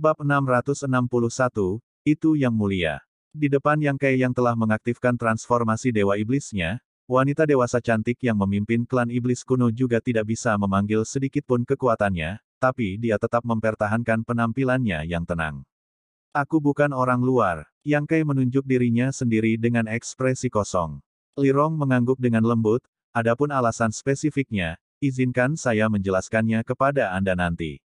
Bab 661, itu yang mulia. Di depan Yang Kei yang telah mengaktifkan transformasi Dewa Iblisnya, wanita dewasa cantik yang memimpin klan Iblis kuno juga tidak bisa memanggil sedikitpun kekuatannya, tapi dia tetap mempertahankan penampilannya yang tenang. Aku bukan orang luar, Yang Kei menunjuk dirinya sendiri dengan ekspresi kosong. Lirong mengangguk dengan lembut, adapun alasan spesifiknya, izinkan saya menjelaskannya kepada Anda nanti.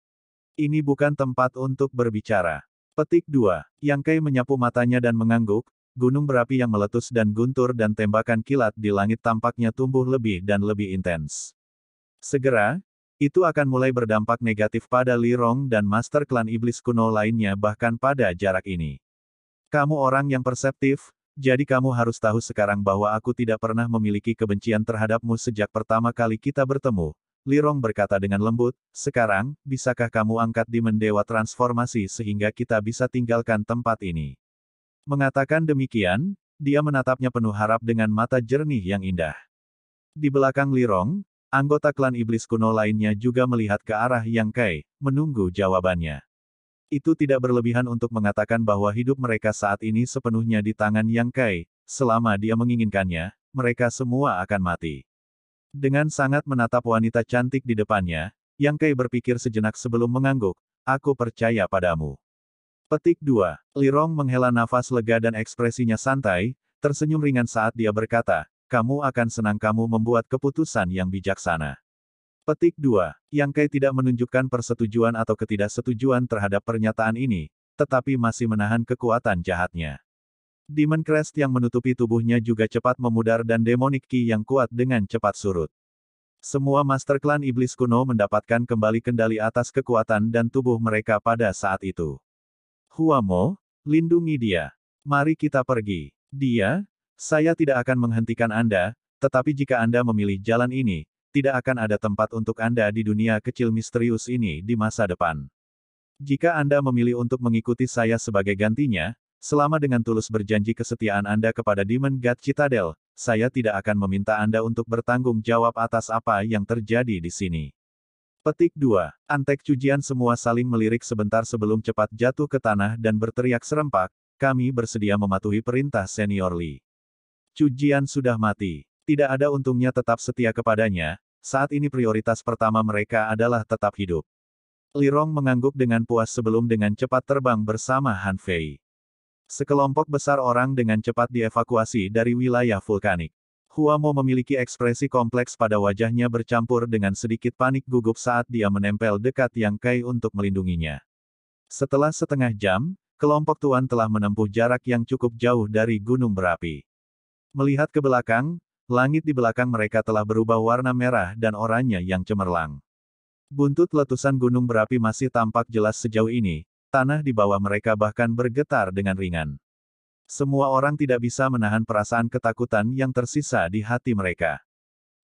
Ini bukan tempat untuk berbicara. Petik 2. Kai menyapu matanya dan mengangguk, gunung berapi yang meletus dan guntur dan tembakan kilat di langit tampaknya tumbuh lebih dan lebih intens. Segera, itu akan mulai berdampak negatif pada Li Rong dan master klan iblis kuno lainnya bahkan pada jarak ini. Kamu orang yang perseptif, jadi kamu harus tahu sekarang bahwa aku tidak pernah memiliki kebencian terhadapmu sejak pertama kali kita bertemu, Lirong berkata dengan lembut, sekarang, bisakah kamu angkat di mendewa transformasi sehingga kita bisa tinggalkan tempat ini? Mengatakan demikian, dia menatapnya penuh harap dengan mata jernih yang indah. Di belakang Lirong, anggota klan iblis kuno lainnya juga melihat ke arah Yang Kai, menunggu jawabannya. Itu tidak berlebihan untuk mengatakan bahwa hidup mereka saat ini sepenuhnya di tangan Yang Kai, selama dia menginginkannya, mereka semua akan mati. Dengan sangat menatap wanita cantik di depannya, Yang Kai berpikir sejenak sebelum mengangguk, aku percaya padamu. Petik 2. Lirong menghela nafas lega dan ekspresinya santai, tersenyum ringan saat dia berkata, kamu akan senang kamu membuat keputusan yang bijaksana. Petik 2. Yang Kai tidak menunjukkan persetujuan atau ketidaksetujuan terhadap pernyataan ini, tetapi masih menahan kekuatan jahatnya. Demon Crest yang menutupi tubuhnya juga cepat memudar dan Demonic Ki yang kuat dengan cepat surut. Semua Master Klan Iblis kuno mendapatkan kembali kendali atas kekuatan dan tubuh mereka pada saat itu. Huamo, lindungi dia. Mari kita pergi. Dia, saya tidak akan menghentikan Anda, tetapi jika Anda memilih jalan ini, tidak akan ada tempat untuk Anda di dunia kecil misterius ini di masa depan. Jika Anda memilih untuk mengikuti saya sebagai gantinya, Selama dengan tulus berjanji kesetiaan Anda kepada Demon God Citadel, saya tidak akan meminta Anda untuk bertanggung jawab atas apa yang terjadi di sini. Petik 2. Antek cujian semua saling melirik sebentar sebelum cepat jatuh ke tanah dan berteriak serempak, kami bersedia mematuhi perintah senior Lee. Cujian sudah mati. Tidak ada untungnya tetap setia kepadanya, saat ini prioritas pertama mereka adalah tetap hidup. Lirong mengangguk dengan puas sebelum dengan cepat terbang bersama Han Fei. Sekelompok besar orang dengan cepat dievakuasi dari wilayah vulkanik. Huamo memiliki ekspresi kompleks pada wajahnya bercampur dengan sedikit panik gugup saat dia menempel dekat Yang Kai untuk melindunginya. Setelah setengah jam, kelompok tuan telah menempuh jarak yang cukup jauh dari gunung berapi. Melihat ke belakang, langit di belakang mereka telah berubah warna merah dan oranye yang cemerlang. Buntut letusan gunung berapi masih tampak jelas sejauh ini, Tanah di bawah mereka bahkan bergetar dengan ringan. Semua orang tidak bisa menahan perasaan ketakutan yang tersisa di hati mereka.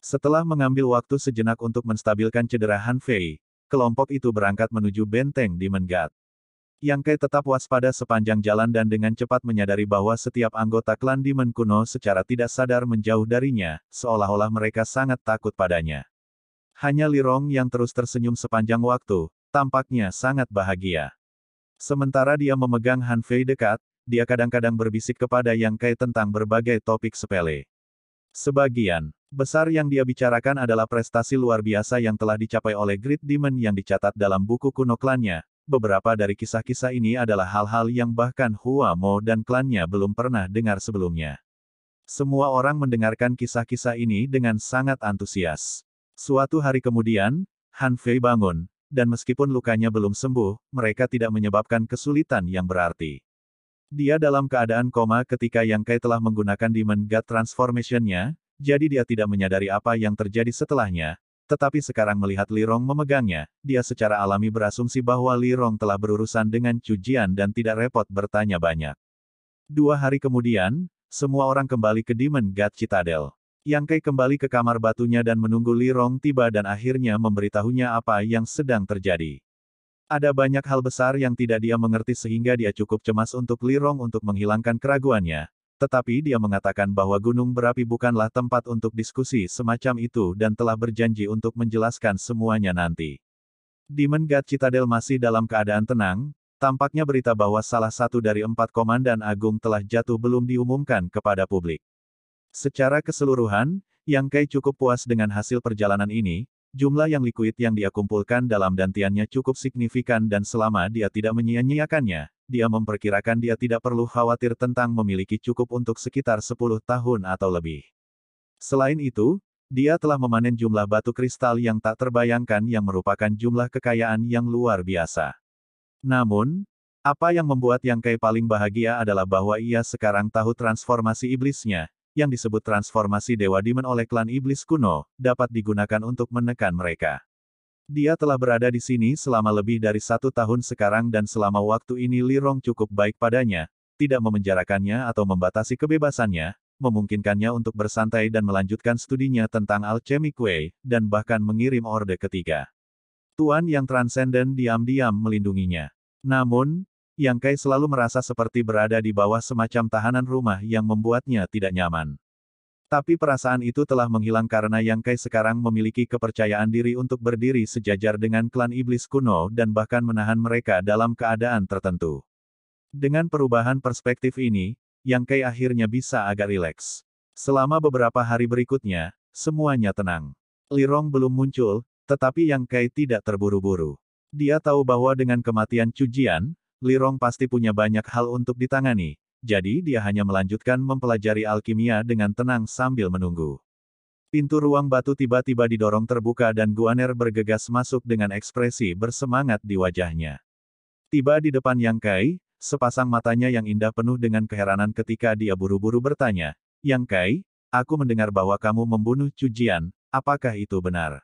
Setelah mengambil waktu sejenak untuk menstabilkan cedera Han Fei, kelompok itu berangkat menuju benteng di Mengat. Yang Kai tetap waspada sepanjang jalan dan dengan cepat menyadari bahwa setiap anggota klan di Menkuno secara tidak sadar menjauh darinya, seolah-olah mereka sangat takut padanya. Hanya Lirong yang terus tersenyum sepanjang waktu, tampaknya sangat bahagia. Sementara dia memegang Han Fei dekat, dia kadang-kadang berbisik kepada Yang Kai tentang berbagai topik sepele. Sebagian besar yang dia bicarakan adalah prestasi luar biasa yang telah dicapai oleh Great Demon yang dicatat dalam buku kuno klannya. Beberapa dari kisah-kisah ini adalah hal-hal yang bahkan Hua Mo dan klannya belum pernah dengar sebelumnya. Semua orang mendengarkan kisah-kisah ini dengan sangat antusias. Suatu hari kemudian, Han Fei bangun, dan meskipun lukanya belum sembuh, mereka tidak menyebabkan kesulitan yang berarti. Dia dalam keadaan koma ketika Yang Kai telah menggunakan Demon God Transformation-nya, jadi dia tidak menyadari apa yang terjadi setelahnya, tetapi sekarang melihat Li Rong memegangnya, dia secara alami berasumsi bahwa Li Rong telah berurusan dengan cujian dan tidak repot bertanya banyak. Dua hari kemudian, semua orang kembali ke Demon God Citadel. Yang Kei kembali ke kamar batunya dan menunggu Li Rong tiba dan akhirnya memberitahunya apa yang sedang terjadi. Ada banyak hal besar yang tidak dia mengerti sehingga dia cukup cemas untuk Li Rong untuk menghilangkan keraguannya. Tetapi dia mengatakan bahwa gunung berapi bukanlah tempat untuk diskusi semacam itu dan telah berjanji untuk menjelaskan semuanya nanti. Di God Citadel masih dalam keadaan tenang, tampaknya berita bahwa salah satu dari empat komandan agung telah jatuh belum diumumkan kepada publik. Secara keseluruhan, Yang Kai cukup puas dengan hasil perjalanan ini, jumlah yang likuid yang dia kumpulkan dalam dantiannya cukup signifikan dan selama dia tidak menyia-nyiakannya, dia memperkirakan dia tidak perlu khawatir tentang memiliki cukup untuk sekitar 10 tahun atau lebih. Selain itu, dia telah memanen jumlah batu kristal yang tak terbayangkan yang merupakan jumlah kekayaan yang luar biasa. Namun, apa yang membuat Yang Kai paling bahagia adalah bahwa ia sekarang tahu transformasi iblisnya, yang disebut transformasi Dewa Demon oleh klan iblis kuno, dapat digunakan untuk menekan mereka. Dia telah berada di sini selama lebih dari satu tahun sekarang dan selama waktu ini Lirong cukup baik padanya, tidak memenjarakannya atau membatasi kebebasannya, memungkinkannya untuk bersantai dan melanjutkan studinya tentang Alchemic Way, dan bahkan mengirim orde ketiga. Tuan yang transenden diam-diam melindunginya. Namun, yang Kai selalu merasa seperti berada di bawah semacam tahanan rumah yang membuatnya tidak nyaman. Tapi perasaan itu telah menghilang karena Yang Kai sekarang memiliki kepercayaan diri untuk berdiri sejajar dengan klan iblis kuno dan bahkan menahan mereka dalam keadaan tertentu. Dengan perubahan perspektif ini, Yang Kai akhirnya bisa agak rileks. Selama beberapa hari berikutnya, semuanya tenang. Lirong belum muncul, tetapi Yang Kai tidak terburu-buru. Dia tahu bahwa dengan kematian Cujian, Lirong pasti punya banyak hal untuk ditangani, jadi dia hanya melanjutkan mempelajari alkimia dengan tenang sambil menunggu. Pintu ruang batu tiba-tiba didorong terbuka dan Guaner bergegas masuk dengan ekspresi bersemangat di wajahnya. Tiba di depan Yang Kai, sepasang matanya yang indah penuh dengan keheranan ketika dia buru-buru bertanya, Yang Kai, aku mendengar bahwa kamu membunuh Cujian, apakah itu benar?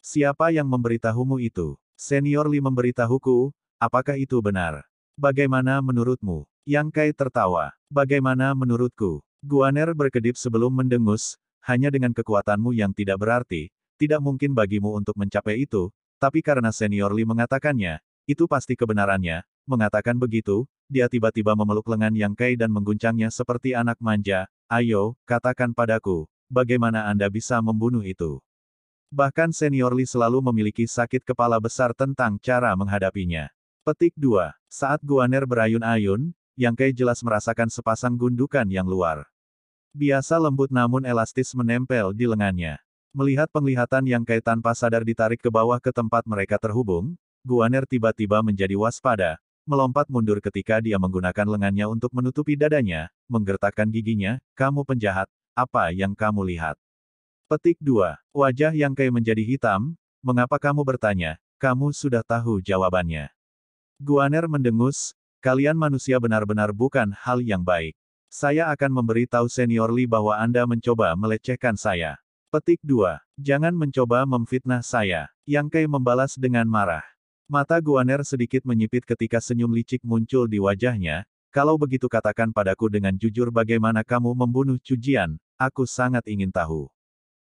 Siapa yang memberitahumu itu? Senior Li memberitahuku, Apakah itu benar? Bagaimana menurutmu? Yang Kai tertawa. Bagaimana menurutku? Guaner berkedip sebelum mendengus, hanya dengan kekuatanmu yang tidak berarti, tidak mungkin bagimu untuk mencapai itu, tapi karena senior Li mengatakannya, itu pasti kebenarannya. Mengatakan begitu, dia tiba-tiba memeluk lengan Yang Kai dan mengguncangnya seperti anak manja, ayo, katakan padaku, bagaimana Anda bisa membunuh itu? Bahkan senior Li selalu memiliki sakit kepala besar tentang cara menghadapinya. Petik 2. Saat Guaner berayun-ayun, Yang Kai jelas merasakan sepasang gundukan yang luar. Biasa lembut namun elastis menempel di lengannya. Melihat penglihatan Yang Kai tanpa sadar ditarik ke bawah ke tempat mereka terhubung, Guaner tiba-tiba menjadi waspada, melompat mundur ketika dia menggunakan lengannya untuk menutupi dadanya, menggertakkan giginya, kamu penjahat, apa yang kamu lihat? Petik 2. Wajah Yang Kai menjadi hitam, mengapa kamu bertanya, kamu sudah tahu jawabannya. Guaner mendengus, kalian manusia benar-benar bukan hal yang baik. Saya akan memberi tahu senior Li bahwa Anda mencoba melecehkan saya. Petik 2. Jangan mencoba memfitnah saya. Yang Kai membalas dengan marah. Mata Guaner sedikit menyipit ketika senyum licik muncul di wajahnya, kalau begitu katakan padaku dengan jujur bagaimana kamu membunuh Cujian, aku sangat ingin tahu.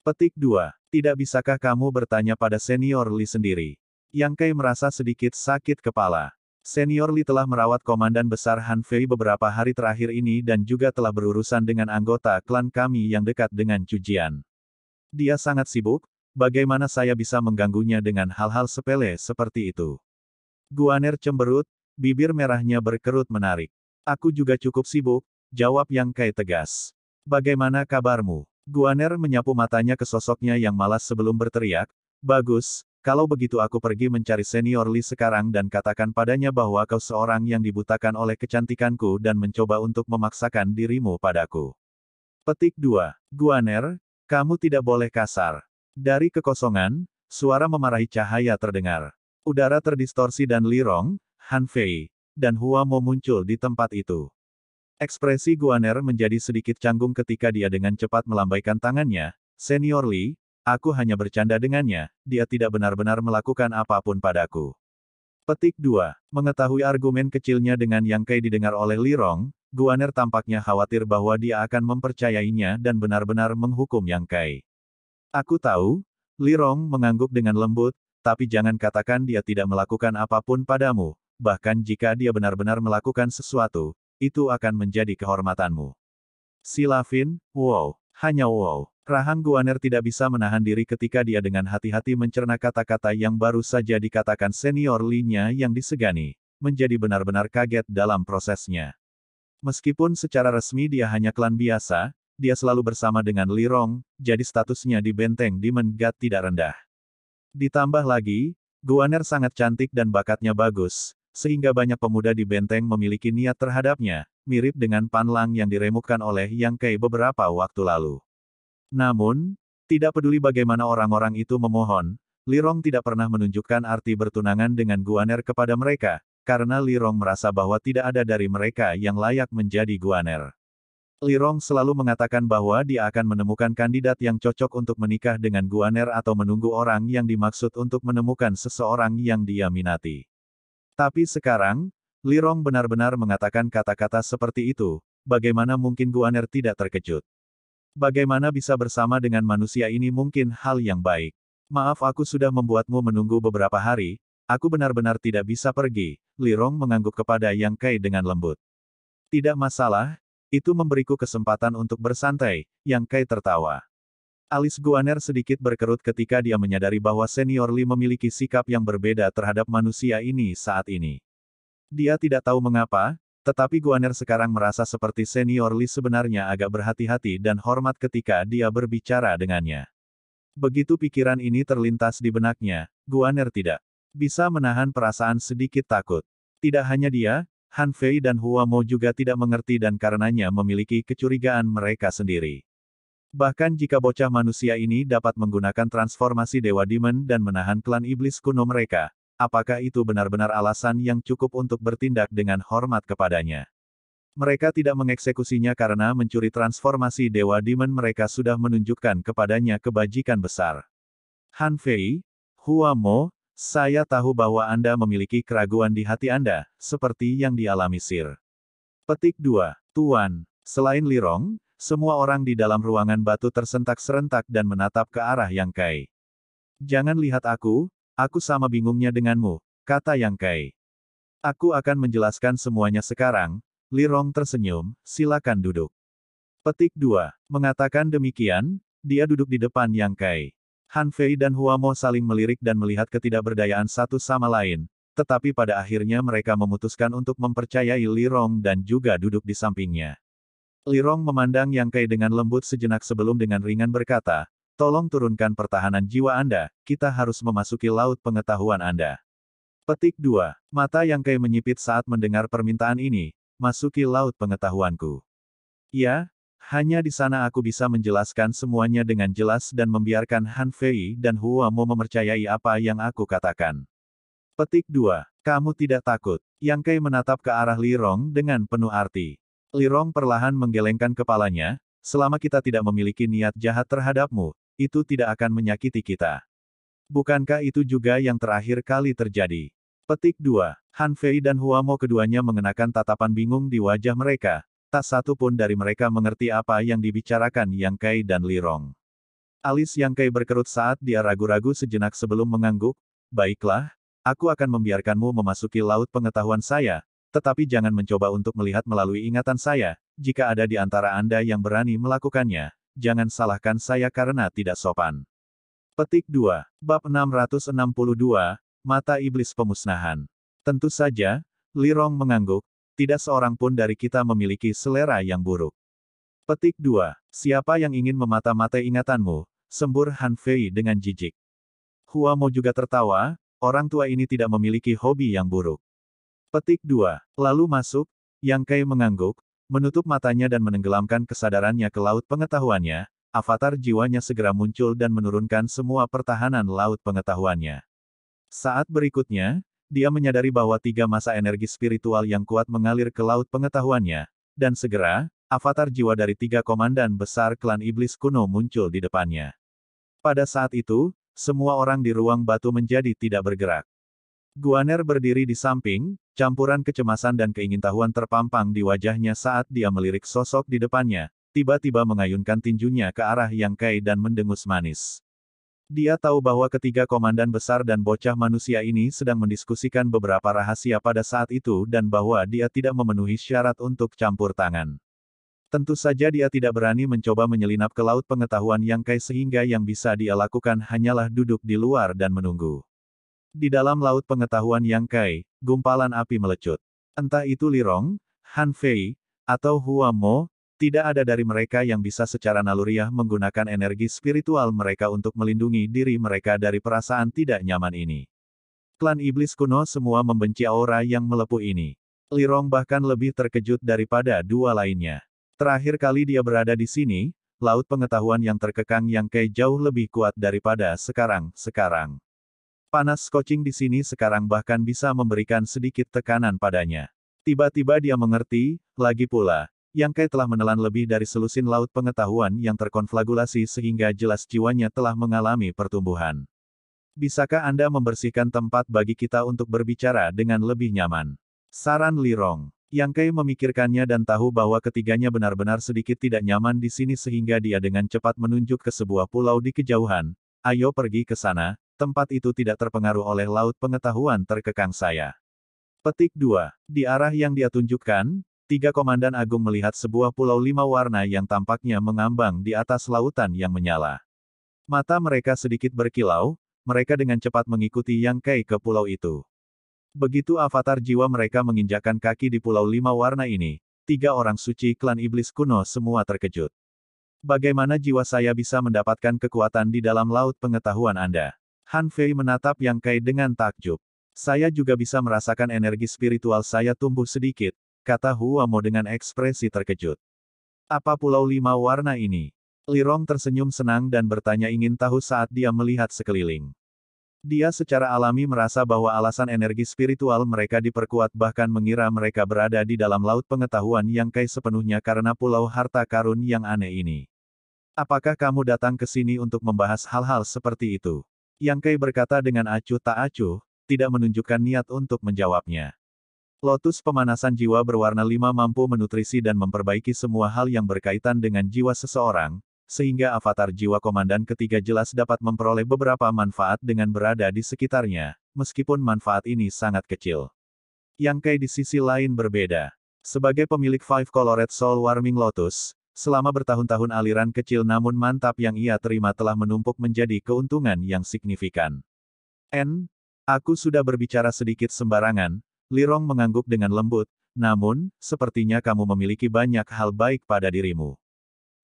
Petik 2. Tidak bisakah kamu bertanya pada senior Li sendiri? Yang Kai merasa sedikit sakit kepala. Senior Li telah merawat Komandan Besar Han Fei beberapa hari terakhir ini dan juga telah berurusan dengan anggota klan kami yang dekat dengan Cujian. Dia sangat sibuk, bagaimana saya bisa mengganggunya dengan hal-hal sepele seperti itu? Guaner cemberut, bibir merahnya berkerut menarik. Aku juga cukup sibuk, jawab Yang Kai tegas. Bagaimana kabarmu? Guaner menyapu matanya ke sosoknya yang malas sebelum berteriak, Bagus, kalau begitu aku pergi mencari senior Li sekarang dan katakan padanya bahwa kau seorang yang dibutakan oleh kecantikanku dan mencoba untuk memaksakan dirimu padaku. Petik 2. Guaner, kamu tidak boleh kasar. Dari kekosongan, suara memarahi cahaya terdengar. Udara terdistorsi dan lirong, Han Fei, dan Hua Mo muncul di tempat itu. Ekspresi Guaner menjadi sedikit canggung ketika dia dengan cepat melambaikan tangannya, Senior Li, Aku hanya bercanda dengannya, dia tidak benar-benar melakukan apapun padaku. Petik 2. Mengetahui argumen kecilnya dengan yang Kei didengar oleh Lirong, Guaner tampaknya khawatir bahwa dia akan mempercayainya dan benar-benar menghukum yang Kai. Aku tahu, Lirong mengangguk dengan lembut, tapi jangan katakan dia tidak melakukan apapun padamu, bahkan jika dia benar-benar melakukan sesuatu, itu akan menjadi kehormatanmu. Silafin, wow, hanya wow. Rahang Guaner tidak bisa menahan diri ketika dia dengan hati-hati mencerna kata-kata yang baru saja dikatakan senior Linya yang disegani, menjadi benar-benar kaget dalam prosesnya. Meskipun secara resmi dia hanya klan biasa, dia selalu bersama dengan Li Rong, jadi statusnya di benteng Demon God tidak rendah. Ditambah lagi, Guaner sangat cantik dan bakatnya bagus, sehingga banyak pemuda di benteng memiliki niat terhadapnya, mirip dengan Panlang yang diremukkan oleh Yang Kei beberapa waktu lalu. Namun, tidak peduli bagaimana orang-orang itu memohon, Lirong tidak pernah menunjukkan arti bertunangan dengan Guaner kepada mereka, karena Lirong merasa bahwa tidak ada dari mereka yang layak menjadi Guaner. Lirong selalu mengatakan bahwa dia akan menemukan kandidat yang cocok untuk menikah dengan Guaner atau menunggu orang yang dimaksud untuk menemukan seseorang yang dia minati. Tapi sekarang, Lirong benar-benar mengatakan kata-kata seperti itu, bagaimana mungkin Guaner tidak terkejut. Bagaimana bisa bersama dengan manusia ini mungkin hal yang baik. Maaf aku sudah membuatmu menunggu beberapa hari, aku benar-benar tidak bisa pergi, Lirong mengangguk kepada Yang Kai dengan lembut. Tidak masalah, itu memberiku kesempatan untuk bersantai, Yang Kai tertawa. Alis Guaner sedikit berkerut ketika dia menyadari bahwa Senior Li memiliki sikap yang berbeda terhadap manusia ini saat ini. Dia tidak tahu mengapa, tetapi Guaner sekarang merasa seperti senior Li sebenarnya agak berhati-hati dan hormat ketika dia berbicara dengannya. Begitu pikiran ini terlintas di benaknya, Guaner tidak bisa menahan perasaan sedikit takut. Tidak hanya dia, Han Fei dan Hua Mo juga tidak mengerti dan karenanya memiliki kecurigaan mereka sendiri. Bahkan jika bocah manusia ini dapat menggunakan transformasi Dewa Demon dan menahan klan iblis kuno mereka, apakah itu benar-benar alasan yang cukup untuk bertindak dengan hormat kepadanya. Mereka tidak mengeksekusinya karena mencuri transformasi Dewa Demon mereka sudah menunjukkan kepadanya kebajikan besar. Han Fei, Hua Mo, saya tahu bahwa Anda memiliki keraguan di hati Anda, seperti yang dialami Sir. Petik 2. Tuan, selain Lirong, semua orang di dalam ruangan batu tersentak serentak dan menatap ke arah Yang Kai. Jangan lihat aku, Aku sama bingungnya denganmu, kata Yang Kai. Aku akan menjelaskan semuanya sekarang, Li Rong tersenyum, silakan duduk. Petik 2. Mengatakan demikian, dia duduk di depan Yang Kai. Han Fei dan Huamo saling melirik dan melihat ketidakberdayaan satu sama lain, tetapi pada akhirnya mereka memutuskan untuk mempercayai Li Rong dan juga duduk di sampingnya. Li Rong memandang Yang Kai dengan lembut sejenak sebelum dengan ringan berkata, Tolong turunkan pertahanan jiwa Anda, kita harus memasuki laut pengetahuan Anda. Petik 2. Mata yang Kai menyipit saat mendengar permintaan ini, masuki laut pengetahuanku. Ya, hanya di sana aku bisa menjelaskan semuanya dengan jelas dan membiarkan Han Fei dan Hua Mo mempercayai apa yang aku katakan. Petik 2. Kamu tidak takut. Yang Kai menatap ke arah Li Rong dengan penuh arti. Li Rong perlahan menggelengkan kepalanya, selama kita tidak memiliki niat jahat terhadapmu, itu tidak akan menyakiti kita. Bukankah itu juga yang terakhir kali terjadi? Petik 2. Han Fei dan Huamo keduanya mengenakan tatapan bingung di wajah mereka. Tak satu pun dari mereka mengerti apa yang dibicarakan Yang Kai dan Lirong. Alis Yang Kai berkerut saat dia ragu-ragu sejenak sebelum mengangguk, Baiklah, aku akan membiarkanmu memasuki laut pengetahuan saya, tetapi jangan mencoba untuk melihat melalui ingatan saya, jika ada di antara Anda yang berani melakukannya jangan salahkan saya karena tidak sopan. Petik 2. Bab 662, Mata Iblis Pemusnahan. Tentu saja, Lirong mengangguk, tidak seorang pun dari kita memiliki selera yang buruk. Petik 2. Siapa yang ingin memata-mata ingatanmu? Sembur Han Fei dengan jijik. Huamo juga tertawa, orang tua ini tidak memiliki hobi yang buruk. Petik 2. Lalu masuk, Yang Kai mengangguk, Menutup matanya dan menenggelamkan kesadarannya ke laut pengetahuannya, avatar jiwanya segera muncul dan menurunkan semua pertahanan laut pengetahuannya. Saat berikutnya, dia menyadari bahwa tiga masa energi spiritual yang kuat mengalir ke laut pengetahuannya, dan segera, avatar jiwa dari tiga komandan besar klan iblis kuno muncul di depannya. Pada saat itu, semua orang di ruang batu menjadi tidak bergerak. Guaner berdiri di samping, campuran kecemasan dan keingintahuan terpampang di wajahnya saat dia melirik sosok di depannya, tiba-tiba mengayunkan tinjunya ke arah Yang Kai dan mendengus manis. Dia tahu bahwa ketiga komandan besar dan bocah manusia ini sedang mendiskusikan beberapa rahasia pada saat itu dan bahwa dia tidak memenuhi syarat untuk campur tangan. Tentu saja dia tidak berani mencoba menyelinap ke laut pengetahuan Yang Kai sehingga yang bisa dia lakukan hanyalah duduk di luar dan menunggu. Di dalam laut pengetahuan Yang Kai, gumpalan api melecut. Entah itu Lirong, Han Fei, atau Hua Mo, tidak ada dari mereka yang bisa secara naluriah menggunakan energi spiritual mereka untuk melindungi diri mereka dari perasaan tidak nyaman ini. Klan iblis kuno semua membenci aura yang melepuh ini. Lirong bahkan lebih terkejut daripada dua lainnya. Terakhir kali dia berada di sini, laut pengetahuan yang terkekang yang kei jauh lebih kuat daripada sekarang-sekarang. Panas coaching di sini sekarang bahkan bisa memberikan sedikit tekanan padanya. Tiba-tiba dia mengerti, lagi pula, Yang Kai telah menelan lebih dari selusin laut pengetahuan yang terkonflagulasi sehingga jelas jiwanya telah mengalami pertumbuhan. Bisakah Anda membersihkan tempat bagi kita untuk berbicara dengan lebih nyaman? Saran Li Rong. Yang Kai memikirkannya dan tahu bahwa ketiganya benar-benar sedikit tidak nyaman di sini sehingga dia dengan cepat menunjuk ke sebuah pulau di kejauhan. Ayo pergi ke sana, tempat itu tidak terpengaruh oleh laut pengetahuan terkekang saya. Petik 2. Di arah yang dia tunjukkan, tiga komandan agung melihat sebuah pulau lima warna yang tampaknya mengambang di atas lautan yang menyala. Mata mereka sedikit berkilau, mereka dengan cepat mengikuti Yang Kai ke pulau itu. Begitu avatar jiwa mereka menginjakan kaki di pulau lima warna ini, tiga orang suci klan iblis kuno semua terkejut. Bagaimana jiwa saya bisa mendapatkan kekuatan di dalam laut pengetahuan Anda? Han Fei menatap Yang Kai dengan takjub. Saya juga bisa merasakan energi spiritual saya tumbuh sedikit, kata Huamo dengan ekspresi terkejut. Apa pulau lima warna ini? Li Rong tersenyum senang dan bertanya ingin tahu saat dia melihat sekeliling. Dia secara alami merasa bahwa alasan energi spiritual mereka diperkuat bahkan mengira mereka berada di dalam laut pengetahuan yang kai sepenuhnya karena pulau harta karun yang aneh ini. Apakah kamu datang ke sini untuk membahas hal-hal seperti itu? Yang Kai berkata dengan acuh tak acuh, tidak menunjukkan niat untuk menjawabnya. Lotus pemanasan jiwa berwarna lima mampu menutrisi dan memperbaiki semua hal yang berkaitan dengan jiwa seseorang, sehingga avatar jiwa komandan ketiga jelas dapat memperoleh beberapa manfaat dengan berada di sekitarnya, meskipun manfaat ini sangat kecil. Yang Kai di sisi lain berbeda. Sebagai pemilik Five Colored Soul Warming Lotus, Selama bertahun-tahun aliran kecil namun mantap yang ia terima telah menumpuk menjadi keuntungan yang signifikan. N. Aku sudah berbicara sedikit sembarangan, Lirong mengangguk dengan lembut, namun, sepertinya kamu memiliki banyak hal baik pada dirimu.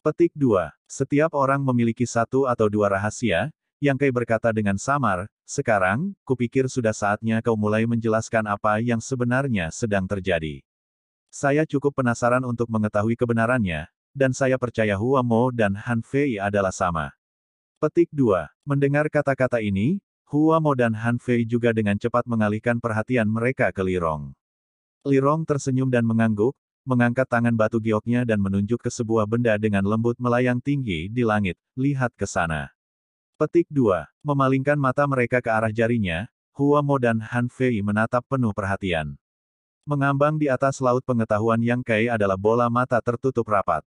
Petik 2. Setiap orang memiliki satu atau dua rahasia, yang Kai berkata dengan samar, sekarang, kupikir sudah saatnya kau mulai menjelaskan apa yang sebenarnya sedang terjadi. Saya cukup penasaran untuk mengetahui kebenarannya, dan saya percaya Hua Mo dan Han Fei adalah sama. Petik 2. Mendengar kata-kata ini, Hua Mo dan Han Fei juga dengan cepat mengalihkan perhatian mereka ke Lirong. Lirong tersenyum dan mengangguk, mengangkat tangan batu gioknya dan menunjuk ke sebuah benda dengan lembut melayang tinggi di langit, lihat ke sana. Petik 2. Memalingkan mata mereka ke arah jarinya, Hua Mo dan Han Fei menatap penuh perhatian. Mengambang di atas laut pengetahuan Yang Kai adalah bola mata tertutup rapat.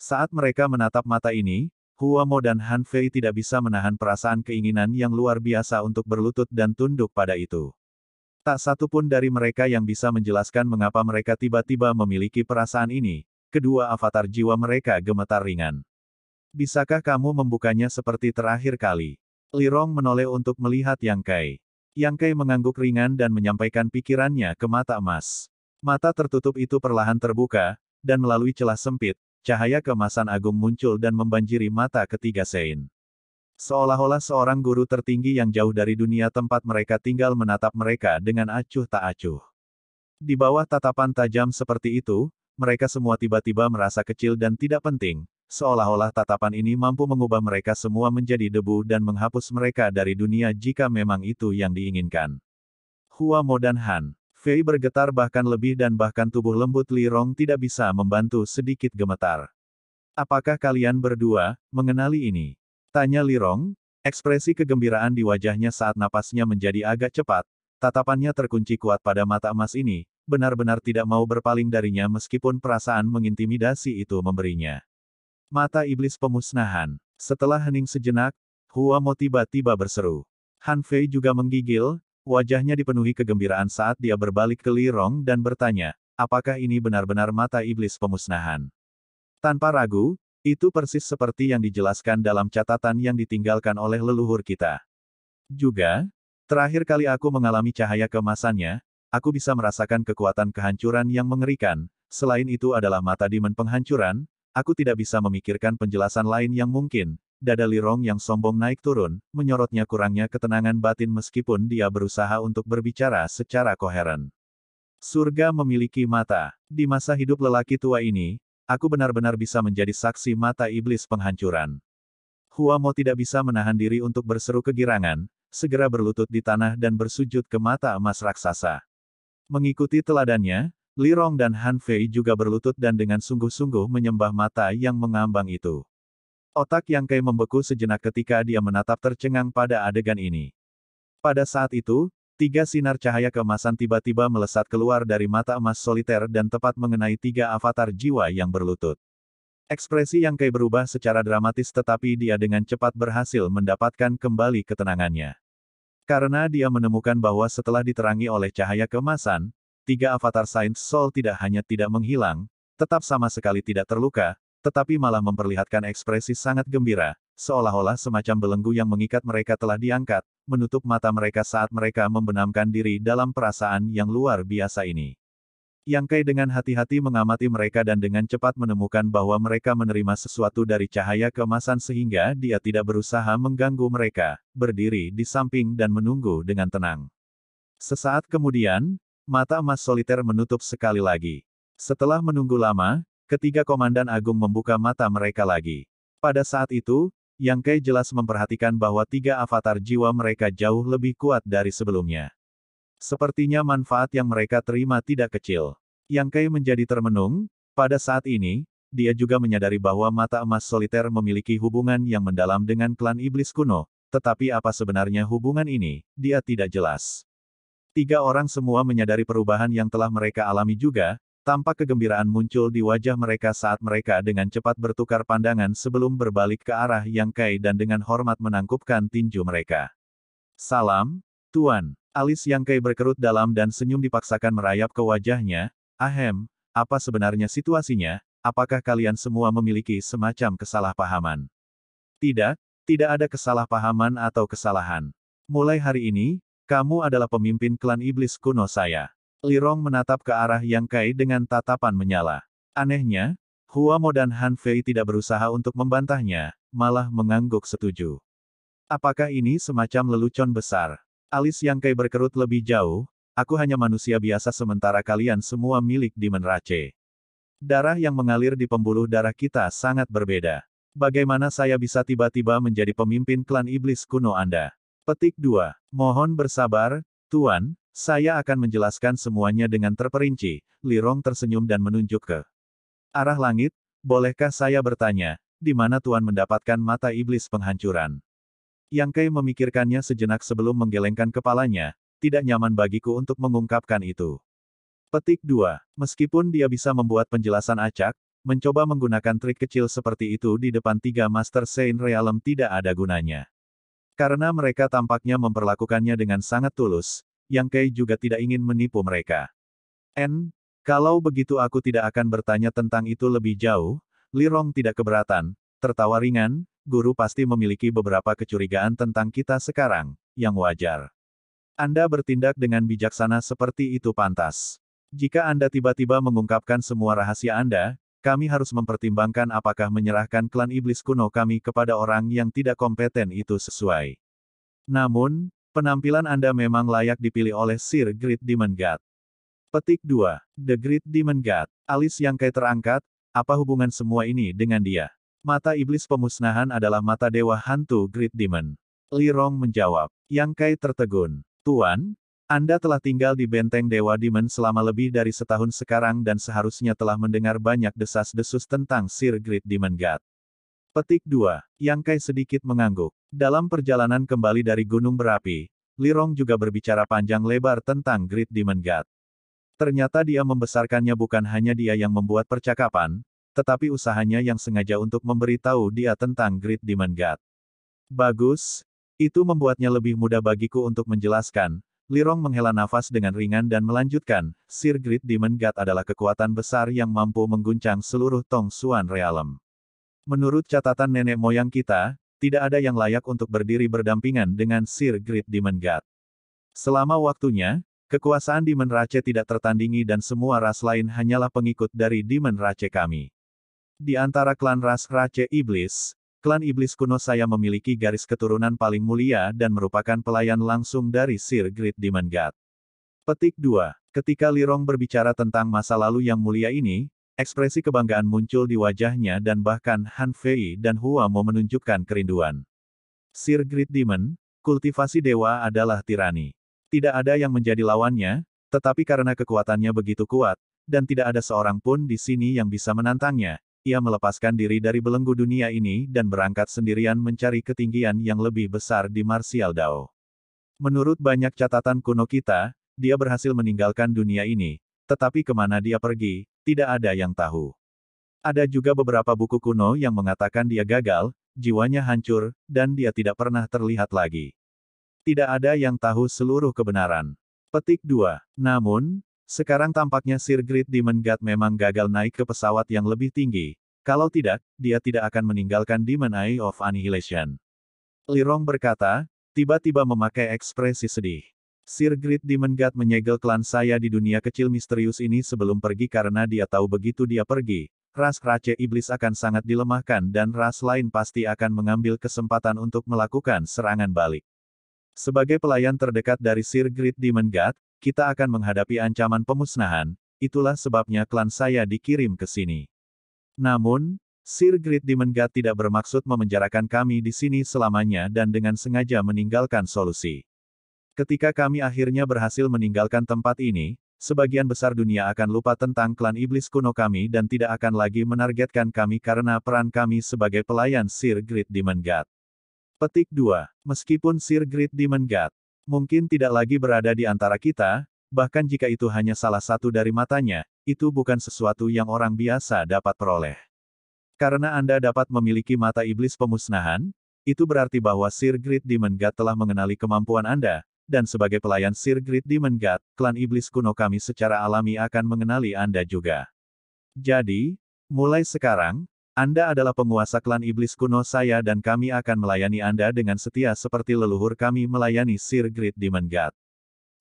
Saat mereka menatap mata ini, Hua dan Han Fei tidak bisa menahan perasaan keinginan yang luar biasa untuk berlutut dan tunduk pada itu. Tak satu pun dari mereka yang bisa menjelaskan mengapa mereka tiba-tiba memiliki perasaan ini, kedua avatar jiwa mereka gemetar ringan. Bisakah kamu membukanya seperti terakhir kali? Li Rong menoleh untuk melihat Yang Kai. Yang Kai mengangguk ringan dan menyampaikan pikirannya ke mata emas. Mata tertutup itu perlahan terbuka, dan melalui celah sempit, cahaya kemasan agung muncul dan membanjiri mata ketiga Sein. Seolah-olah seorang guru tertinggi yang jauh dari dunia tempat mereka tinggal menatap mereka dengan acuh tak acuh. Di bawah tatapan tajam seperti itu, mereka semua tiba-tiba merasa kecil dan tidak penting, seolah-olah tatapan ini mampu mengubah mereka semua menjadi debu dan menghapus mereka dari dunia jika memang itu yang diinginkan. Mo dan Han Fei bergetar bahkan lebih dan bahkan tubuh lembut Li Rong tidak bisa membantu sedikit gemetar. Apakah kalian berdua, mengenali ini? Tanya Li Rong, ekspresi kegembiraan di wajahnya saat napasnya menjadi agak cepat, tatapannya terkunci kuat pada mata emas ini, benar-benar tidak mau berpaling darinya meskipun perasaan mengintimidasi itu memberinya. Mata iblis pemusnahan. Setelah hening sejenak, Hua Mo tiba-tiba berseru. Han Fei juga menggigil, Wajahnya dipenuhi kegembiraan saat dia berbalik ke Lirong dan bertanya, apakah ini benar-benar mata iblis pemusnahan? Tanpa ragu, itu persis seperti yang dijelaskan dalam catatan yang ditinggalkan oleh leluhur kita. Juga, terakhir kali aku mengalami cahaya kemasannya, aku bisa merasakan kekuatan kehancuran yang mengerikan, selain itu adalah mata dimen penghancuran, aku tidak bisa memikirkan penjelasan lain yang mungkin, dada Lirong yang sombong naik turun, menyorotnya kurangnya ketenangan batin meskipun dia berusaha untuk berbicara secara koheren. Surga memiliki mata. Di masa hidup lelaki tua ini, aku benar-benar bisa menjadi saksi mata iblis penghancuran. Huamo tidak bisa menahan diri untuk berseru kegirangan, segera berlutut di tanah dan bersujud ke mata emas raksasa. Mengikuti teladannya, Li Rong dan Han Fei juga berlutut dan dengan sungguh-sungguh menyembah mata yang mengambang itu. Otak Yang kai membeku sejenak ketika dia menatap tercengang pada adegan ini. Pada saat itu, tiga sinar cahaya keemasan tiba-tiba melesat keluar dari mata emas soliter dan tepat mengenai tiga avatar jiwa yang berlutut. Ekspresi Yang kai berubah secara dramatis tetapi dia dengan cepat berhasil mendapatkan kembali ketenangannya. Karena dia menemukan bahwa setelah diterangi oleh cahaya keemasan, tiga avatar Saint Soul tidak hanya tidak menghilang, tetap sama sekali tidak terluka, tetapi malah memperlihatkan ekspresi sangat gembira, seolah-olah semacam belenggu yang mengikat mereka telah diangkat, menutup mata mereka saat mereka membenamkan diri dalam perasaan yang luar biasa ini. Yang Kai dengan hati-hati mengamati mereka dan dengan cepat menemukan bahwa mereka menerima sesuatu dari cahaya kemasan sehingga dia tidak berusaha mengganggu mereka, berdiri di samping dan menunggu dengan tenang. Sesaat kemudian, mata emas soliter menutup sekali lagi. Setelah menunggu lama, Ketiga komandan agung membuka mata mereka lagi. Pada saat itu, Yang Kai jelas memperhatikan bahwa tiga avatar jiwa mereka jauh lebih kuat dari sebelumnya. Sepertinya manfaat yang mereka terima tidak kecil. Yang Kai menjadi termenung, pada saat ini, dia juga menyadari bahwa mata emas soliter memiliki hubungan yang mendalam dengan klan iblis kuno, tetapi apa sebenarnya hubungan ini, dia tidak jelas. Tiga orang semua menyadari perubahan yang telah mereka alami juga, Tampak kegembiraan muncul di wajah mereka saat mereka dengan cepat bertukar pandangan sebelum berbalik ke arah Yang Kai dan dengan hormat menangkupkan tinju mereka. Salam, Tuan. Alis Yang Kai berkerut dalam dan senyum dipaksakan merayap ke wajahnya. Ahem, apa sebenarnya situasinya? Apakah kalian semua memiliki semacam kesalahpahaman? Tidak, tidak ada kesalahpahaman atau kesalahan. Mulai hari ini, kamu adalah pemimpin klan iblis kuno saya. Lirong menatap ke arah Yang Kai dengan tatapan menyala. Anehnya, Hua Mo dan Han Fei tidak berusaha untuk membantahnya, malah mengangguk setuju. Apakah ini semacam lelucon besar? Alis Yang Kai berkerut lebih jauh, aku hanya manusia biasa sementara kalian semua milik di Menrace. Darah yang mengalir di pembuluh darah kita sangat berbeda. Bagaimana saya bisa tiba-tiba menjadi pemimpin klan iblis kuno Anda? Petik 2. Mohon bersabar, Tuan, saya akan menjelaskan semuanya dengan terperinci, Lirong tersenyum dan menunjuk ke arah langit, bolehkah saya bertanya, di mana Tuan mendapatkan mata iblis penghancuran? Yang Kei memikirkannya sejenak sebelum menggelengkan kepalanya, tidak nyaman bagiku untuk mengungkapkan itu. Petik 2. Meskipun dia bisa membuat penjelasan acak, mencoba menggunakan trik kecil seperti itu di depan tiga Master Saint Realm tidak ada gunanya. Karena mereka tampaknya memperlakukannya dengan sangat tulus, yang Kei juga tidak ingin menipu mereka. N, kalau begitu aku tidak akan bertanya tentang itu lebih jauh, Lirong tidak keberatan, tertawa ringan, guru pasti memiliki beberapa kecurigaan tentang kita sekarang, yang wajar. Anda bertindak dengan bijaksana seperti itu pantas. Jika Anda tiba-tiba mengungkapkan semua rahasia Anda, kami harus mempertimbangkan apakah menyerahkan klan iblis kuno kami kepada orang yang tidak kompeten itu sesuai. Namun, Penampilan Anda memang layak dipilih oleh Sir Great Demon God. Petik 2. The Great Demon God. Alis yang kaya terangkat, apa hubungan semua ini dengan dia? Mata iblis pemusnahan adalah mata dewa hantu Great Demon. Lirong menjawab. Yang kai tertegun. Tuan, Anda telah tinggal di benteng dewa Demon selama lebih dari setahun sekarang dan seharusnya telah mendengar banyak desas-desus tentang Sir Great Demon God. Petik 2. Yang Kai sedikit mengangguk. Dalam perjalanan kembali dari gunung berapi, Lirong juga berbicara panjang lebar tentang Great Demon God. Ternyata dia membesarkannya bukan hanya dia yang membuat percakapan, tetapi usahanya yang sengaja untuk memberitahu dia tentang Great Demon God. Bagus, itu membuatnya lebih mudah bagiku untuk menjelaskan. Lirong menghela nafas dengan ringan dan melanjutkan, Sir Great Demon God adalah kekuatan besar yang mampu mengguncang seluruh Tong Suan Realm. Menurut catatan nenek moyang kita, tidak ada yang layak untuk berdiri berdampingan dengan Sir Great Demon God. Selama waktunya, kekuasaan Demon Race tidak tertandingi dan semua ras lain hanyalah pengikut dari Demon Race kami. Di antara klan ras Race Iblis, klan Iblis kuno saya memiliki garis keturunan paling mulia dan merupakan pelayan langsung dari Sir Great Demon God. Petik 2. Ketika Lirong berbicara tentang masa lalu yang mulia ini, Ekspresi kebanggaan muncul di wajahnya dan bahkan Han Fei dan Hua Mo menunjukkan kerinduan. Sir Great Demon, kultivasi dewa adalah tirani. Tidak ada yang menjadi lawannya, tetapi karena kekuatannya begitu kuat, dan tidak ada seorang pun di sini yang bisa menantangnya, ia melepaskan diri dari belenggu dunia ini dan berangkat sendirian mencari ketinggian yang lebih besar di Martial Dao. Menurut banyak catatan kuno kita, dia berhasil meninggalkan dunia ini, tetapi kemana dia pergi, tidak ada yang tahu. Ada juga beberapa buku kuno yang mengatakan dia gagal, jiwanya hancur, dan dia tidak pernah terlihat lagi. Tidak ada yang tahu seluruh kebenaran. Petik 2. Namun, sekarang tampaknya Sir Great Demon God memang gagal naik ke pesawat yang lebih tinggi. Kalau tidak, dia tidak akan meninggalkan Demon Eye of Annihilation. Lirong berkata, tiba-tiba memakai ekspresi sedih. Sir Grit Dimenggat menyegel klan saya di dunia kecil misterius ini sebelum pergi karena dia tahu begitu dia pergi, ras Race Iblis akan sangat dilemahkan dan ras lain pasti akan mengambil kesempatan untuk melakukan serangan balik. Sebagai pelayan terdekat dari Sir Grit Dimenggat, kita akan menghadapi ancaman pemusnahan, itulah sebabnya klan saya dikirim ke sini. Namun, Sir Grit Dimenggat tidak bermaksud memenjarakan kami di sini selamanya dan dengan sengaja meninggalkan solusi. Ketika kami akhirnya berhasil meninggalkan tempat ini, sebagian besar dunia akan lupa tentang klan iblis kuno kami dan tidak akan lagi menargetkan kami karena peran kami sebagai pelayan Sir Grid Demon God. Petik 2. Meskipun Sir Grid Demon God mungkin tidak lagi berada di antara kita, bahkan jika itu hanya salah satu dari matanya, itu bukan sesuatu yang orang biasa dapat peroleh. Karena Anda dapat memiliki mata iblis pemusnahan, itu berarti bahwa Sir Grid Demon God telah mengenali kemampuan Anda, dan sebagai pelayan Sir Grid Demon God, klan iblis kuno kami secara alami akan mengenali Anda juga. Jadi, mulai sekarang, Anda adalah penguasa klan iblis kuno saya dan kami akan melayani Anda dengan setia seperti leluhur kami melayani Sir Grid Demon God.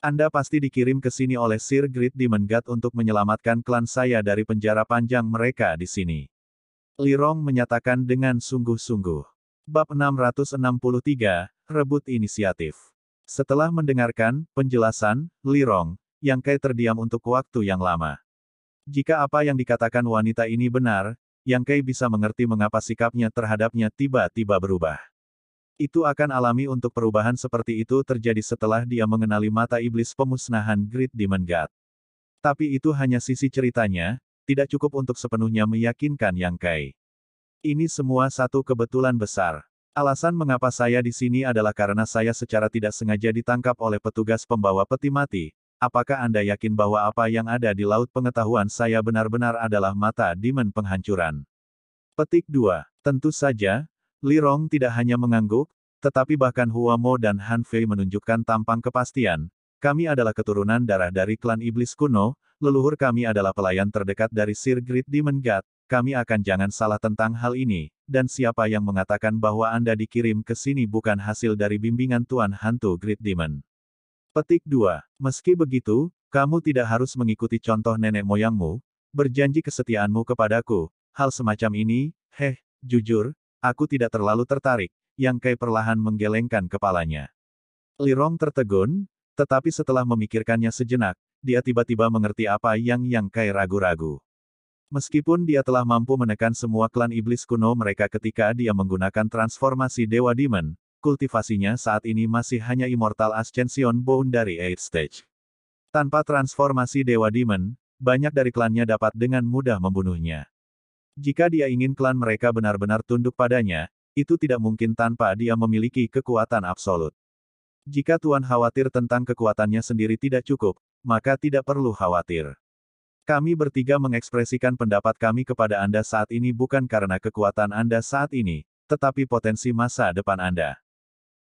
Anda pasti dikirim ke sini oleh Sir Grid Demon God untuk menyelamatkan klan saya dari penjara panjang mereka di sini. Lirong menyatakan dengan sungguh-sungguh. Bab 663, Rebut Inisiatif. Setelah mendengarkan penjelasan Li Rong Yang Kai terdiam untuk waktu yang lama. Jika apa yang dikatakan wanita ini benar, Yang Kai bisa mengerti mengapa sikapnya terhadapnya tiba-tiba berubah. Itu akan alami untuk perubahan seperti itu terjadi setelah dia mengenali mata iblis pemusnahan Great Demon God. Tapi itu hanya sisi ceritanya, tidak cukup untuk sepenuhnya meyakinkan Yang Kai. Ini semua satu kebetulan besar. Alasan mengapa saya di sini adalah karena saya secara tidak sengaja ditangkap oleh petugas pembawa peti mati. Apakah Anda yakin bahwa apa yang ada di laut pengetahuan saya benar-benar adalah mata dimen penghancuran? Petik 2. Tentu saja, Lirong tidak hanya mengangguk, tetapi bahkan Huamo dan Han Fei menunjukkan tampang kepastian. Kami adalah keturunan darah dari klan iblis kuno, leluhur kami adalah pelayan terdekat dari Sir Great Demon God, kami akan jangan salah tentang hal ini, dan siapa yang mengatakan bahwa Anda dikirim ke sini bukan hasil dari bimbingan Tuan Hantu Great Demon. Petik 2. Meski begitu, kamu tidak harus mengikuti contoh nenek moyangmu, berjanji kesetiaanmu kepadaku, hal semacam ini, heh, jujur, aku tidak terlalu tertarik, yang Kai perlahan menggelengkan kepalanya. Lirong tertegun, tetapi setelah memikirkannya sejenak, dia tiba-tiba mengerti apa yang Yang Kai ragu-ragu. Meskipun dia telah mampu menekan semua klan iblis kuno mereka ketika dia menggunakan transformasi Dewa Demon, kultivasinya saat ini masih hanya Immortal Ascension Bone dari 8 Stage. Tanpa transformasi Dewa Demon, banyak dari klannya dapat dengan mudah membunuhnya. Jika dia ingin klan mereka benar-benar tunduk padanya, itu tidak mungkin tanpa dia memiliki kekuatan absolut. Jika Tuan khawatir tentang kekuatannya sendiri tidak cukup, maka tidak perlu khawatir. Kami bertiga mengekspresikan pendapat kami kepada Anda saat ini bukan karena kekuatan Anda saat ini, tetapi potensi masa depan Anda.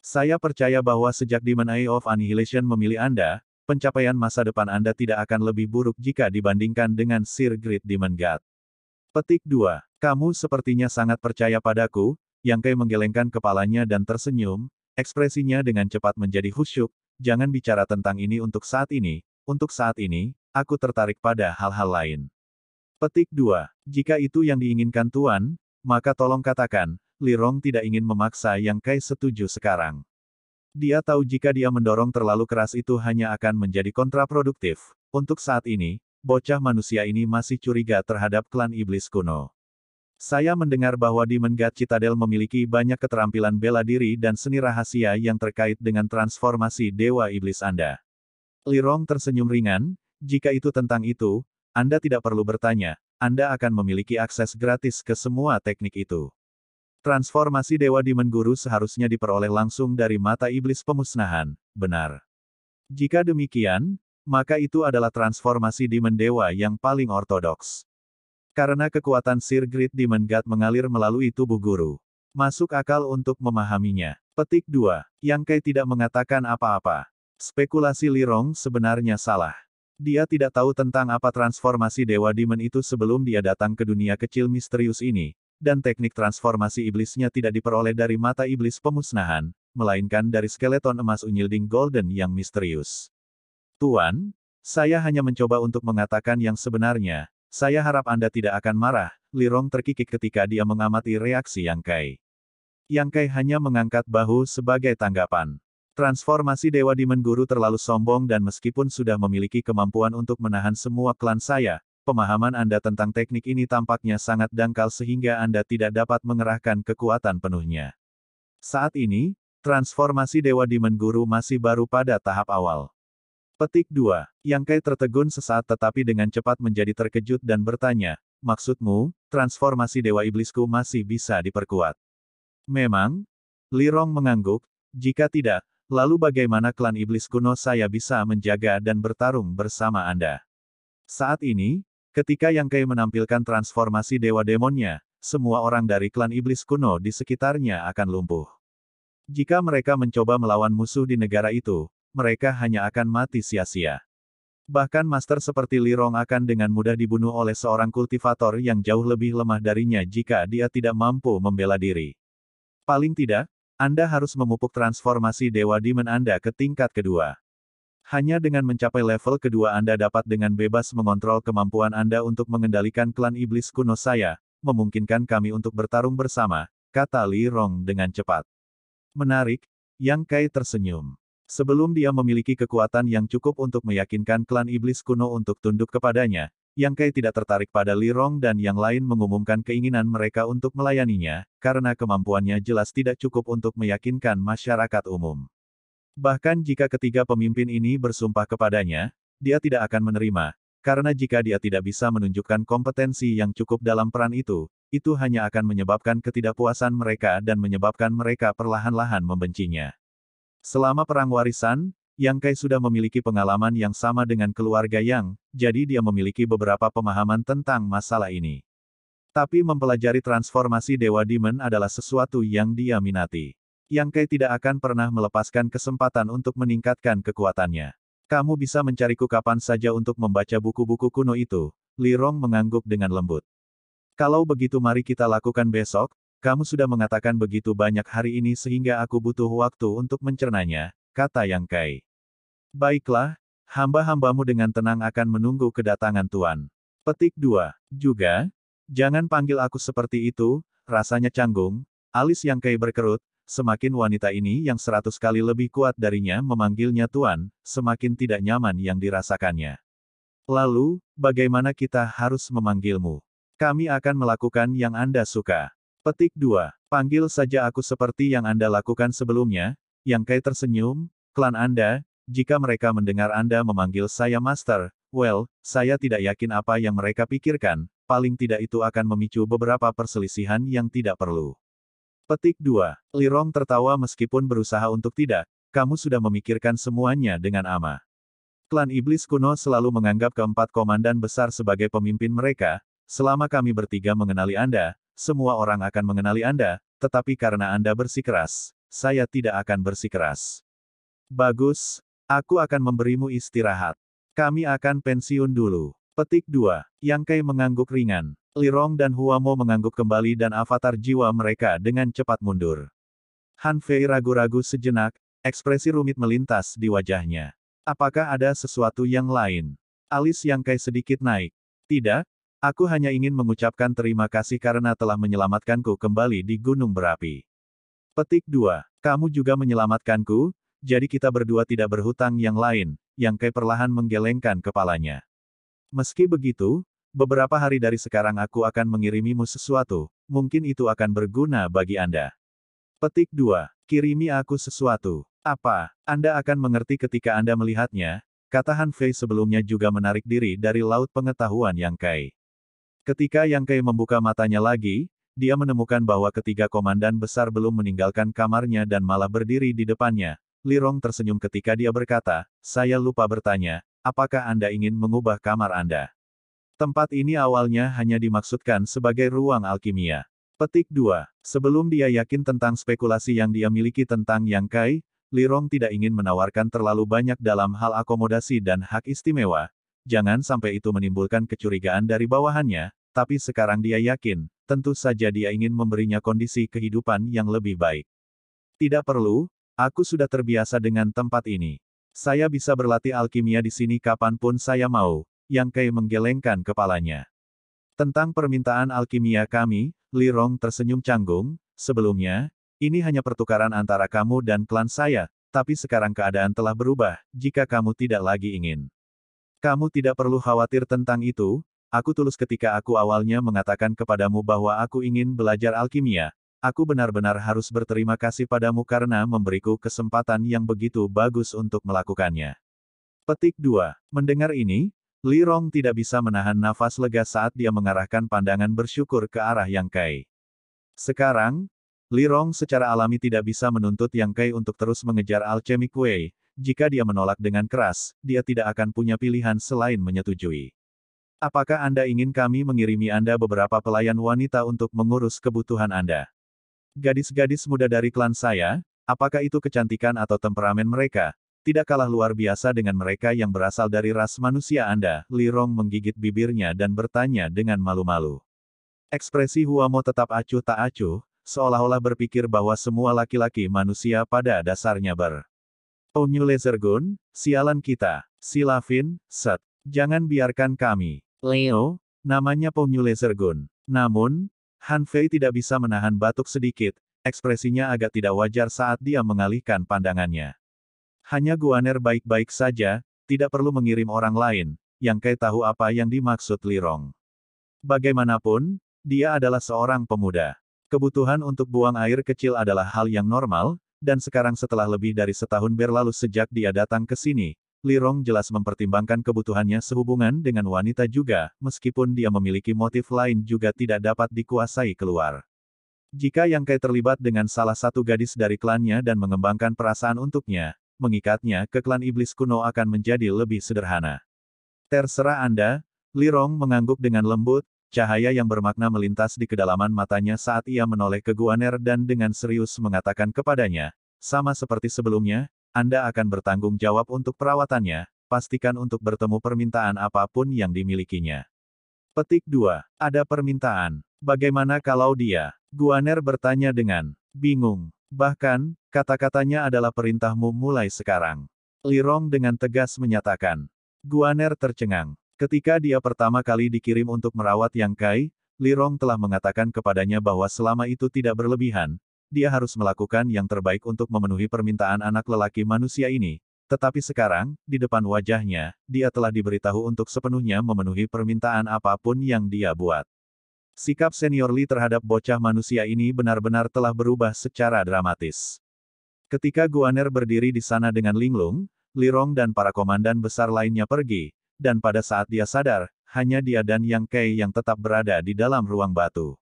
Saya percaya bahwa sejak Demon Eye of Annihilation memilih Anda, pencapaian masa depan Anda tidak akan lebih buruk jika dibandingkan dengan Sir Great Demon God. Petik 2. Kamu sepertinya sangat percaya padaku, Yang Kai menggelengkan kepalanya dan tersenyum, ekspresinya dengan cepat menjadi khusyuk, jangan bicara tentang ini untuk saat ini, untuk saat ini, aku tertarik pada hal-hal lain. Petik 2. Jika itu yang diinginkan Tuan, maka tolong katakan, Lirong tidak ingin memaksa yang Kai setuju sekarang. Dia tahu jika dia mendorong terlalu keras itu hanya akan menjadi kontraproduktif. Untuk saat ini, bocah manusia ini masih curiga terhadap klan iblis kuno. Saya mendengar bahwa Di God Citadel memiliki banyak keterampilan bela diri dan seni rahasia yang terkait dengan transformasi Dewa Iblis Anda. Lirong tersenyum ringan, jika itu tentang itu, Anda tidak perlu bertanya, Anda akan memiliki akses gratis ke semua teknik itu. Transformasi Dewa Demon Guru seharusnya diperoleh langsung dari mata iblis pemusnahan, benar. Jika demikian, maka itu adalah transformasi Demon Dewa yang paling ortodoks. Karena kekuatan Sir Great Demon God mengalir melalui tubuh guru. Masuk akal untuk memahaminya. Petik 2. Yang Kai tidak mengatakan apa-apa. Spekulasi Lirong sebenarnya salah. Dia tidak tahu tentang apa transformasi Dewa Demon itu sebelum dia datang ke dunia kecil misterius ini, dan teknik transformasi iblisnya tidak diperoleh dari mata iblis pemusnahan, melainkan dari skeleton emas unyilding golden yang misterius. Tuan, saya hanya mencoba untuk mengatakan yang sebenarnya, saya harap Anda tidak akan marah, Lirong terkikik ketika dia mengamati reaksi Yang Kai. Yang Kai hanya mengangkat bahu sebagai tanggapan. Transformasi Dewa Demon Guru terlalu sombong dan meskipun sudah memiliki kemampuan untuk menahan semua klan saya, pemahaman Anda tentang teknik ini tampaknya sangat dangkal sehingga Anda tidak dapat mengerahkan kekuatan penuhnya. Saat ini, transformasi Dewa Demon Guru masih baru pada tahap awal. Petik 2. Kai tertegun sesaat tetapi dengan cepat menjadi terkejut dan bertanya, Maksudmu, transformasi Dewa Iblisku masih bisa diperkuat? Memang? Lirong mengangguk, jika tidak, Lalu bagaimana klan iblis kuno saya bisa menjaga dan bertarung bersama Anda? Saat ini, ketika Yang Kei menampilkan transformasi dewa demonnya, semua orang dari klan iblis kuno di sekitarnya akan lumpuh. Jika mereka mencoba melawan musuh di negara itu, mereka hanya akan mati sia-sia. Bahkan master seperti Lirong akan dengan mudah dibunuh oleh seorang kultivator yang jauh lebih lemah darinya jika dia tidak mampu membela diri. Paling tidak, anda harus memupuk transformasi Dewa Demon Anda ke tingkat kedua. Hanya dengan mencapai level kedua Anda dapat dengan bebas mengontrol kemampuan Anda untuk mengendalikan klan iblis kuno saya, memungkinkan kami untuk bertarung bersama, kata Li Rong dengan cepat. Menarik, Yang Kai tersenyum. Sebelum dia memiliki kekuatan yang cukup untuk meyakinkan klan iblis kuno untuk tunduk kepadanya, yang Kai tidak tertarik pada Li Rong dan yang lain mengumumkan keinginan mereka untuk melayaninya, karena kemampuannya jelas tidak cukup untuk meyakinkan masyarakat umum. Bahkan jika ketiga pemimpin ini bersumpah kepadanya, dia tidak akan menerima, karena jika dia tidak bisa menunjukkan kompetensi yang cukup dalam peran itu, itu hanya akan menyebabkan ketidakpuasan mereka dan menyebabkan mereka perlahan-lahan membencinya. Selama perang warisan, yang Kai sudah memiliki pengalaman yang sama dengan keluarga Yang, jadi dia memiliki beberapa pemahaman tentang masalah ini. Tapi mempelajari transformasi Dewa Demon adalah sesuatu yang dia minati. Yang Kai tidak akan pernah melepaskan kesempatan untuk meningkatkan kekuatannya. Kamu bisa mencariku kapan saja untuk membaca buku-buku kuno itu, Li Rong mengangguk dengan lembut. Kalau begitu mari kita lakukan besok, kamu sudah mengatakan begitu banyak hari ini sehingga aku butuh waktu untuk mencernanya, kata Yang Kai. Baiklah, hamba-hambamu dengan tenang akan menunggu kedatangan Tuan. Petik 2. Juga, jangan panggil aku seperti itu, rasanya canggung, alis yang kei berkerut, semakin wanita ini yang seratus kali lebih kuat darinya memanggilnya Tuan, semakin tidak nyaman yang dirasakannya. Lalu, bagaimana kita harus memanggilmu? Kami akan melakukan yang Anda suka. Petik 2. Panggil saja aku seperti yang Anda lakukan sebelumnya, yang kai tersenyum, klan Anda, jika mereka mendengar Anda memanggil saya Master, well, saya tidak yakin apa yang mereka pikirkan, paling tidak itu akan memicu beberapa perselisihan yang tidak perlu. Petik 2. Lirong tertawa meskipun berusaha untuk tidak, kamu sudah memikirkan semuanya dengan ama. Klan Iblis kuno selalu menganggap keempat komandan besar sebagai pemimpin mereka, selama kami bertiga mengenali Anda, semua orang akan mengenali Anda, tetapi karena Anda bersikeras, saya tidak akan bersikeras. Bagus, Aku akan memberimu istirahat. Kami akan pensiun dulu. Petik 2. Yangkai mengangguk ringan. Lirong dan Huamo mengangguk kembali dan avatar jiwa mereka dengan cepat mundur. Han Fei ragu-ragu sejenak, ekspresi rumit melintas di wajahnya. Apakah ada sesuatu yang lain? Alis Yang Kai sedikit naik. Tidak, aku hanya ingin mengucapkan terima kasih karena telah menyelamatkanku kembali di gunung berapi. Petik 2. Kamu juga menyelamatkanku, jadi kita berdua tidak berhutang yang lain, yang Kai perlahan menggelengkan kepalanya. Meski begitu, beberapa hari dari sekarang aku akan mengirimimu sesuatu, mungkin itu akan berguna bagi Anda. Petik 2. Kirimi aku sesuatu. Apa? Anda akan mengerti ketika Anda melihatnya, kata Han Fei sebelumnya juga menarik diri dari laut pengetahuan Yang Kai. Ketika Yang Kai membuka matanya lagi, dia menemukan bahwa ketiga komandan besar belum meninggalkan kamarnya dan malah berdiri di depannya, Lirong tersenyum ketika dia berkata, saya lupa bertanya, apakah Anda ingin mengubah kamar Anda? Tempat ini awalnya hanya dimaksudkan sebagai ruang alkimia. Petik 2. Sebelum dia yakin tentang spekulasi yang dia miliki tentang Yang Kai, Lirong tidak ingin menawarkan terlalu banyak dalam hal akomodasi dan hak istimewa. Jangan sampai itu menimbulkan kecurigaan dari bawahannya, tapi sekarang dia yakin, tentu saja dia ingin memberinya kondisi kehidupan yang lebih baik. Tidak perlu, Aku sudah terbiasa dengan tempat ini. Saya bisa berlatih alkimia di sini kapanpun saya mau, Yang Kai menggelengkan kepalanya. Tentang permintaan alkimia kami, Li Rong tersenyum canggung, sebelumnya, ini hanya pertukaran antara kamu dan klan saya, tapi sekarang keadaan telah berubah, jika kamu tidak lagi ingin. Kamu tidak perlu khawatir tentang itu, aku tulus ketika aku awalnya mengatakan kepadamu bahwa aku ingin belajar alkimia, Aku benar-benar harus berterima kasih padamu karena memberiku kesempatan yang begitu bagus untuk melakukannya. Petik 2. Mendengar ini, Li Rong tidak bisa menahan nafas lega saat dia mengarahkan pandangan bersyukur ke arah Yang Kai. Sekarang, Li Rong secara alami tidak bisa menuntut Yang Kai untuk terus mengejar Alchemic Way. Jika dia menolak dengan keras, dia tidak akan punya pilihan selain menyetujui. Apakah Anda ingin kami mengirimi Anda beberapa pelayan wanita untuk mengurus kebutuhan Anda? Gadis-gadis muda dari klan saya, apakah itu kecantikan atau temperamen mereka, tidak kalah luar biasa dengan mereka yang berasal dari ras manusia Anda, Lirong menggigit bibirnya dan bertanya dengan malu-malu. Ekspresi Huamo tetap acuh tak acuh, seolah-olah berpikir bahwa semua laki-laki manusia pada dasarnya ber. Onyu oh, Laser Gun, sialan kita, silafin, set. Jangan biarkan kami. Leo, namanya Ponyu Laser Gun. Namun, Han Fei tidak bisa menahan batuk sedikit, ekspresinya agak tidak wajar saat dia mengalihkan pandangannya. Hanya Guaner baik-baik saja, tidak perlu mengirim orang lain, yang Kai tahu apa yang dimaksud Li Rong. Bagaimanapun, dia adalah seorang pemuda. Kebutuhan untuk buang air kecil adalah hal yang normal, dan sekarang setelah lebih dari setahun berlalu sejak dia datang ke sini, Lirong jelas mempertimbangkan kebutuhannya sehubungan dengan wanita juga, meskipun dia memiliki motif lain juga tidak dapat dikuasai keluar. Jika Yang Kai terlibat dengan salah satu gadis dari klannya dan mengembangkan perasaan untuknya, mengikatnya ke klan iblis kuno akan menjadi lebih sederhana. Terserah Anda, Lirong mengangguk dengan lembut, cahaya yang bermakna melintas di kedalaman matanya saat ia menoleh ke Guaner dan dengan serius mengatakan kepadanya, sama seperti sebelumnya, anda akan bertanggung jawab untuk perawatannya, pastikan untuk bertemu permintaan apapun yang dimilikinya. Petik 2. Ada permintaan. Bagaimana kalau dia? Guaner bertanya dengan bingung. Bahkan, kata-katanya adalah perintahmu mulai sekarang. Lirong dengan tegas menyatakan. Guaner tercengang. Ketika dia pertama kali dikirim untuk merawat Yang Kai, Lirong telah mengatakan kepadanya bahwa selama itu tidak berlebihan, dia harus melakukan yang terbaik untuk memenuhi permintaan anak lelaki manusia ini. Tetapi sekarang, di depan wajahnya, dia telah diberitahu untuk sepenuhnya memenuhi permintaan apapun yang dia buat. Sikap senior Lee terhadap bocah manusia ini benar-benar telah berubah secara dramatis. Ketika Guaner berdiri di sana dengan linglung, Lirong dan para komandan besar lainnya pergi, dan pada saat dia sadar, hanya dia dan Yang Kei yang tetap berada di dalam ruang batu.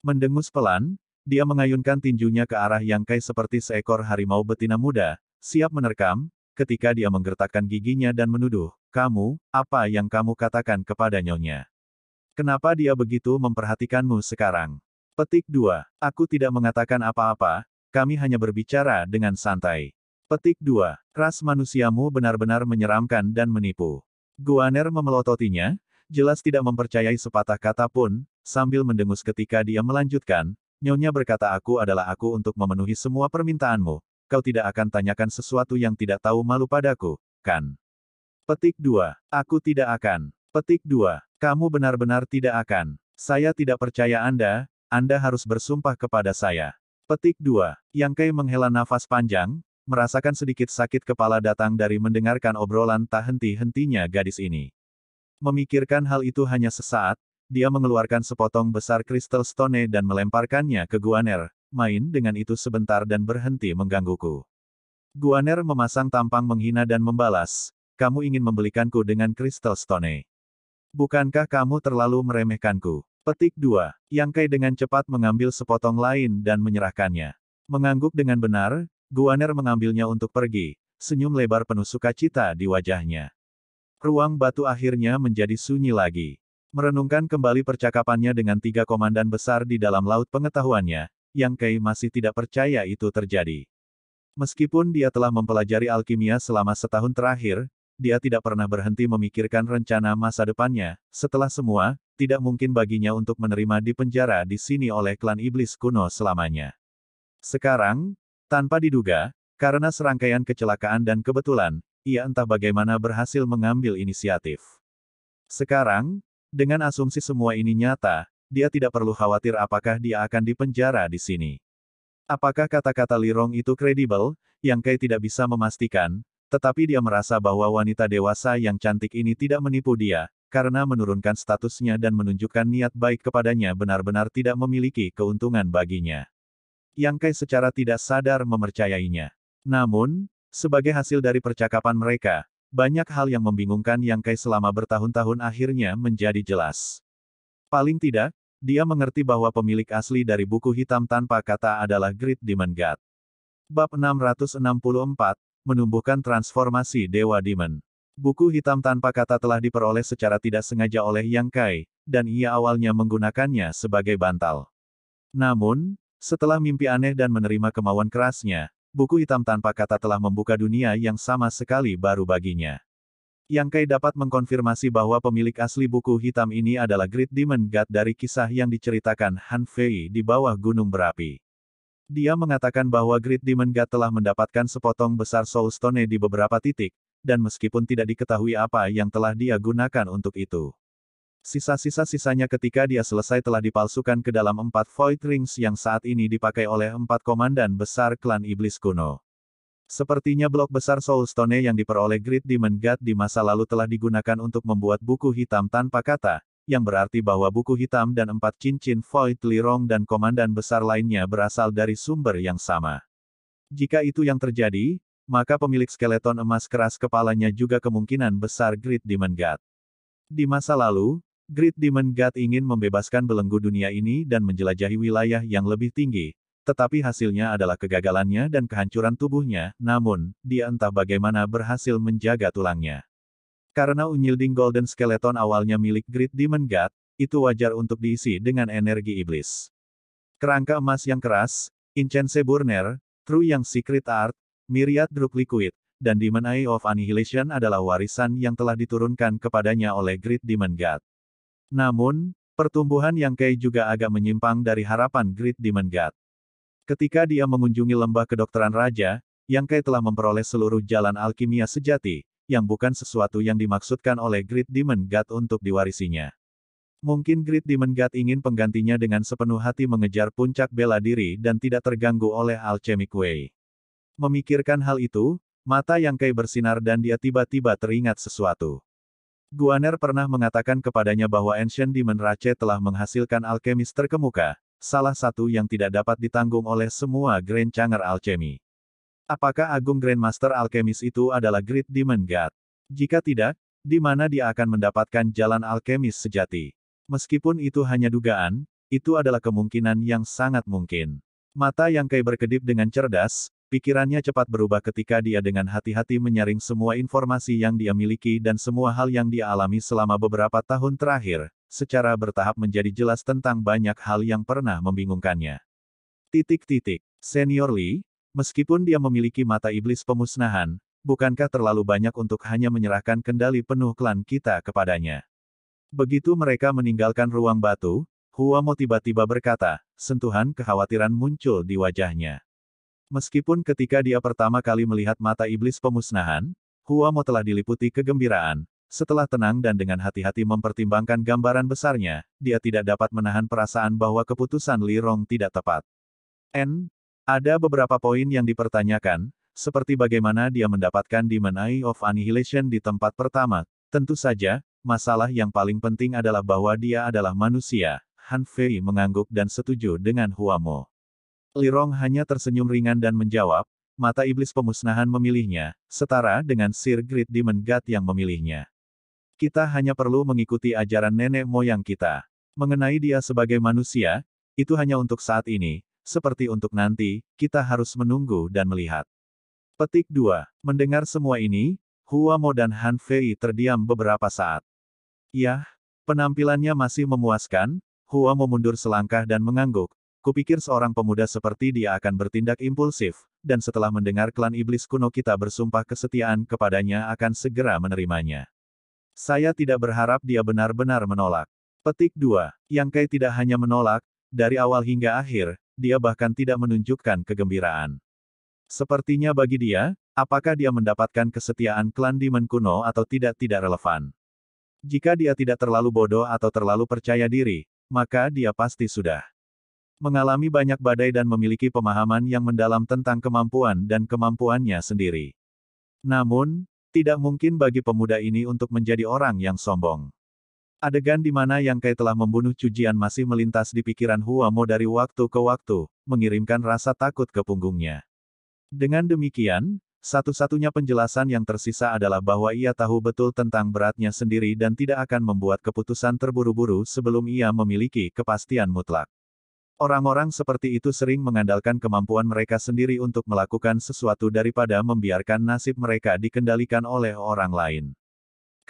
Mendengus pelan, dia mengayunkan tinjunya ke arah Yang Kai seperti seekor harimau betina muda, siap menerkam, ketika dia menggertakkan giginya dan menuduh, kamu, apa yang kamu katakan kepada nyonya? Kenapa dia begitu memperhatikanmu sekarang? Petik 2. Aku tidak mengatakan apa-apa, kami hanya berbicara dengan santai. Petik 2. Ras manusiamu benar-benar menyeramkan dan menipu. Guaner memelototinya, jelas tidak mempercayai sepatah kata pun, sambil mendengus ketika dia melanjutkan, Nyonya berkata aku adalah aku untuk memenuhi semua permintaanmu, kau tidak akan tanyakan sesuatu yang tidak tahu malu padaku, kan? Petik 2. Aku tidak akan. Petik 2. Kamu benar-benar tidak akan. Saya tidak percaya Anda, Anda harus bersumpah kepada saya. Petik 2. Kai menghela nafas panjang, merasakan sedikit sakit kepala datang dari mendengarkan obrolan tak henti-hentinya gadis ini. Memikirkan hal itu hanya sesaat, dia mengeluarkan sepotong besar kristal stone dan melemparkannya ke Guaner. Main dengan itu sebentar dan berhenti menggangguku. Guaner memasang tampang menghina dan membalas, kamu ingin membelikanku dengan kristal stone. Bukankah kamu terlalu meremehkanku? Petik 2. Kai dengan cepat mengambil sepotong lain dan menyerahkannya. Mengangguk dengan benar, Guaner mengambilnya untuk pergi, senyum lebar penuh sukacita di wajahnya. Ruang batu akhirnya menjadi sunyi lagi. Merenungkan kembali percakapannya dengan tiga komandan besar di dalam laut pengetahuannya, Yang Kei masih tidak percaya itu terjadi. Meskipun dia telah mempelajari alkimia selama setahun terakhir, dia tidak pernah berhenti memikirkan rencana masa depannya. Setelah semua, tidak mungkin baginya untuk menerima di penjara di sini oleh klan iblis kuno selamanya. Sekarang, tanpa diduga, karena serangkaian kecelakaan dan kebetulan, ia entah bagaimana berhasil mengambil inisiatif. Sekarang, dengan asumsi semua ini nyata, dia tidak perlu khawatir apakah dia akan dipenjara di sini. Apakah kata-kata Lirong itu kredibel, yang Kai tidak bisa memastikan, tetapi dia merasa bahwa wanita dewasa yang cantik ini tidak menipu dia, karena menurunkan statusnya dan menunjukkan niat baik kepadanya benar-benar tidak memiliki keuntungan baginya. Yang Kai secara tidak sadar memercayainya. Namun, sebagai hasil dari percakapan mereka, banyak hal yang membingungkan yang Kai selama bertahun-tahun akhirnya menjadi jelas. Paling tidak, dia mengerti bahwa pemilik asli dari buku hitam tanpa kata adalah Great Demon God. Bab 664, Menumbuhkan Transformasi Dewa Demon. Buku hitam tanpa kata telah diperoleh secara tidak sengaja oleh Yang Kai, dan ia awalnya menggunakannya sebagai bantal. Namun, setelah mimpi aneh dan menerima kemauan kerasnya, buku hitam tanpa kata telah membuka dunia yang sama sekali baru baginya. Yang Kai dapat mengkonfirmasi bahwa pemilik asli buku hitam ini adalah Great Demon God dari kisah yang diceritakan Han Fei di bawah gunung berapi. Dia mengatakan bahwa Great Demon God telah mendapatkan sepotong besar Soul Stone di beberapa titik, dan meskipun tidak diketahui apa yang telah dia gunakan untuk itu. Sisa-sisa sisanya ketika dia selesai telah dipalsukan ke dalam empat Void Rings yang saat ini dipakai oleh empat komandan besar klan Iblis kuno. Sepertinya blok besar Soulstone yang diperoleh Great Demon God di masa lalu telah digunakan untuk membuat buku hitam tanpa kata, yang berarti bahwa buku hitam dan empat cincin Void Lirong dan komandan besar lainnya berasal dari sumber yang sama. Jika itu yang terjadi, maka pemilik skeleton emas keras kepalanya juga kemungkinan besar Great Demon God. Di masa lalu, Great Demon God ingin membebaskan belenggu dunia ini dan menjelajahi wilayah yang lebih tinggi. Tetapi hasilnya adalah kegagalannya dan kehancuran tubuhnya, namun, dia entah bagaimana berhasil menjaga tulangnya. Karena unyielding golden skeleton awalnya milik Great Demon God, itu wajar untuk diisi dengan energi iblis. Kerangka emas yang keras, Incense Burner, True yang Secret Art, Myriad Drug Liquid, dan Demon Eye of Annihilation adalah warisan yang telah diturunkan kepadanya oleh Great Demon God. Namun, pertumbuhan yang Kei juga agak menyimpang dari harapan Great Demon God. Ketika dia mengunjungi lembah kedokteran raja, yang Kei telah memperoleh seluruh jalan alkimia sejati, yang bukan sesuatu yang dimaksudkan oleh Great Demon God untuk diwarisinya. Mungkin Great Demon God ingin penggantinya dengan sepenuh hati mengejar puncak bela diri dan tidak terganggu oleh Alchemic Way. Memikirkan hal itu, mata Yang Kei bersinar dan dia tiba-tiba teringat sesuatu. Guaner pernah mengatakan kepadanya bahwa Ancient Demon Rache telah menghasilkan alkemis terkemuka, salah satu yang tidak dapat ditanggung oleh semua Grand Changer Alchemy. Apakah Agung Grandmaster Alkemis itu adalah Great Demon God? Jika tidak, di mana dia akan mendapatkan jalan alkemis sejati? Meskipun itu hanya dugaan, itu adalah kemungkinan yang sangat mungkin. Mata yang Kai berkedip dengan cerdas, Pikirannya cepat berubah ketika dia dengan hati-hati menyaring semua informasi yang dia miliki dan semua hal yang dia alami selama beberapa tahun terakhir, secara bertahap menjadi jelas tentang banyak hal yang pernah membingungkannya. Titik-titik. Senior Lee, meskipun dia memiliki mata iblis pemusnahan, bukankah terlalu banyak untuk hanya menyerahkan kendali penuh klan kita kepadanya? Begitu mereka meninggalkan ruang batu, Huamo tiba-tiba berkata, sentuhan kekhawatiran muncul di wajahnya. Meskipun ketika dia pertama kali melihat mata iblis pemusnahan, Huamo telah diliputi kegembiraan. Setelah tenang dan dengan hati-hati mempertimbangkan gambaran besarnya, dia tidak dapat menahan perasaan bahwa keputusan Li Rong tidak tepat. N. Ada beberapa poin yang dipertanyakan, seperti bagaimana dia mendapatkan Demon Eye of Annihilation di tempat pertama. Tentu saja, masalah yang paling penting adalah bahwa dia adalah manusia. Han Fei mengangguk dan setuju dengan Huamo. Lirong hanya tersenyum ringan dan menjawab, mata iblis pemusnahan memilihnya, setara dengan Sir Great Demon God yang memilihnya. Kita hanya perlu mengikuti ajaran nenek moyang kita. Mengenai dia sebagai manusia, itu hanya untuk saat ini, seperti untuk nanti, kita harus menunggu dan melihat. Petik 2. Mendengar semua ini, Huamo dan Han Fei terdiam beberapa saat. Yah, penampilannya masih memuaskan, Huamo mundur selangkah dan mengangguk, Kupikir seorang pemuda seperti dia akan bertindak impulsif, dan setelah mendengar klan iblis kuno kita bersumpah kesetiaan kepadanya akan segera menerimanya. Saya tidak berharap dia benar-benar menolak. Petik 2. Yang Kai tidak hanya menolak, dari awal hingga akhir, dia bahkan tidak menunjukkan kegembiraan. Sepertinya bagi dia, apakah dia mendapatkan kesetiaan klan Demon kuno atau tidak tidak relevan. Jika dia tidak terlalu bodoh atau terlalu percaya diri, maka dia pasti sudah mengalami banyak badai dan memiliki pemahaman yang mendalam tentang kemampuan dan kemampuannya sendiri. Namun, tidak mungkin bagi pemuda ini untuk menjadi orang yang sombong. Adegan di mana Yang Kai telah membunuh cujian masih melintas di pikiran Huamo dari waktu ke waktu, mengirimkan rasa takut ke punggungnya. Dengan demikian, satu-satunya penjelasan yang tersisa adalah bahwa ia tahu betul tentang beratnya sendiri dan tidak akan membuat keputusan terburu-buru sebelum ia memiliki kepastian mutlak. Orang-orang seperti itu sering mengandalkan kemampuan mereka sendiri untuk melakukan sesuatu daripada membiarkan nasib mereka dikendalikan oleh orang lain.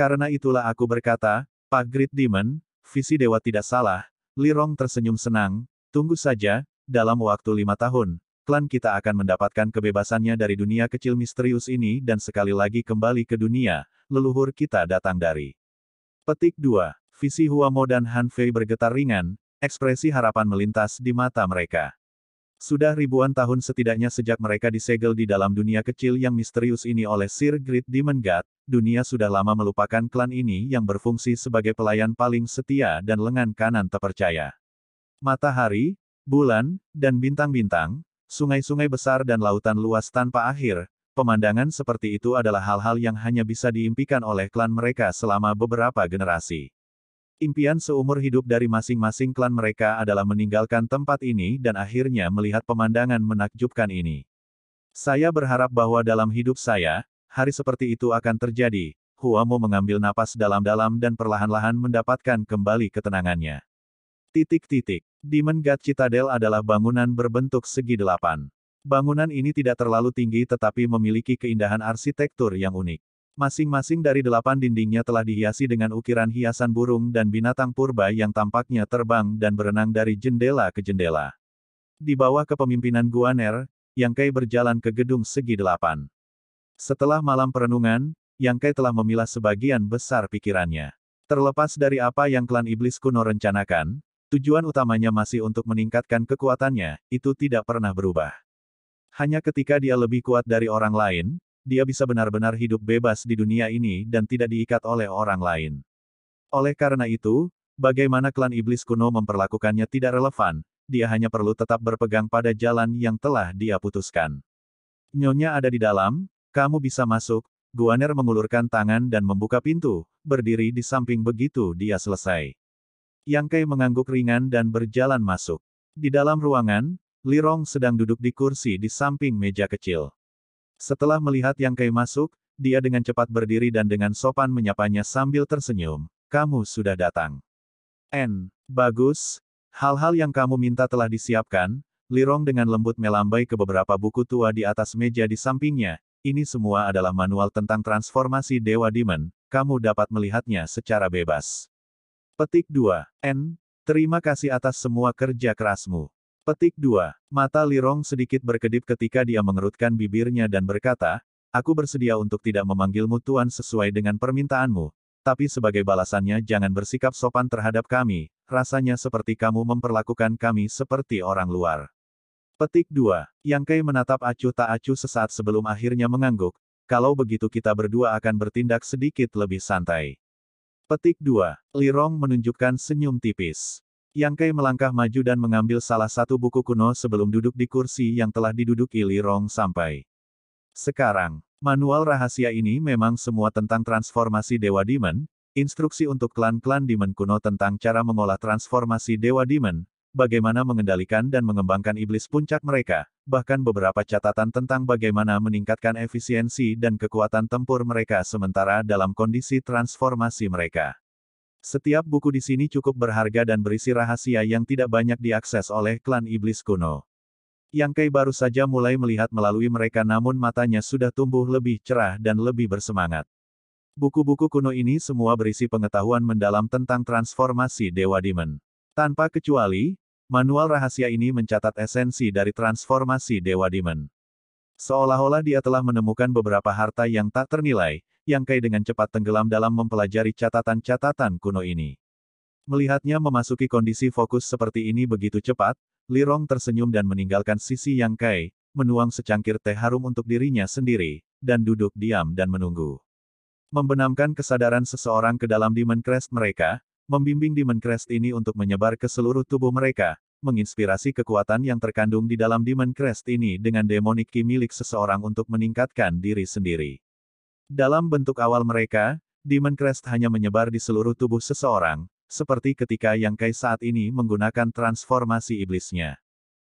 Karena itulah aku berkata, Pak Grit Demon, visi dewa tidak salah, Lirong tersenyum senang, tunggu saja, dalam waktu lima tahun, klan kita akan mendapatkan kebebasannya dari dunia kecil misterius ini dan sekali lagi kembali ke dunia, leluhur kita datang dari. Petik 2. Visi Huamo dan Han Fei bergetar ringan, Ekspresi harapan melintas di mata mereka. Sudah ribuan tahun setidaknya sejak mereka disegel di dalam dunia kecil yang misterius ini oleh Sir Grid Demon God, dunia sudah lama melupakan klan ini yang berfungsi sebagai pelayan paling setia dan lengan kanan terpercaya. Matahari, bulan, dan bintang-bintang, sungai-sungai besar dan lautan luas tanpa akhir, pemandangan seperti itu adalah hal-hal yang hanya bisa diimpikan oleh klan mereka selama beberapa generasi. Impian seumur hidup dari masing-masing klan mereka adalah meninggalkan tempat ini dan akhirnya melihat pemandangan menakjubkan ini. Saya berharap bahwa dalam hidup saya, hari seperti itu akan terjadi. Huamo mengambil napas dalam-dalam dan perlahan-lahan mendapatkan kembali ketenangannya. Titik-titik. Demon God Citadel adalah bangunan berbentuk segi delapan. Bangunan ini tidak terlalu tinggi tetapi memiliki keindahan arsitektur yang unik. Masing-masing dari delapan dindingnya telah dihiasi dengan ukiran hiasan burung dan binatang purba yang tampaknya terbang dan berenang dari jendela ke jendela. Di bawah kepemimpinan Guaner, Yang Kai berjalan ke gedung segi delapan. Setelah malam perenungan, Yang Kai telah memilah sebagian besar pikirannya. Terlepas dari apa yang klan iblis kuno rencanakan, tujuan utamanya masih untuk meningkatkan kekuatannya, itu tidak pernah berubah. Hanya ketika dia lebih kuat dari orang lain, dia bisa benar-benar hidup bebas di dunia ini dan tidak diikat oleh orang lain. Oleh karena itu, bagaimana klan iblis kuno memperlakukannya tidak relevan, dia hanya perlu tetap berpegang pada jalan yang telah dia putuskan. Nyonya ada di dalam, kamu bisa masuk, Guaner mengulurkan tangan dan membuka pintu, berdiri di samping begitu dia selesai. Yang Kei mengangguk ringan dan berjalan masuk. Di dalam ruangan, Lirong sedang duduk di kursi di samping meja kecil. Setelah melihat Yang Kai masuk, dia dengan cepat berdiri dan dengan sopan menyapanya sambil tersenyum. Kamu sudah datang. N. Bagus. Hal-hal yang kamu minta telah disiapkan. Lirong dengan lembut melambai ke beberapa buku tua di atas meja di sampingnya. Ini semua adalah manual tentang transformasi Dewa Demon. Kamu dapat melihatnya secara bebas. Petik 2. N. Terima kasih atas semua kerja kerasmu. Petik 2. Mata Lirong sedikit berkedip ketika dia mengerutkan bibirnya dan berkata, Aku bersedia untuk tidak memanggilmu Tuan sesuai dengan permintaanmu, tapi sebagai balasannya jangan bersikap sopan terhadap kami, rasanya seperti kamu memperlakukan kami seperti orang luar. Petik 2. Yang Kei menatap acuh tak acuh sesaat sebelum akhirnya mengangguk, kalau begitu kita berdua akan bertindak sedikit lebih santai. Petik 2. Lirong menunjukkan senyum tipis. Yang Kei melangkah maju dan mengambil salah satu buku kuno sebelum duduk di kursi yang telah diduduki Li Rong sampai. Sekarang, manual rahasia ini memang semua tentang transformasi Dewa Demon, instruksi untuk klan-klan Demon kuno tentang cara mengolah transformasi Dewa Demon, bagaimana mengendalikan dan mengembangkan iblis puncak mereka, bahkan beberapa catatan tentang bagaimana meningkatkan efisiensi dan kekuatan tempur mereka sementara dalam kondisi transformasi mereka. Setiap buku di sini cukup berharga dan berisi rahasia yang tidak banyak diakses oleh klan iblis kuno. Yang Kai baru saja mulai melihat melalui mereka namun matanya sudah tumbuh lebih cerah dan lebih bersemangat. Buku-buku kuno ini semua berisi pengetahuan mendalam tentang transformasi Dewa Demon. Tanpa kecuali, manual rahasia ini mencatat esensi dari transformasi Dewa Demon. Seolah-olah dia telah menemukan beberapa harta yang tak ternilai, yang Kai dengan cepat tenggelam dalam mempelajari catatan-catatan kuno ini. Melihatnya memasuki kondisi fokus seperti ini begitu cepat, Lirong tersenyum dan meninggalkan sisi Yang Kai, menuang secangkir teh harum untuk dirinya sendiri, dan duduk diam dan menunggu. Membenamkan kesadaran seseorang ke dalam Demon Crest mereka, membimbing Demon Crest ini untuk menyebar ke seluruh tubuh mereka, menginspirasi kekuatan yang terkandung di dalam Demon Crest ini dengan demonik ki milik seseorang untuk meningkatkan diri sendiri. Dalam bentuk awal mereka, Demon Crest hanya menyebar di seluruh tubuh seseorang, seperti ketika Yang Kai saat ini menggunakan transformasi iblisnya.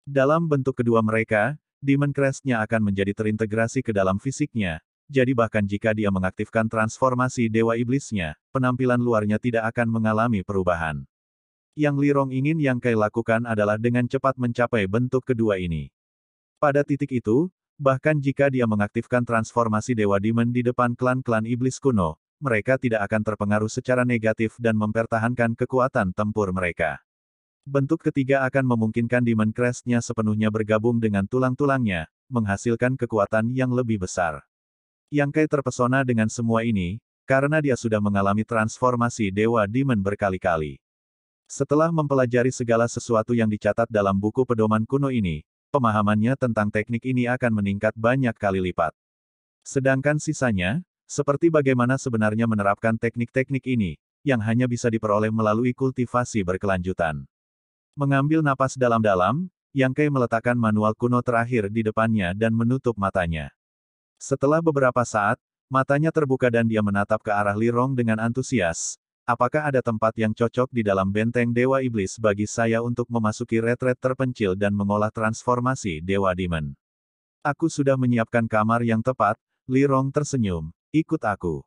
Dalam bentuk kedua mereka, Demon Crest-nya akan menjadi terintegrasi ke dalam fisiknya, jadi bahkan jika dia mengaktifkan transformasi Dewa Iblisnya, penampilan luarnya tidak akan mengalami perubahan. Yang Lirong ingin Yang Kai lakukan adalah dengan cepat mencapai bentuk kedua ini. Pada titik itu, Bahkan jika dia mengaktifkan transformasi Dewa Demon di depan klan-klan iblis kuno, mereka tidak akan terpengaruh secara negatif dan mempertahankan kekuatan tempur mereka. Bentuk ketiga akan memungkinkan Demon Crest-nya sepenuhnya bergabung dengan tulang-tulangnya, menghasilkan kekuatan yang lebih besar. Yang Kai terpesona dengan semua ini, karena dia sudah mengalami transformasi Dewa Demon berkali-kali. Setelah mempelajari segala sesuatu yang dicatat dalam buku pedoman kuno ini, pemahamannya tentang teknik ini akan meningkat banyak kali lipat. Sedangkan sisanya, seperti bagaimana sebenarnya menerapkan teknik-teknik ini, yang hanya bisa diperoleh melalui kultivasi berkelanjutan. Mengambil napas dalam-dalam, Yang Kei meletakkan manual kuno terakhir di depannya dan menutup matanya. Setelah beberapa saat, matanya terbuka dan dia menatap ke arah Lirong dengan antusias, Apakah ada tempat yang cocok di dalam benteng Dewa Iblis bagi saya untuk memasuki retret terpencil dan mengolah transformasi Dewa Demon? Aku sudah menyiapkan kamar yang tepat, Lirong tersenyum. Ikut aku.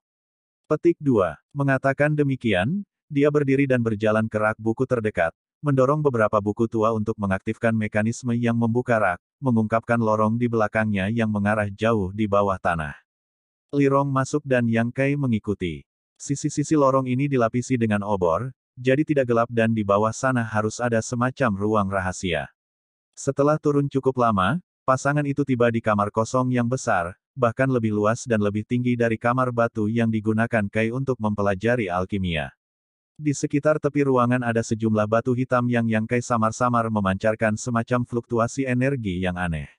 Petik 2. Mengatakan demikian, dia berdiri dan berjalan ke rak buku terdekat, mendorong beberapa buku tua untuk mengaktifkan mekanisme yang membuka rak, mengungkapkan lorong di belakangnya yang mengarah jauh di bawah tanah. Lirong masuk dan Yang Kai mengikuti. Sisi-sisi lorong ini dilapisi dengan obor, jadi tidak gelap dan di bawah sana harus ada semacam ruang rahasia. Setelah turun cukup lama, pasangan itu tiba di kamar kosong yang besar, bahkan lebih luas dan lebih tinggi dari kamar batu yang digunakan Kai untuk mempelajari alkimia. Di sekitar tepi ruangan ada sejumlah batu hitam yang yang Kai samar-samar memancarkan semacam fluktuasi energi yang aneh.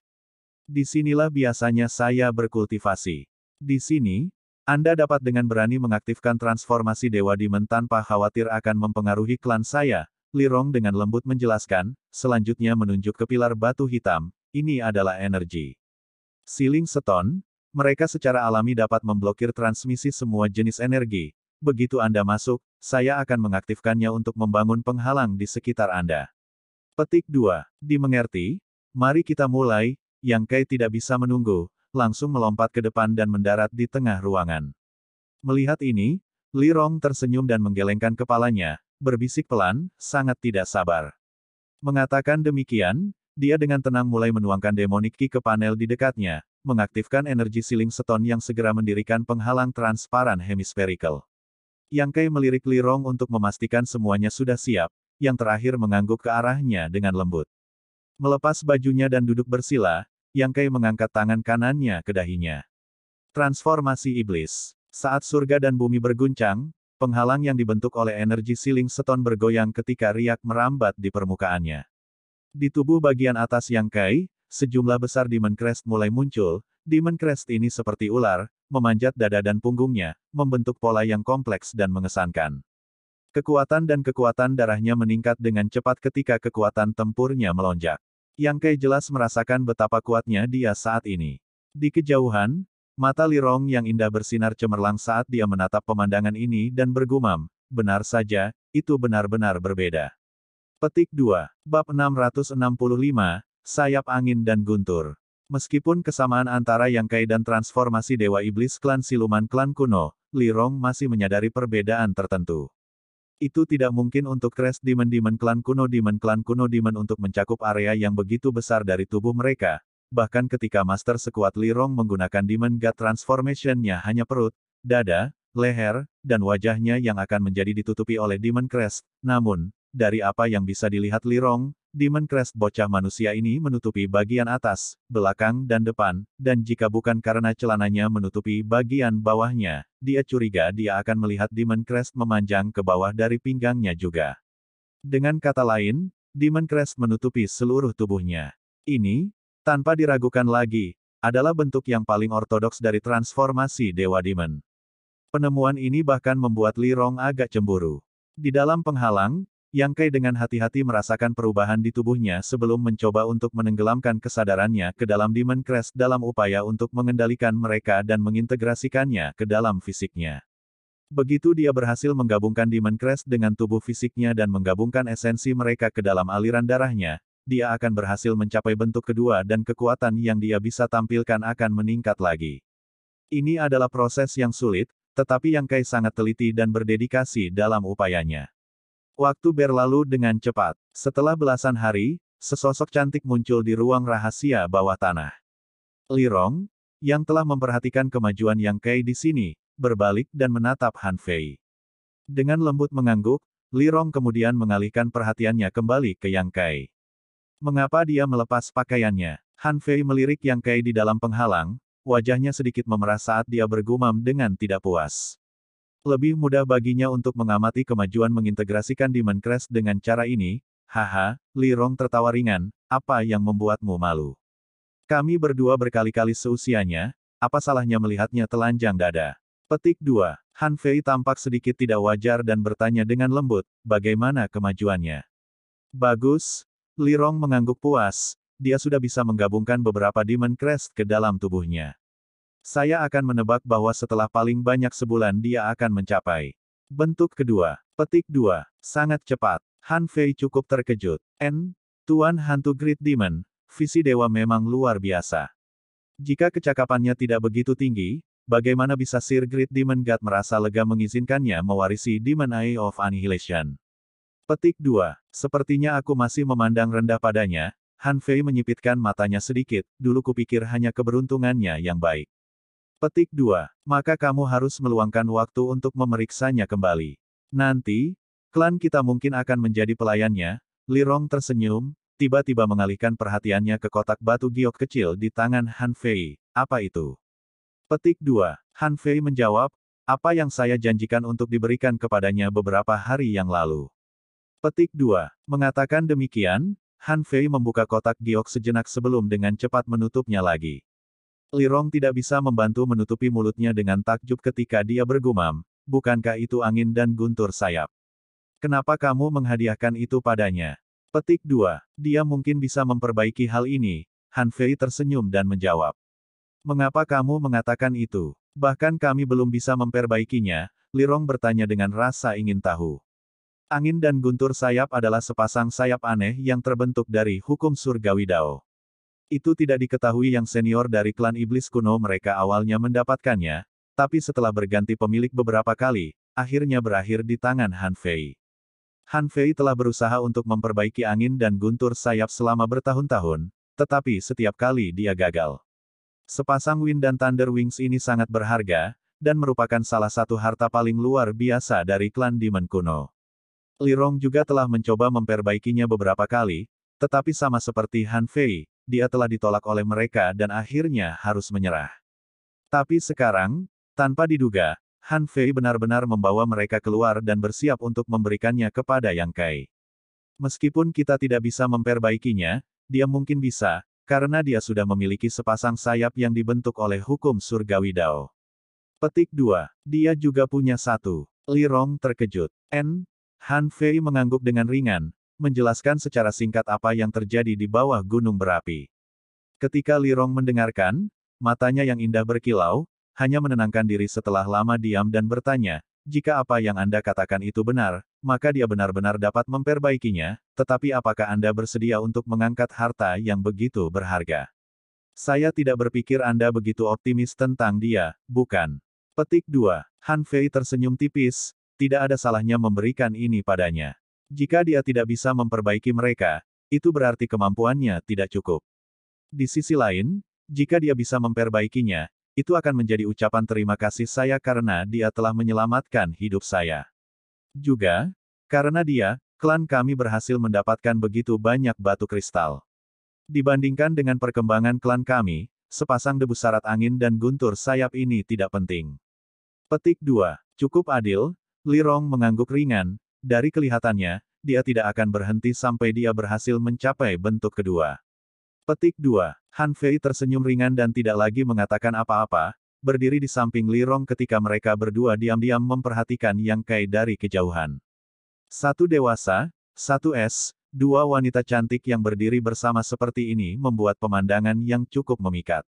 Disinilah biasanya saya berkultivasi. Di sini, anda dapat dengan berani mengaktifkan transformasi Dewa Demon tanpa khawatir akan mempengaruhi klan saya, Lirong dengan lembut menjelaskan, selanjutnya menunjuk ke pilar batu hitam, ini adalah energi. Siling seton, mereka secara alami dapat memblokir transmisi semua jenis energi. Begitu Anda masuk, saya akan mengaktifkannya untuk membangun penghalang di sekitar Anda. Petik 2. Dimengerti? Mari kita mulai, Yang Kai tidak bisa menunggu, langsung melompat ke depan dan mendarat di tengah ruangan. Melihat ini, Li Rong tersenyum dan menggelengkan kepalanya, berbisik pelan, sangat tidak sabar. Mengatakan demikian, dia dengan tenang mulai menuangkan demonic ki ke panel di dekatnya, mengaktifkan energi siling seton yang segera mendirikan penghalang transparan hemispherical. Yang Kai melirik Li Rong untuk memastikan semuanya sudah siap, yang terakhir mengangguk ke arahnya dengan lembut. Melepas bajunya dan duduk bersila, yang Kei mengangkat tangan kanannya ke dahinya. Transformasi Iblis. Saat surga dan bumi berguncang, penghalang yang dibentuk oleh energi siling seton bergoyang ketika riak merambat di permukaannya. Di tubuh bagian atas Yang Kai, sejumlah besar Demon Crest mulai muncul, Demon Crest ini seperti ular, memanjat dada dan punggungnya, membentuk pola yang kompleks dan mengesankan. Kekuatan dan kekuatan darahnya meningkat dengan cepat ketika kekuatan tempurnya melonjak. Yang Kai jelas merasakan betapa kuatnya dia saat ini. Di kejauhan, mata Lirong yang indah bersinar cemerlang saat dia menatap pemandangan ini dan bergumam, benar saja, itu benar-benar berbeda. Petik 2. Bab 665, Sayap Angin dan Guntur. Meskipun kesamaan antara Yang Kai dan transformasi Dewa Iblis Klan Siluman Klan Kuno, Lirong masih menyadari perbedaan tertentu. Itu tidak mungkin untuk Crest Demon Demon Klan kuno Demon Klan kuno Demon untuk mencakup area yang begitu besar dari tubuh mereka, bahkan ketika Master sekuat Lirong menggunakan Demon God Transformation-nya hanya perut, dada, leher, dan wajahnya yang akan menjadi ditutupi oleh Demon Crest, namun, dari apa yang bisa dilihat Lirong, Demon Crest bocah manusia ini menutupi bagian atas, belakang dan depan, dan jika bukan karena celananya menutupi bagian bawahnya, dia curiga dia akan melihat Demon Crest memanjang ke bawah dari pinggangnya juga. Dengan kata lain, Demon Crest menutupi seluruh tubuhnya. Ini, tanpa diragukan lagi, adalah bentuk yang paling ortodoks dari transformasi Dewa Demon. Penemuan ini bahkan membuat Lirong agak cemburu. Di dalam penghalang, yang Kai dengan hati-hati merasakan perubahan di tubuhnya sebelum mencoba untuk menenggelamkan kesadarannya ke dalam Demon Crest dalam upaya untuk mengendalikan mereka dan mengintegrasikannya ke dalam fisiknya. Begitu dia berhasil menggabungkan Demon Crest dengan tubuh fisiknya dan menggabungkan esensi mereka ke dalam aliran darahnya, dia akan berhasil mencapai bentuk kedua dan kekuatan yang dia bisa tampilkan akan meningkat lagi. Ini adalah proses yang sulit, tetapi Yang Kai sangat teliti dan berdedikasi dalam upayanya. Waktu berlalu dengan cepat. Setelah belasan hari, sesosok cantik muncul di ruang rahasia bawah tanah. Lirong, yang telah memperhatikan kemajuan Yang Kei di sini, berbalik dan menatap Han Fei. Dengan lembut mengangguk, Lirong kemudian mengalihkan perhatiannya kembali ke Yang Kai. Mengapa dia melepas pakaiannya? Han Fei melirik Yang Kai di dalam penghalang, wajahnya sedikit memerah saat dia bergumam dengan tidak puas. Lebih mudah baginya untuk mengamati kemajuan mengintegrasikan Demon Crest dengan cara ini, haha, Li Rong tertawa ringan, apa yang membuatmu malu? Kami berdua berkali-kali seusianya, apa salahnya melihatnya telanjang dada? Petik 2. Han Fei tampak sedikit tidak wajar dan bertanya dengan lembut, bagaimana kemajuannya? Bagus, Li Rong mengangguk puas, dia sudah bisa menggabungkan beberapa Demon Crest ke dalam tubuhnya. Saya akan menebak bahwa setelah paling banyak sebulan dia akan mencapai. Bentuk kedua. Petik dua. Sangat cepat. Han Fei cukup terkejut. N. Tuan Hantu Great Demon, visi dewa memang luar biasa. Jika kecakapannya tidak begitu tinggi, bagaimana bisa Sir Great Demon God merasa lega mengizinkannya mewarisi Demon Eye of Annihilation? Petik 2. Sepertinya aku masih memandang rendah padanya, Han Fei menyipitkan matanya sedikit, dulu kupikir hanya keberuntungannya yang baik. Petik 2. Maka kamu harus meluangkan waktu untuk memeriksanya kembali. Nanti, klan kita mungkin akan menjadi pelayannya, Lirong tersenyum, tiba-tiba mengalihkan perhatiannya ke kotak batu giok kecil di tangan Han Fei. Apa itu? Petik 2. Han Fei menjawab, apa yang saya janjikan untuk diberikan kepadanya beberapa hari yang lalu. Petik 2. Mengatakan demikian, Han Fei membuka kotak giok sejenak sebelum dengan cepat menutupnya lagi. Lirong tidak bisa membantu menutupi mulutnya dengan takjub ketika dia bergumam, bukankah itu angin dan guntur sayap? Kenapa kamu menghadiahkan itu padanya? Petik 2. Dia mungkin bisa memperbaiki hal ini, Han Fei tersenyum dan menjawab. Mengapa kamu mengatakan itu? Bahkan kami belum bisa memperbaikinya, Lirong bertanya dengan rasa ingin tahu. Angin dan guntur sayap adalah sepasang sayap aneh yang terbentuk dari hukum surgawi Dao. Itu tidak diketahui yang senior dari klan iblis kuno mereka awalnya mendapatkannya, tapi setelah berganti pemilik beberapa kali, akhirnya berakhir di tangan Han Fei. Han Fei telah berusaha untuk memperbaiki angin dan guntur sayap selama bertahun-tahun, tetapi setiap kali dia gagal. Sepasang Wind dan Thunder Wings ini sangat berharga, dan merupakan salah satu harta paling luar biasa dari klan Demon kuno. Lirong juga telah mencoba memperbaikinya beberapa kali, tetapi sama seperti Han Fei, dia telah ditolak oleh mereka dan akhirnya harus menyerah. Tapi sekarang, tanpa diduga, Han Fei benar-benar membawa mereka keluar dan bersiap untuk memberikannya kepada Yang Kai. Meskipun kita tidak bisa memperbaikinya, dia mungkin bisa, karena dia sudah memiliki sepasang sayap yang dibentuk oleh hukum surgawi Dao. Petik 2. Dia juga punya satu. Li Rong terkejut. N. Han Fei mengangguk dengan ringan, menjelaskan secara singkat apa yang terjadi di bawah gunung berapi. Ketika Lirong mendengarkan, matanya yang indah berkilau, hanya menenangkan diri setelah lama diam dan bertanya, jika apa yang Anda katakan itu benar, maka dia benar-benar dapat memperbaikinya, tetapi apakah Anda bersedia untuk mengangkat harta yang begitu berharga? Saya tidak berpikir Anda begitu optimis tentang dia, bukan? Petik 2. Han Fei tersenyum tipis, tidak ada salahnya memberikan ini padanya. Jika dia tidak bisa memperbaiki mereka, itu berarti kemampuannya tidak cukup. Di sisi lain, jika dia bisa memperbaikinya, itu akan menjadi ucapan terima kasih saya karena dia telah menyelamatkan hidup saya. Juga, karena dia, klan kami berhasil mendapatkan begitu banyak batu kristal. Dibandingkan dengan perkembangan klan kami, sepasang debu syarat angin dan guntur sayap ini tidak penting. Petik 2. Cukup adil, Lirong mengangguk ringan, dari kelihatannya, dia tidak akan berhenti sampai dia berhasil mencapai bentuk kedua. Petik 2. Han Fei tersenyum ringan dan tidak lagi mengatakan apa-apa, berdiri di samping Li Rong, ketika mereka berdua diam-diam memperhatikan Yang Kai dari kejauhan. Satu dewasa, satu es, dua wanita cantik yang berdiri bersama seperti ini membuat pemandangan yang cukup memikat.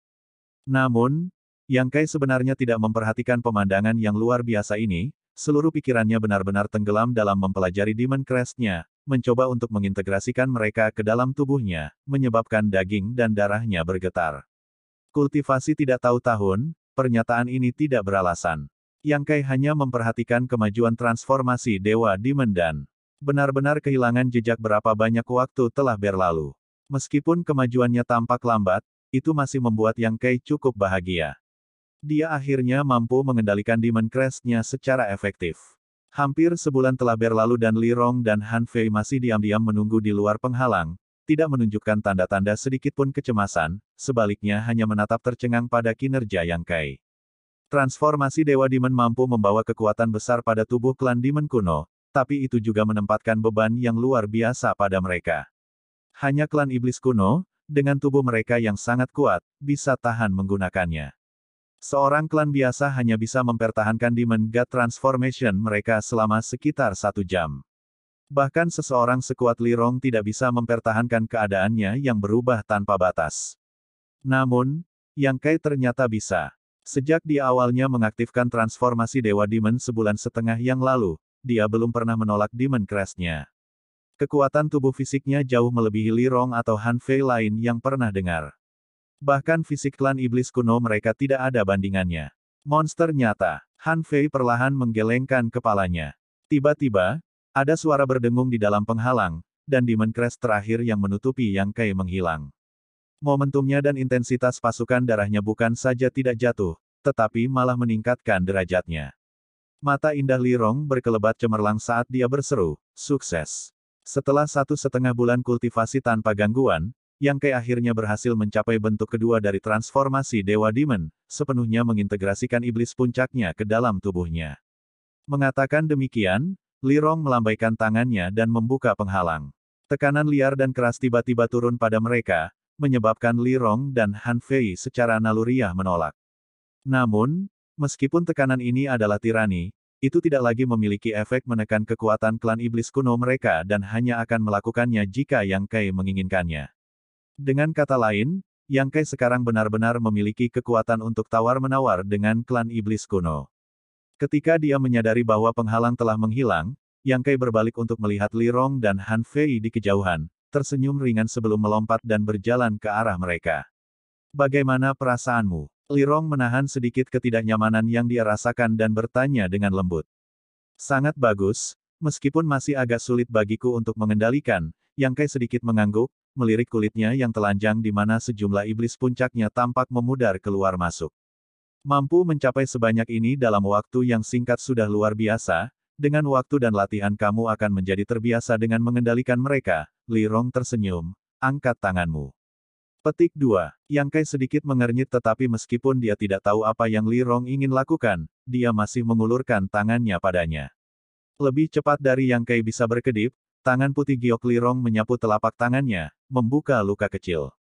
Namun, Yang Kai sebenarnya tidak memperhatikan pemandangan yang luar biasa ini, seluruh pikirannya benar-benar tenggelam dalam mempelajari Demon Crest-nya, mencoba untuk mengintegrasikan mereka ke dalam tubuhnya, menyebabkan daging dan darahnya bergetar. Kultivasi tidak tahu tahun, pernyataan ini tidak beralasan. Yang Kai hanya memperhatikan kemajuan transformasi Dewa Demon dan benar-benar kehilangan jejak berapa banyak waktu telah berlalu. Meskipun kemajuannya tampak lambat, itu masih membuat Yang Kai cukup bahagia. Dia akhirnya mampu mengendalikan Demon crest nya secara efektif. Hampir sebulan telah berlalu dan Li Rong dan Han Fei masih diam-diam menunggu di luar penghalang, tidak menunjukkan tanda-tanda sedikit pun kecemasan, sebaliknya hanya menatap tercengang pada kinerja Yang Kai. Transformasi Dewa Demon mampu membawa kekuatan besar pada tubuh klan Demon kuno, tapi itu juga menempatkan beban yang luar biasa pada mereka. Hanya klan iblis kuno, dengan tubuh mereka yang sangat kuat, bisa tahan menggunakannya. Seorang klan biasa hanya bisa mempertahankan Demon God Transformation mereka selama sekitar satu jam. Bahkan seseorang sekuat Lirong tidak bisa mempertahankan keadaannya yang berubah tanpa batas. Namun, Yang Kai ternyata bisa. Sejak di awalnya mengaktifkan transformasi Dewa Demon sebulan setengah yang lalu, dia belum pernah menolak Demon Crash-nya. Kekuatan tubuh fisiknya jauh melebihi Lirong atau Han Fei lain yang pernah dengar. Bahkan fisik klan iblis kuno mereka tidak ada bandingannya. Monster nyata. Han Fei perlahan menggelengkan kepalanya. Tiba-tiba, ada suara berdengung di dalam penghalang, dan Demon Crash terakhir yang menutupi Yang Kai menghilang. Momentumnya dan intensitas pasukan darahnya bukan saja tidak jatuh, tetapi malah meningkatkan derajatnya. Mata indah Lirong berkelebat cemerlang saat dia berseru, sukses. Setelah satu setengah bulan kultivasi tanpa gangguan, yang Kei akhirnya berhasil mencapai bentuk kedua dari transformasi Dewa Demon, sepenuhnya mengintegrasikan iblis puncaknya ke dalam tubuhnya. Mengatakan demikian, Lirong melambaikan tangannya dan membuka penghalang. Tekanan liar dan keras tiba-tiba turun pada mereka, menyebabkan Lirong dan Han Fei secara naluriah menolak. Namun, meskipun tekanan ini adalah tirani, itu tidak lagi memiliki efek menekan kekuatan klan iblis kuno mereka dan hanya akan melakukannya jika Yang Kai menginginkannya. Dengan kata lain, Yang Kai sekarang benar-benar memiliki kekuatan untuk tawar-menawar dengan klan iblis kuno. Ketika dia menyadari bahwa penghalang telah menghilang, Yang Kai berbalik untuk melihat Li Rong dan Han Fei di kejauhan, tersenyum ringan sebelum melompat dan berjalan ke arah mereka. Bagaimana perasaanmu? Li Rong menahan sedikit ketidaknyamanan yang dia rasakan dan bertanya dengan lembut. Sangat bagus, meskipun masih agak sulit bagiku untuk mengendalikan, Yang Kai sedikit mengangguk, melirik kulitnya yang telanjang di mana sejumlah iblis puncaknya tampak memudar keluar masuk. Mampu mencapai sebanyak ini dalam waktu yang singkat sudah luar biasa, dengan waktu dan latihan kamu akan menjadi terbiasa dengan mengendalikan mereka, Li Rong tersenyum, angkat tanganmu. Petik 2. Kai sedikit mengernyit tetapi meskipun dia tidak tahu apa yang Li Rong ingin lakukan, dia masih mengulurkan tangannya padanya. Lebih cepat dari Yang Kai bisa berkedip, Tangan putih Giok Lirong menyapu telapak tangannya, membuka luka kecil.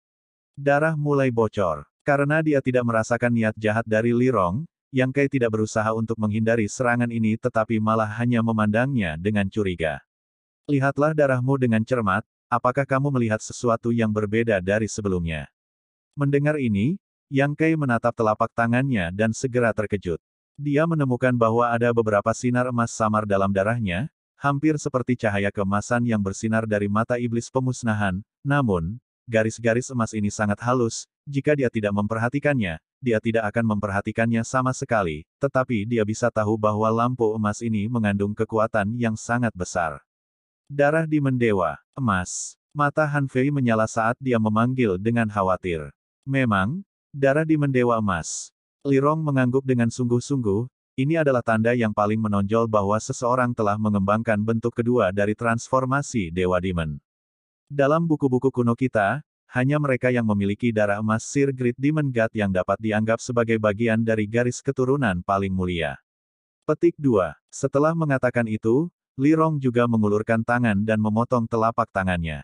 Darah mulai bocor. Karena dia tidak merasakan niat jahat dari Lirong, Yang Kai tidak berusaha untuk menghindari serangan ini tetapi malah hanya memandangnya dengan curiga. Lihatlah darahmu dengan cermat, apakah kamu melihat sesuatu yang berbeda dari sebelumnya? Mendengar ini, Yang Kai menatap telapak tangannya dan segera terkejut. Dia menemukan bahwa ada beberapa sinar emas samar dalam darahnya, hampir seperti cahaya kemasan yang bersinar dari mata iblis pemusnahan, namun, garis-garis emas ini sangat halus, jika dia tidak memperhatikannya, dia tidak akan memperhatikannya sama sekali, tetapi dia bisa tahu bahwa lampu emas ini mengandung kekuatan yang sangat besar. Darah di mendewa, emas, mata Han Fei menyala saat dia memanggil dengan khawatir. Memang, darah di mendewa emas. Lirong mengangguk dengan sungguh-sungguh, ini adalah tanda yang paling menonjol bahwa seseorang telah mengembangkan bentuk kedua dari transformasi Dewa Demon. Dalam buku-buku kuno kita, hanya mereka yang memiliki darah emas Sir Great Demon God yang dapat dianggap sebagai bagian dari garis keturunan paling mulia. Petik 2. Setelah mengatakan itu, Li Rong juga mengulurkan tangan dan memotong telapak tangannya.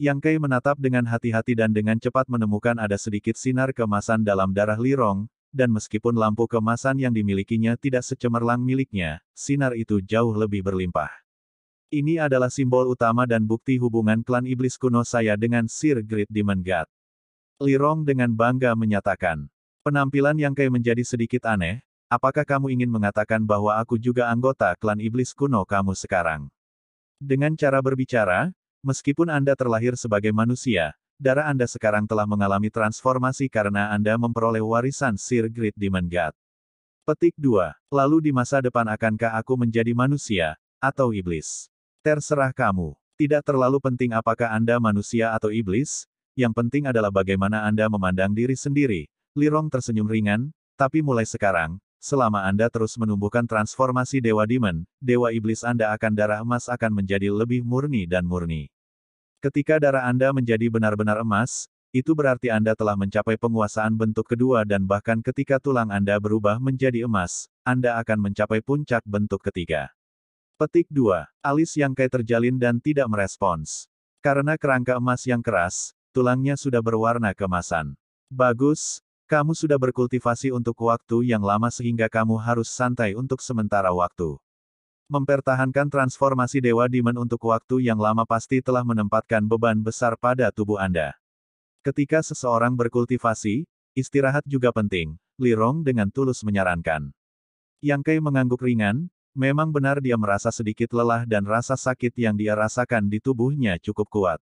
Yang Kei menatap dengan hati-hati dan dengan cepat menemukan ada sedikit sinar kemasan dalam darah Li Rong dan meskipun lampu kemasan yang dimilikinya tidak secemerlang miliknya, sinar itu jauh lebih berlimpah. Ini adalah simbol utama dan bukti hubungan klan iblis kuno saya dengan Sir Great Demon God. Lirong dengan bangga menyatakan, penampilan yang kayak menjadi sedikit aneh, apakah kamu ingin mengatakan bahwa aku juga anggota klan iblis kuno kamu sekarang? Dengan cara berbicara, meskipun Anda terlahir sebagai manusia, darah Anda sekarang telah mengalami transformasi karena Anda memperoleh warisan Sir Great Demon God. Petik 2. Lalu di masa depan akankah aku menjadi manusia, atau iblis? Terserah kamu. Tidak terlalu penting apakah Anda manusia atau iblis, yang penting adalah bagaimana Anda memandang diri sendiri. Lirong tersenyum ringan, tapi mulai sekarang, selama Anda terus menumbuhkan transformasi Dewa Demon, Dewa Iblis Anda akan darah emas akan menjadi lebih murni dan murni. Ketika darah Anda menjadi benar-benar emas, itu berarti Anda telah mencapai penguasaan bentuk kedua dan bahkan ketika tulang Anda berubah menjadi emas, Anda akan mencapai puncak bentuk ketiga. Petik 2. Alis yang Kai terjalin dan tidak merespons. Karena kerangka emas yang keras, tulangnya sudah berwarna kemasan. Bagus, kamu sudah berkultivasi untuk waktu yang lama sehingga kamu harus santai untuk sementara waktu. Mempertahankan transformasi Dewa Demon untuk waktu yang lama pasti telah menempatkan beban besar pada tubuh Anda. Ketika seseorang berkultivasi, istirahat juga penting, Lirong dengan tulus menyarankan. Yang Kei mengangguk ringan, memang benar dia merasa sedikit lelah dan rasa sakit yang dia rasakan di tubuhnya cukup kuat.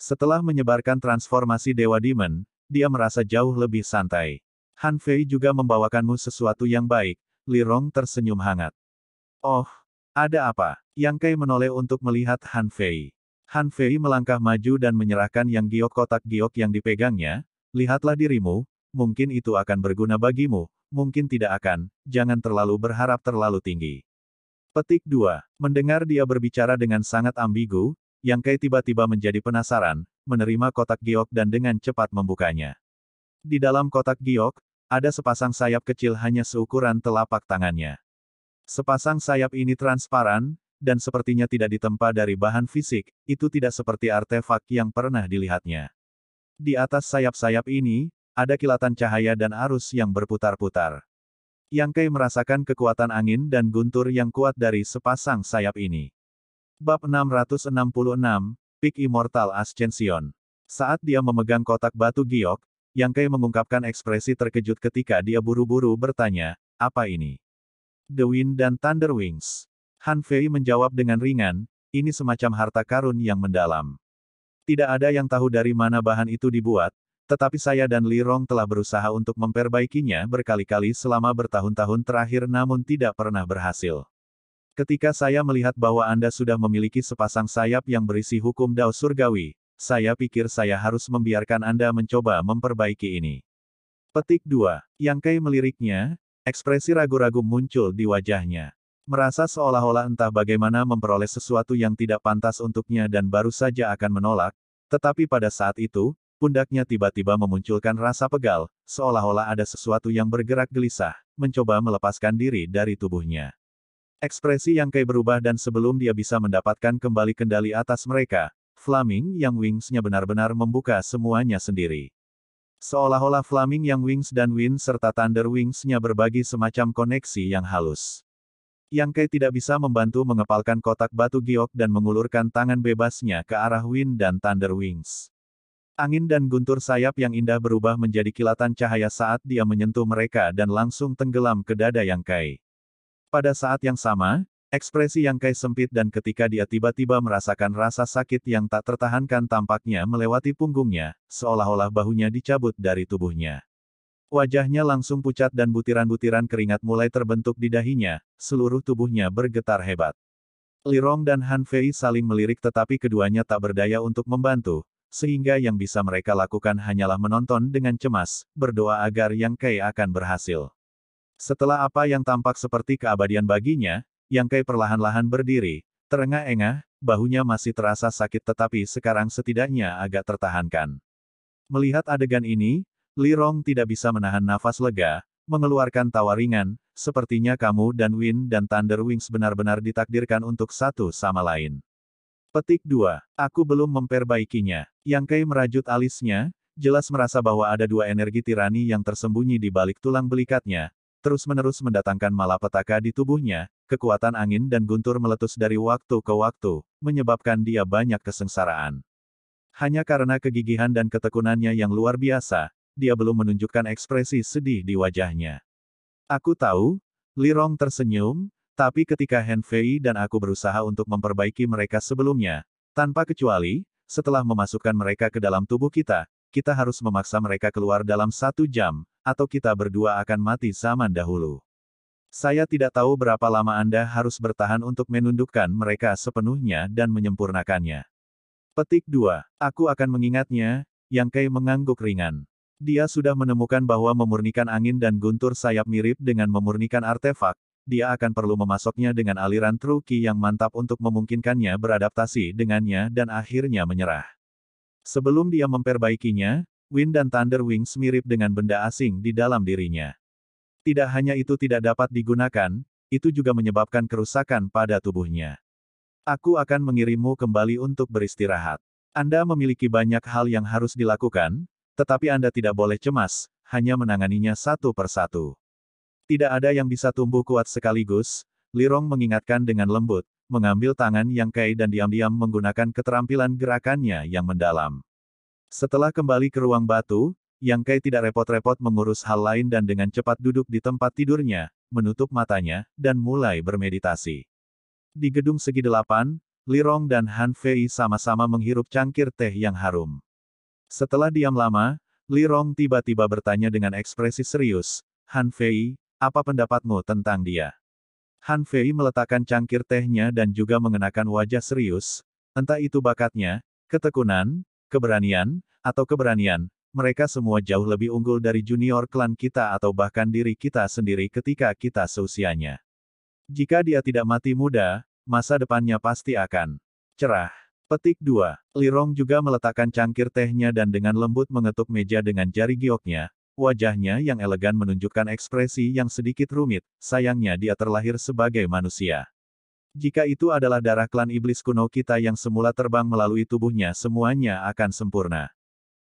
Setelah menyebarkan transformasi Dewa Demon, dia merasa jauh lebih santai. Han Fei juga membawakanmu sesuatu yang baik, Lirong tersenyum hangat. Oh, ada apa? Yang Kai menoleh untuk melihat Han Fei. Han Fei melangkah maju dan menyerahkan yang giok kotak giok yang dipegangnya. Lihatlah dirimu, mungkin itu akan berguna bagimu, mungkin tidak akan, jangan terlalu berharap terlalu tinggi. Petik 2. Mendengar dia berbicara dengan sangat ambigu, Yang Kai tiba-tiba menjadi penasaran, menerima kotak giok dan dengan cepat membukanya. Di dalam kotak giok, ada sepasang sayap kecil hanya seukuran telapak tangannya. Sepasang sayap ini transparan, dan sepertinya tidak ditempa dari bahan fisik, itu tidak seperti artefak yang pernah dilihatnya. Di atas sayap-sayap ini, ada kilatan cahaya dan arus yang berputar-putar. Yang Kei merasakan kekuatan angin dan guntur yang kuat dari sepasang sayap ini. Bab 666, Peak Immortal Ascension. Saat dia memegang kotak batu giok, Yang Kei mengungkapkan ekspresi terkejut ketika dia buru-buru bertanya, apa ini? The Wind dan Thunder Wings. Han Fei menjawab dengan ringan, ini semacam harta karun yang mendalam. Tidak ada yang tahu dari mana bahan itu dibuat, tetapi saya dan Li Rong telah berusaha untuk memperbaikinya berkali-kali selama bertahun-tahun terakhir namun tidak pernah berhasil. Ketika saya melihat bahwa Anda sudah memiliki sepasang sayap yang berisi hukum Dao Surgawi, saya pikir saya harus membiarkan Anda mencoba memperbaiki ini. Petik 2. Yang Kai meliriknya, Ekspresi ragu-ragu muncul di wajahnya. Merasa seolah-olah entah bagaimana memperoleh sesuatu yang tidak pantas untuknya dan baru saja akan menolak, tetapi pada saat itu, pundaknya tiba-tiba memunculkan rasa pegal, seolah-olah ada sesuatu yang bergerak gelisah, mencoba melepaskan diri dari tubuhnya. Ekspresi yang kayak berubah dan sebelum dia bisa mendapatkan kembali kendali atas mereka, Flaming yang wingsnya benar-benar membuka semuanya sendiri. Seolah-olah Flaming Yang Wings dan Wind serta Thunder Wings-nya berbagi semacam koneksi yang halus. Yang Kai tidak bisa membantu mengepalkan kotak batu giok dan mengulurkan tangan bebasnya ke arah Wind dan Thunder Wings. Angin dan guntur sayap yang indah berubah menjadi kilatan cahaya saat dia menyentuh mereka dan langsung tenggelam ke dada Yang Kai. Pada saat yang sama, Ekspresi yang Kai sempit dan ketika dia tiba-tiba merasakan rasa sakit yang tak tertahankan tampaknya melewati punggungnya, seolah-olah bahunya dicabut dari tubuhnya. Wajahnya langsung pucat dan butiran-butiran keringat mulai terbentuk di dahinya, seluruh tubuhnya bergetar hebat. Li Rong dan Han Fei saling melirik tetapi keduanya tak berdaya untuk membantu, sehingga yang bisa mereka lakukan hanyalah menonton dengan cemas, berdoa agar Yang Kai akan berhasil. Setelah apa yang tampak seperti keabadian baginya, yang Kai perlahan-lahan berdiri, terengah-engah, bahunya masih terasa sakit tetapi sekarang setidaknya agak tertahankan. Melihat adegan ini, Li Rong tidak bisa menahan nafas lega, mengeluarkan tawa ringan, sepertinya kamu dan Win dan Thunder Wings benar-benar ditakdirkan untuk satu sama lain. Petik 2. Aku belum memperbaikinya. Yang Kai merajut alisnya, jelas merasa bahwa ada dua energi tirani yang tersembunyi di balik tulang belikatnya, terus-menerus mendatangkan malapetaka di tubuhnya, kekuatan angin dan guntur meletus dari waktu ke waktu, menyebabkan dia banyak kesengsaraan. Hanya karena kegigihan dan ketekunannya yang luar biasa, dia belum menunjukkan ekspresi sedih di wajahnya. Aku tahu, Lirong tersenyum, tapi ketika Han Fei dan aku berusaha untuk memperbaiki mereka sebelumnya, tanpa kecuali, setelah memasukkan mereka ke dalam tubuh kita, kita harus memaksa mereka keluar dalam satu jam, atau kita berdua akan mati zaman dahulu. Saya tidak tahu berapa lama Anda harus bertahan untuk menundukkan mereka sepenuhnya dan menyempurnakannya. Petik 2. Aku akan mengingatnya, Yang Kei mengangguk ringan. Dia sudah menemukan bahwa memurnikan angin dan guntur sayap mirip dengan memurnikan artefak, dia akan perlu memasoknya dengan aliran truki yang mantap untuk memungkinkannya beradaptasi dengannya dan akhirnya menyerah. Sebelum dia memperbaikinya, Wind dan Thunder Wings mirip dengan benda asing di dalam dirinya. Tidak hanya itu tidak dapat digunakan, itu juga menyebabkan kerusakan pada tubuhnya. Aku akan mengirimmu kembali untuk beristirahat. Anda memiliki banyak hal yang harus dilakukan, tetapi Anda tidak boleh cemas, hanya menanganinya satu persatu. Tidak ada yang bisa tumbuh kuat sekaligus, Lirong mengingatkan dengan lembut, mengambil tangan Yang Kai dan diam-diam menggunakan keterampilan gerakannya yang mendalam. Setelah kembali ke ruang batu, yang Kai tidak repot-repot mengurus hal lain dan dengan cepat duduk di tempat tidurnya, menutup matanya, dan mulai bermeditasi. Di gedung segi delapan, Lirong dan Han Fei sama-sama menghirup cangkir teh yang harum. Setelah diam lama, Lirong tiba-tiba bertanya dengan ekspresi serius, Han Fei, apa pendapatmu tentang dia? Han Fei meletakkan cangkir tehnya dan juga mengenakan wajah serius, entah itu bakatnya, ketekunan, keberanian, atau keberanian, mereka semua jauh lebih unggul dari junior klan kita atau bahkan diri kita sendiri ketika kita seusianya. Jika dia tidak mati muda, masa depannya pasti akan cerah. Petik 2. Lirong juga meletakkan cangkir tehnya dan dengan lembut mengetuk meja dengan jari gioknya. Wajahnya yang elegan menunjukkan ekspresi yang sedikit rumit, sayangnya dia terlahir sebagai manusia. Jika itu adalah darah klan iblis kuno kita yang semula terbang melalui tubuhnya semuanya akan sempurna.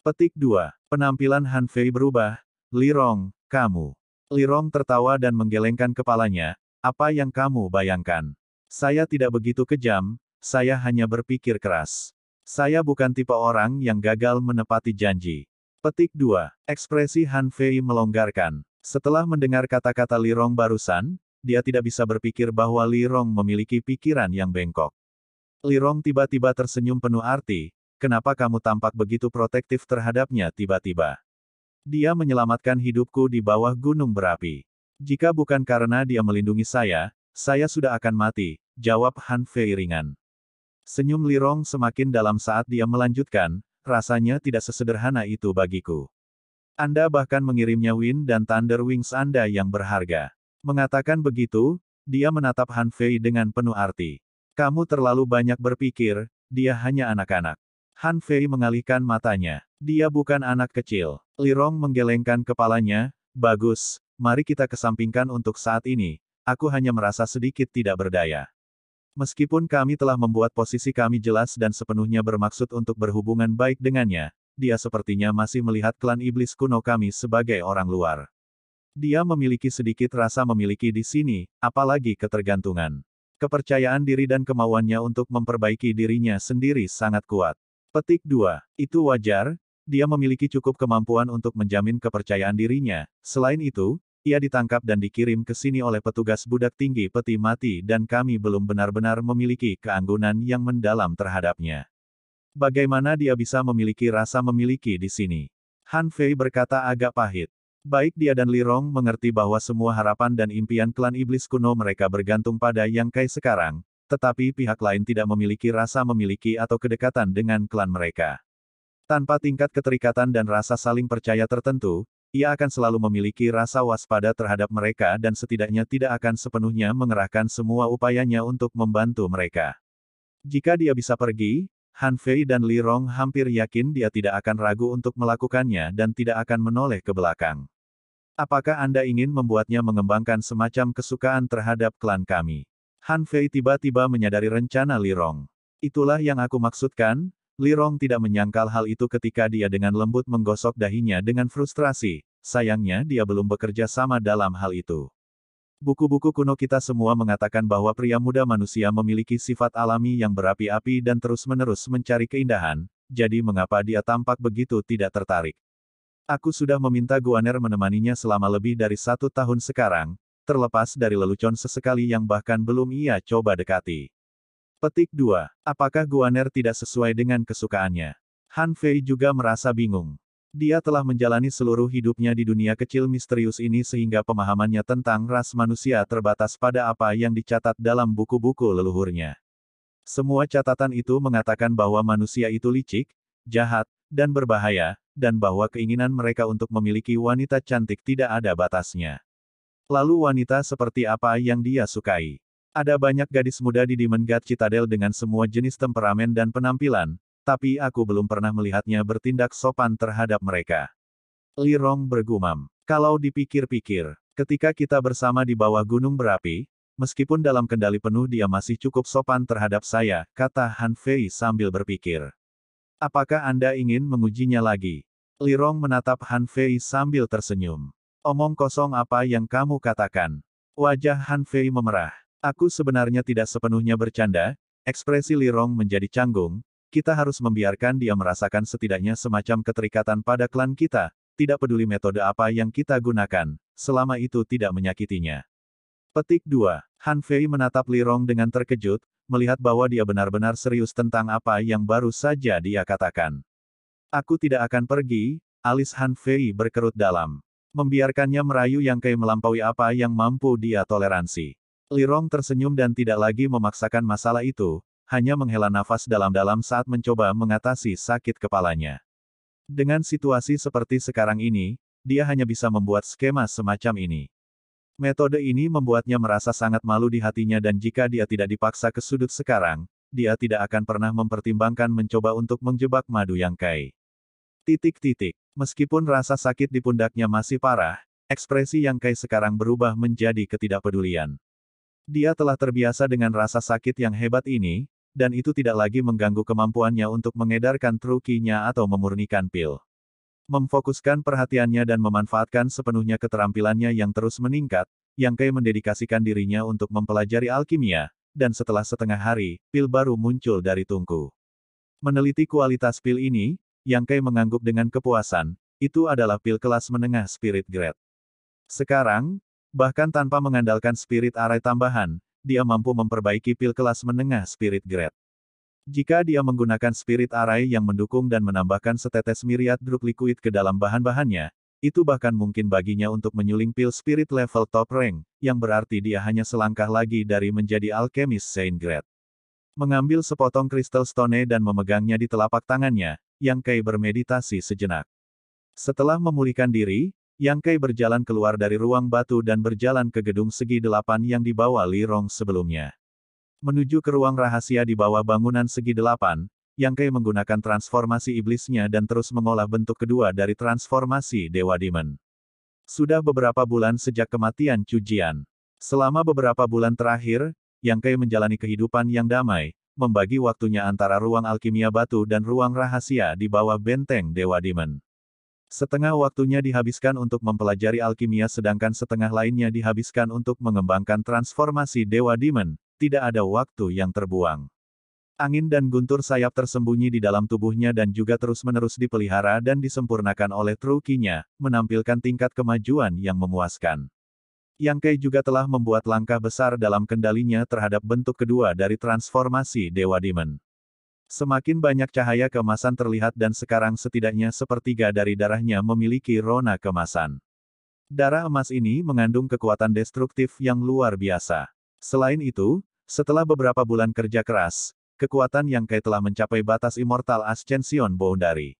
Petik 2. Penampilan Han Fei berubah. Lirong, kamu. Lirong tertawa dan menggelengkan kepalanya. Apa yang kamu bayangkan? Saya tidak begitu kejam, saya hanya berpikir keras. Saya bukan tipe orang yang gagal menepati janji. Petik 2. Ekspresi Han Fei melonggarkan. Setelah mendengar kata-kata Lirong barusan, dia tidak bisa berpikir bahwa Lirong memiliki pikiran yang bengkok. Lirong tiba-tiba tersenyum penuh arti, kenapa kamu tampak begitu protektif terhadapnya tiba-tiba? Dia menyelamatkan hidupku di bawah gunung berapi. Jika bukan karena dia melindungi saya, saya sudah akan mati, jawab Han Fei ringan. Senyum Lirong semakin dalam saat dia melanjutkan, rasanya tidak sesederhana itu bagiku. Anda bahkan mengirimnya Win dan Thunder Wings Anda yang berharga. Mengatakan begitu, dia menatap Han Fei dengan penuh arti. Kamu terlalu banyak berpikir, dia hanya anak-anak. Han Fei mengalihkan matanya. Dia bukan anak kecil. Li Rong menggelengkan kepalanya, bagus, mari kita kesampingkan untuk saat ini, aku hanya merasa sedikit tidak berdaya. Meskipun kami telah membuat posisi kami jelas dan sepenuhnya bermaksud untuk berhubungan baik dengannya, dia sepertinya masih melihat klan iblis kuno kami sebagai orang luar. Dia memiliki sedikit rasa memiliki di sini, apalagi ketergantungan. Kepercayaan diri dan kemauannya untuk memperbaiki dirinya sendiri sangat kuat. Petik 2. Itu wajar, dia memiliki cukup kemampuan untuk menjamin kepercayaan dirinya. Selain itu, ia ditangkap dan dikirim ke sini oleh petugas budak tinggi peti mati dan kami belum benar-benar memiliki keanggunan yang mendalam terhadapnya. Bagaimana dia bisa memiliki rasa memiliki di sini? Han Fei berkata agak pahit. Baik dia dan Li Rong mengerti bahwa semua harapan dan impian klan iblis kuno mereka bergantung pada Yang Kai sekarang, tetapi pihak lain tidak memiliki rasa memiliki atau kedekatan dengan klan mereka. Tanpa tingkat keterikatan dan rasa saling percaya tertentu, ia akan selalu memiliki rasa waspada terhadap mereka dan setidaknya tidak akan sepenuhnya mengerahkan semua upayanya untuk membantu mereka. Jika dia bisa pergi, Han Fei dan Li Rong hampir yakin dia tidak akan ragu untuk melakukannya dan tidak akan menoleh ke belakang. Apakah Anda ingin membuatnya mengembangkan semacam kesukaan terhadap klan kami? Han Fei tiba-tiba menyadari rencana Li Rong. Itulah yang aku maksudkan, Li Rong tidak menyangkal hal itu ketika dia dengan lembut menggosok dahinya dengan frustrasi, sayangnya dia belum bekerja sama dalam hal itu. Buku-buku kuno kita semua mengatakan bahwa pria muda manusia memiliki sifat alami yang berapi-api dan terus-menerus mencari keindahan, jadi mengapa dia tampak begitu tidak tertarik? Aku sudah meminta Guaner menemaninya selama lebih dari satu tahun sekarang, terlepas dari lelucon sesekali yang bahkan belum ia coba dekati. Petik 2. Apakah Guaner tidak sesuai dengan kesukaannya? Han Fei juga merasa bingung. Dia telah menjalani seluruh hidupnya di dunia kecil misterius ini sehingga pemahamannya tentang ras manusia terbatas pada apa yang dicatat dalam buku-buku leluhurnya. Semua catatan itu mengatakan bahwa manusia itu licik, jahat, dan berbahaya, dan bahwa keinginan mereka untuk memiliki wanita cantik tidak ada batasnya. Lalu wanita seperti apa yang dia sukai? Ada banyak gadis muda di Demon God Citadel dengan semua jenis temperamen dan penampilan, tapi aku belum pernah melihatnya bertindak sopan terhadap mereka. Lirong bergumam. Kalau dipikir-pikir, ketika kita bersama di bawah gunung berapi, meskipun dalam kendali penuh dia masih cukup sopan terhadap saya, kata Han Fei sambil berpikir. Apakah Anda ingin mengujinya lagi? Lirong menatap Han Fei sambil tersenyum. Omong kosong apa yang kamu katakan. Wajah Han Fei memerah. Aku sebenarnya tidak sepenuhnya bercanda, ekspresi Li Rong menjadi canggung, kita harus membiarkan dia merasakan setidaknya semacam keterikatan pada klan kita, tidak peduli metode apa yang kita gunakan, selama itu tidak menyakitinya. Petik 2. Han Fei menatap Li Rong dengan terkejut, melihat bahwa dia benar-benar serius tentang apa yang baru saja dia katakan. Aku tidak akan pergi, alis Han Fei berkerut dalam membiarkannya merayu yang Kai melampaui apa yang mampu dia toleransi. Lirong tersenyum dan tidak lagi memaksakan masalah itu, hanya menghela nafas dalam-dalam saat mencoba mengatasi sakit kepalanya. Dengan situasi seperti sekarang ini, dia hanya bisa membuat skema semacam ini. Metode ini membuatnya merasa sangat malu di hatinya dan jika dia tidak dipaksa ke sudut sekarang, dia tidak akan pernah mempertimbangkan mencoba untuk menjebak madu yang kai. Titik titik. Meskipun rasa sakit di pundaknya masih parah, ekspresi yang Kai sekarang berubah menjadi ketidakpedulian. Dia telah terbiasa dengan rasa sakit yang hebat ini, dan itu tidak lagi mengganggu kemampuannya untuk mengedarkan trukinya atau memurnikan pil. Memfokuskan perhatiannya dan memanfaatkan sepenuhnya keterampilannya yang terus meningkat, Yang Kai mendedikasikan dirinya untuk mempelajari alkimia, dan setelah setengah hari, pil baru muncul dari tungku. Meneliti kualitas pil ini, yang Kai mengangguk dengan kepuasan, itu adalah pil kelas menengah spirit grade. Sekarang, bahkan tanpa mengandalkan spirit array tambahan, dia mampu memperbaiki pil kelas menengah spirit grade. Jika dia menggunakan spirit array yang mendukung dan menambahkan setetes miriat drug liquid ke dalam bahan-bahannya, itu bahkan mungkin baginya untuk menyuling pil spirit level top rank, yang berarti dia hanya selangkah lagi dari menjadi alkemis Saint Grade. Mengambil sepotong kristal stone dan memegangnya di telapak tangannya, yang Kai bermeditasi sejenak. Setelah memulihkan diri, Yang Kai berjalan keluar dari ruang batu dan berjalan ke gedung segi delapan yang dibawa Li Rong sebelumnya. Menuju ke ruang rahasia di bawah bangunan segi delapan, Yang Kai menggunakan transformasi iblisnya dan terus mengolah bentuk kedua dari transformasi Dewa Demon. Sudah beberapa bulan sejak kematian Cujian. Selama beberapa bulan terakhir, Yang Kai menjalani kehidupan yang damai, membagi waktunya antara ruang alkimia batu dan ruang rahasia di bawah benteng Dewa Demon. Setengah waktunya dihabiskan untuk mempelajari alkimia sedangkan setengah lainnya dihabiskan untuk mengembangkan transformasi Dewa Demon, tidak ada waktu yang terbuang. Angin dan guntur sayap tersembunyi di dalam tubuhnya dan juga terus-menerus dipelihara dan disempurnakan oleh trukinya, menampilkan tingkat kemajuan yang memuaskan. Yang Kei juga telah membuat langkah besar dalam kendalinya terhadap bentuk kedua dari transformasi Dewa Demon. Semakin banyak cahaya kemasan terlihat dan sekarang setidaknya sepertiga dari darahnya memiliki rona kemasan. Darah emas ini mengandung kekuatan destruktif yang luar biasa. Selain itu, setelah beberapa bulan kerja keras, kekuatan Yang Kei telah mencapai batas Immortal Ascension Boundary.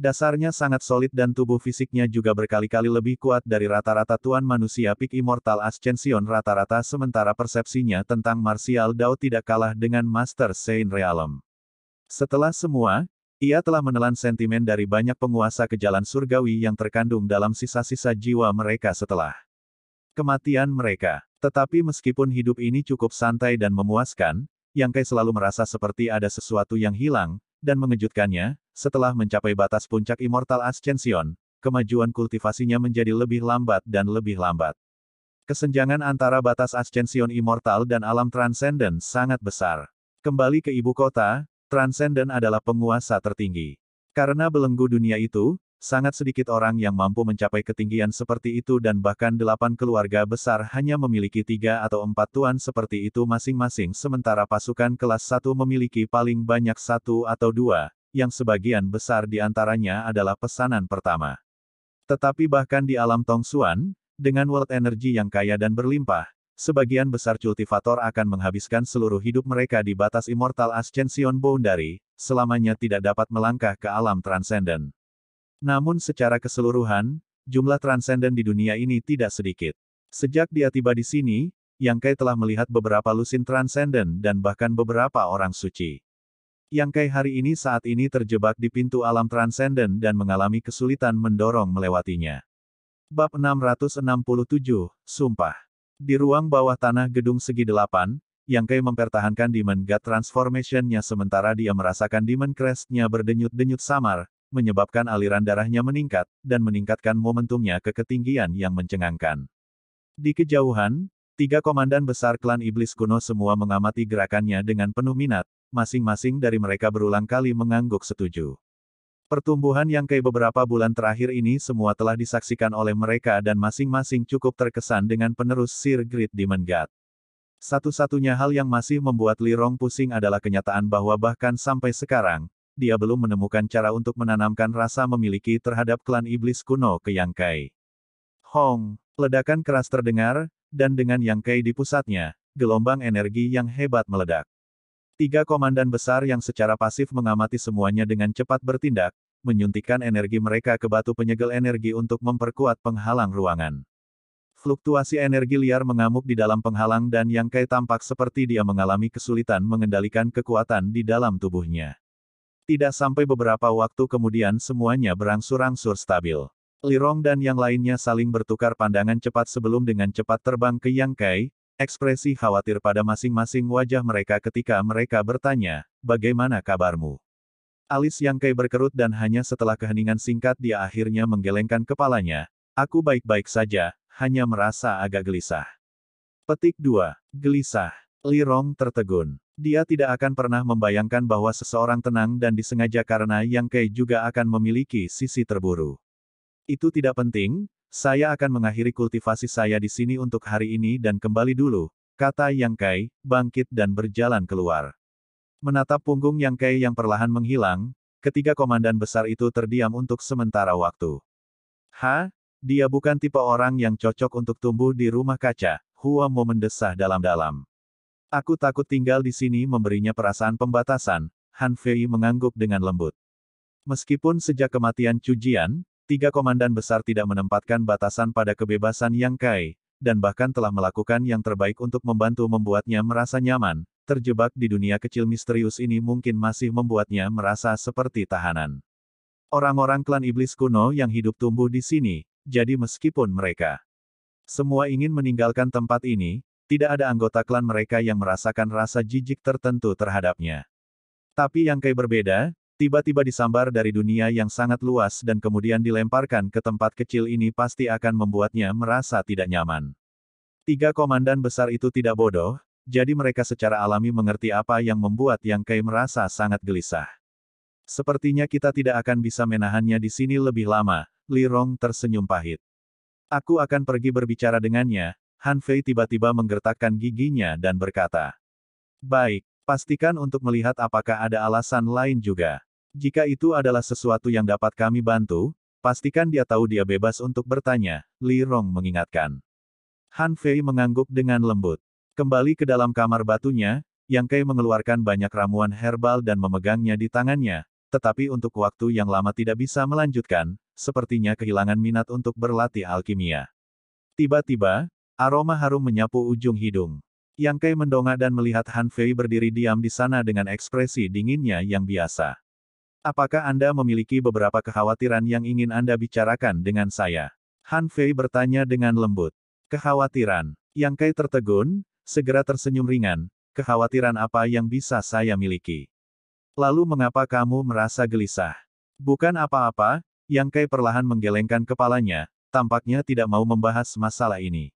Dasarnya sangat solid dan tubuh fisiknya juga berkali-kali lebih kuat dari rata-rata tuan manusia pik Immortal Ascension rata-rata sementara persepsinya tentang Martial Dao tidak kalah dengan Master Saint Realm. Setelah semua, ia telah menelan sentimen dari banyak penguasa ke jalan surgawi yang terkandung dalam sisa-sisa jiwa mereka setelah kematian mereka. Tetapi meskipun hidup ini cukup santai dan memuaskan, Yang Kai selalu merasa seperti ada sesuatu yang hilang, dan mengejutkannya, setelah mencapai batas puncak Immortal Ascension, kemajuan kultivasinya menjadi lebih lambat dan lebih lambat. Kesenjangan antara batas Ascension Immortal dan alam Transcendent sangat besar. Kembali ke ibu kota, Transcendent adalah penguasa tertinggi. Karena belenggu dunia itu, Sangat sedikit orang yang mampu mencapai ketinggian seperti itu dan bahkan delapan keluarga besar hanya memiliki tiga atau empat tuan seperti itu masing-masing sementara pasukan kelas satu memiliki paling banyak satu atau dua, yang sebagian besar di antaranya adalah pesanan pertama. Tetapi bahkan di alam Tong Suan, dengan world energy yang kaya dan berlimpah, sebagian besar cultivator akan menghabiskan seluruh hidup mereka di batas Immortal Ascension Boundary, selamanya tidak dapat melangkah ke alam transcendent. Namun secara keseluruhan, jumlah transenden di dunia ini tidak sedikit. Sejak dia tiba di sini, Yang Kai telah melihat beberapa lusin transenden dan bahkan beberapa orang suci. Yang Kai hari ini saat ini terjebak di pintu alam transenden dan mengalami kesulitan mendorong melewatinya. Bab 667, Sumpah Di ruang bawah tanah gedung segi delapan, Yang Kai mempertahankan Demon God Transformation-nya sementara dia merasakan Demon Crest-nya berdenyut-denyut samar, menyebabkan aliran darahnya meningkat, dan meningkatkan momentumnya ke ketinggian yang mencengangkan. Di kejauhan, tiga komandan besar klan iblis kuno semua mengamati gerakannya dengan penuh minat, masing-masing dari mereka berulang kali mengangguk setuju. Pertumbuhan yang ke beberapa bulan terakhir ini semua telah disaksikan oleh mereka dan masing-masing cukup terkesan dengan penerus Sir Grid Demon God. Satu-satunya hal yang masih membuat Lirong pusing adalah kenyataan bahwa bahkan sampai sekarang, dia belum menemukan cara untuk menanamkan rasa memiliki terhadap klan iblis kuno ke Yang Kai. Hong, ledakan keras terdengar, dan dengan Yang Kai di pusatnya, gelombang energi yang hebat meledak. Tiga komandan besar yang secara pasif mengamati semuanya dengan cepat bertindak, menyuntikkan energi mereka ke batu penyegel energi untuk memperkuat penghalang ruangan. Fluktuasi energi liar mengamuk di dalam penghalang dan Yang Kai tampak seperti dia mengalami kesulitan mengendalikan kekuatan di dalam tubuhnya. Tidak sampai beberapa waktu kemudian semuanya berangsur-angsur stabil. Lirong dan yang lainnya saling bertukar pandangan cepat sebelum dengan cepat terbang ke Yang Kai, ekspresi khawatir pada masing-masing wajah mereka ketika mereka bertanya, bagaimana kabarmu? Alis Yang Kai berkerut dan hanya setelah keheningan singkat dia akhirnya menggelengkan kepalanya, aku baik-baik saja, hanya merasa agak gelisah. Petik 2. Gelisah. Lirong tertegun. Dia tidak akan pernah membayangkan bahwa seseorang tenang dan disengaja karena Yang Kei juga akan memiliki sisi terburu. Itu tidak penting, saya akan mengakhiri kultivasi saya di sini untuk hari ini dan kembali dulu, kata Yang Kai, bangkit dan berjalan keluar. Menatap punggung Yang Kai yang perlahan menghilang, ketiga komandan besar itu terdiam untuk sementara waktu. Ha? Dia bukan tipe orang yang cocok untuk tumbuh di rumah kaca, Hua mau mendesah dalam-dalam. Aku takut tinggal di sini memberinya perasaan pembatasan, Han Fei mengangguk dengan lembut. Meskipun sejak kematian Chu Jian, tiga komandan besar tidak menempatkan batasan pada kebebasan Yang Kai, dan bahkan telah melakukan yang terbaik untuk membantu membuatnya merasa nyaman, terjebak di dunia kecil misterius ini mungkin masih membuatnya merasa seperti tahanan. Orang-orang klan iblis kuno yang hidup tumbuh di sini, jadi meskipun mereka semua ingin meninggalkan tempat ini, tidak ada anggota klan mereka yang merasakan rasa jijik tertentu terhadapnya. Tapi yang kayak berbeda, tiba-tiba disambar dari dunia yang sangat luas dan kemudian dilemparkan ke tempat kecil ini pasti akan membuatnya merasa tidak nyaman. Tiga komandan besar itu tidak bodoh, jadi mereka secara alami mengerti apa yang membuat Yang Kai merasa sangat gelisah. Sepertinya kita tidak akan bisa menahannya di sini lebih lama, Lirong tersenyum pahit. Aku akan pergi berbicara dengannya, Han Fei tiba-tiba menggertakkan giginya dan berkata. Baik, pastikan untuk melihat apakah ada alasan lain juga. Jika itu adalah sesuatu yang dapat kami bantu, pastikan dia tahu dia bebas untuk bertanya, Li Rong mengingatkan. Han Fei mengangguk dengan lembut. Kembali ke dalam kamar batunya, Yang Kai mengeluarkan banyak ramuan herbal dan memegangnya di tangannya, tetapi untuk waktu yang lama tidak bisa melanjutkan, sepertinya kehilangan minat untuk berlatih alkimia. Tiba-tiba, Aroma harum menyapu ujung hidung. Yang Kai mendongak dan melihat Han Fei berdiri diam di sana dengan ekspresi dinginnya yang biasa. Apakah Anda memiliki beberapa kekhawatiran yang ingin Anda bicarakan dengan saya? Han Fei bertanya dengan lembut. Kekhawatiran. Yang Kai tertegun, segera tersenyum ringan. Kekhawatiran apa yang bisa saya miliki? Lalu mengapa kamu merasa gelisah? Bukan apa-apa, Yang Kai perlahan menggelengkan kepalanya, tampaknya tidak mau membahas masalah ini.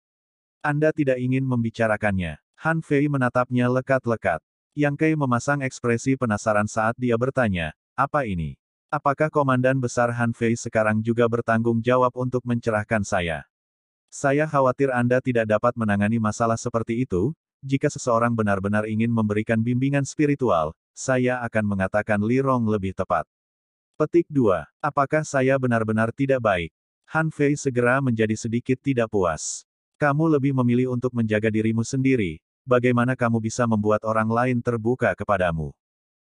Anda tidak ingin membicarakannya. Han Fei menatapnya lekat-lekat. Yang Kei memasang ekspresi penasaran saat dia bertanya, apa ini? Apakah Komandan Besar Han Fei sekarang juga bertanggung jawab untuk mencerahkan saya? Saya khawatir Anda tidak dapat menangani masalah seperti itu, jika seseorang benar-benar ingin memberikan bimbingan spiritual, saya akan mengatakan Li Rong lebih tepat. Petik 2. Apakah saya benar-benar tidak baik? Han Fei segera menjadi sedikit tidak puas. Kamu lebih memilih untuk menjaga dirimu sendiri, bagaimana kamu bisa membuat orang lain terbuka kepadamu?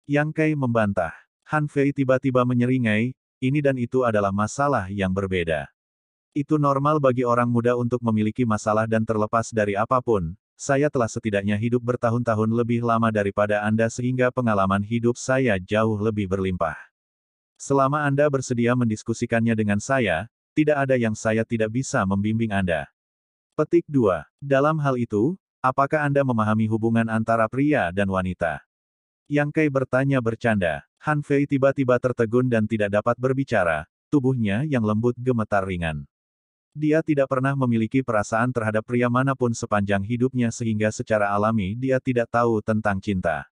Yang Kai membantah. Han Fei tiba-tiba menyeringai, ini dan itu adalah masalah yang berbeda. Itu normal bagi orang muda untuk memiliki masalah dan terlepas dari apapun, saya telah setidaknya hidup bertahun-tahun lebih lama daripada Anda sehingga pengalaman hidup saya jauh lebih berlimpah. Selama Anda bersedia mendiskusikannya dengan saya, tidak ada yang saya tidak bisa membimbing Anda. Petik 2. Dalam hal itu, apakah Anda memahami hubungan antara pria dan wanita? Yang Kai bertanya bercanda. Han Fei tiba-tiba tertegun dan tidak dapat berbicara, tubuhnya yang lembut gemetar ringan. Dia tidak pernah memiliki perasaan terhadap pria manapun sepanjang hidupnya sehingga secara alami dia tidak tahu tentang cinta.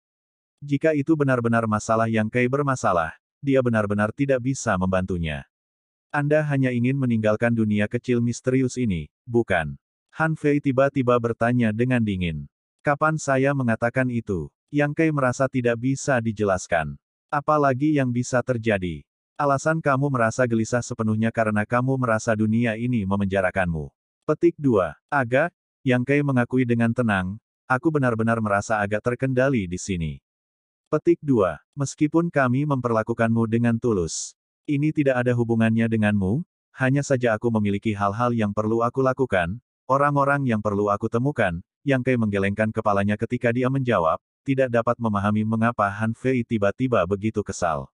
Jika itu benar-benar masalah yang Kai bermasalah, dia benar-benar tidak bisa membantunya. Anda hanya ingin meninggalkan dunia kecil misterius ini, bukan? Han Fei tiba-tiba bertanya dengan dingin. Kapan saya mengatakan itu? Yang Kei merasa tidak bisa dijelaskan. Apalagi yang bisa terjadi. Alasan kamu merasa gelisah sepenuhnya karena kamu merasa dunia ini memenjarakanmu. Petik 2. Agak, Yang Kei mengakui dengan tenang, aku benar-benar merasa agak terkendali di sini. Petik 2. Meskipun kami memperlakukanmu dengan tulus, ini tidak ada hubungannya denganmu, hanya saja aku memiliki hal-hal yang perlu aku lakukan, Orang-orang yang perlu aku temukan, Yang Kei menggelengkan kepalanya ketika dia menjawab, tidak dapat memahami mengapa Han Fei tiba-tiba begitu kesal.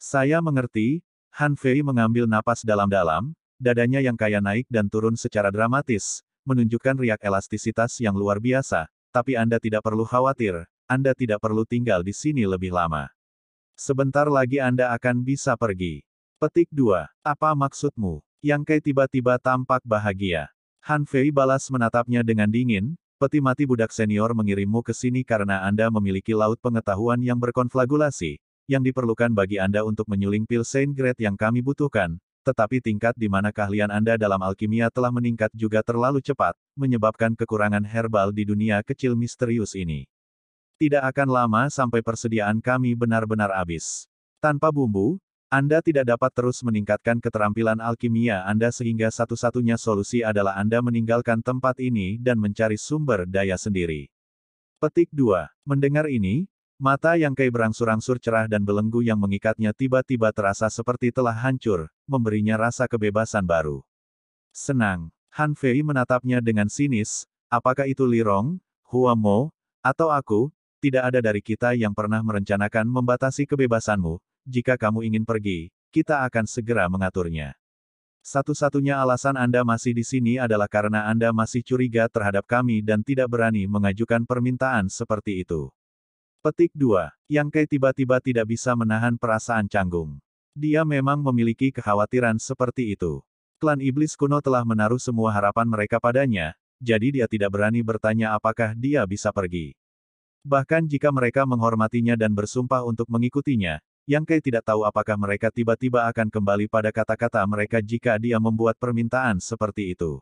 Saya mengerti, Han Fei mengambil napas dalam-dalam, dadanya yang kaya naik dan turun secara dramatis, menunjukkan riak elastisitas yang luar biasa, tapi Anda tidak perlu khawatir, Anda tidak perlu tinggal di sini lebih lama. Sebentar lagi Anda akan bisa pergi. Petik 2. Apa maksudmu? Yang Kei tiba-tiba tampak bahagia. Han Fei balas menatapnya dengan dingin, peti mati budak senior mengirimmu ke sini karena Anda memiliki laut pengetahuan yang berkonflagulasi, yang diperlukan bagi Anda untuk menyuling pil Saint Grade yang kami butuhkan, tetapi tingkat di mana keahlian Anda dalam alkimia telah meningkat juga terlalu cepat, menyebabkan kekurangan herbal di dunia kecil misterius ini. Tidak akan lama sampai persediaan kami benar-benar habis. Tanpa bumbu, anda tidak dapat terus meningkatkan keterampilan alkimia Anda sehingga satu-satunya solusi adalah Anda meninggalkan tempat ini dan mencari sumber daya sendiri. Petik 2. Mendengar ini, mata yang kei berangsur-angsur cerah dan belenggu yang mengikatnya tiba-tiba terasa seperti telah hancur, memberinya rasa kebebasan baru. Senang. Han Fei menatapnya dengan sinis, apakah itu Lirong, Mo, atau aku, tidak ada dari kita yang pernah merencanakan membatasi kebebasanmu, jika kamu ingin pergi, kita akan segera mengaturnya. Satu-satunya alasan Anda masih di sini adalah karena Anda masih curiga terhadap kami dan tidak berani mengajukan permintaan seperti itu. Petik 2. Kai tiba-tiba tidak bisa menahan perasaan canggung. Dia memang memiliki kekhawatiran seperti itu. Klan Iblis kuno telah menaruh semua harapan mereka padanya, jadi dia tidak berani bertanya apakah dia bisa pergi. Bahkan jika mereka menghormatinya dan bersumpah untuk mengikutinya, yang Kei tidak tahu apakah mereka tiba-tiba akan kembali pada kata-kata mereka jika dia membuat permintaan seperti itu.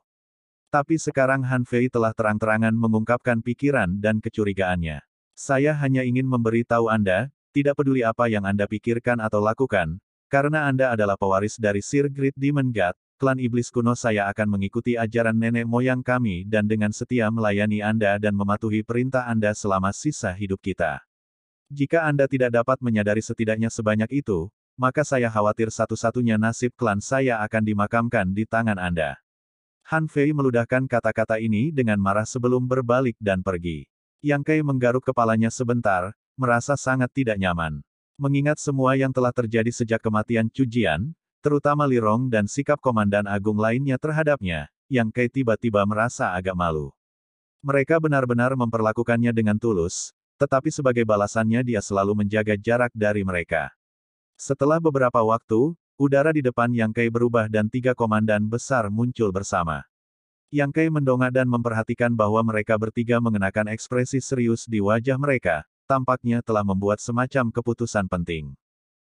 Tapi sekarang Han Fei telah terang-terangan mengungkapkan pikiran dan kecurigaannya. Saya hanya ingin memberi tahu Anda, tidak peduli apa yang Anda pikirkan atau lakukan, karena Anda adalah pewaris dari Sir Great Demon God, klan iblis kuno saya akan mengikuti ajaran nenek moyang kami dan dengan setia melayani Anda dan mematuhi perintah Anda selama sisa hidup kita. Jika Anda tidak dapat menyadari setidaknya sebanyak itu, maka saya khawatir satu-satunya nasib klan saya akan dimakamkan di tangan Anda. Han Fei meludahkan kata-kata ini dengan marah sebelum berbalik dan pergi. Yang Kai menggaruk kepalanya sebentar, merasa sangat tidak nyaman. Mengingat semua yang telah terjadi sejak kematian Cujian, terutama Li Rong dan sikap komandan agung lainnya terhadapnya, Yang Kai tiba-tiba merasa agak malu. Mereka benar-benar memperlakukannya dengan tulus, tetapi sebagai balasannya dia selalu menjaga jarak dari mereka. Setelah beberapa waktu, udara di depan Yang Kai berubah dan tiga komandan besar muncul bersama. Yang Kai mendongak dan memperhatikan bahwa mereka bertiga mengenakan ekspresi serius di wajah mereka, tampaknya telah membuat semacam keputusan penting.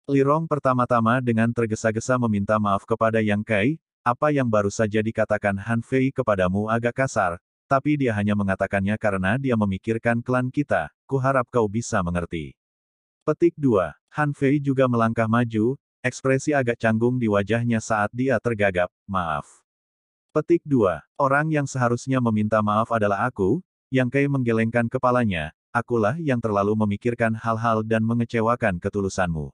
Lirong pertama-tama dengan tergesa-gesa meminta maaf kepada Yang Kai, apa yang baru saja dikatakan Han Fei kepadamu agak kasar, tapi dia hanya mengatakannya karena dia memikirkan klan kita, kuharap kau bisa mengerti. Petik 2. Han Fei juga melangkah maju, ekspresi agak canggung di wajahnya saat dia tergagap, maaf. Petik 2. Orang yang seharusnya meminta maaf adalah aku, yang Kei menggelengkan kepalanya, akulah yang terlalu memikirkan hal-hal dan mengecewakan ketulusanmu.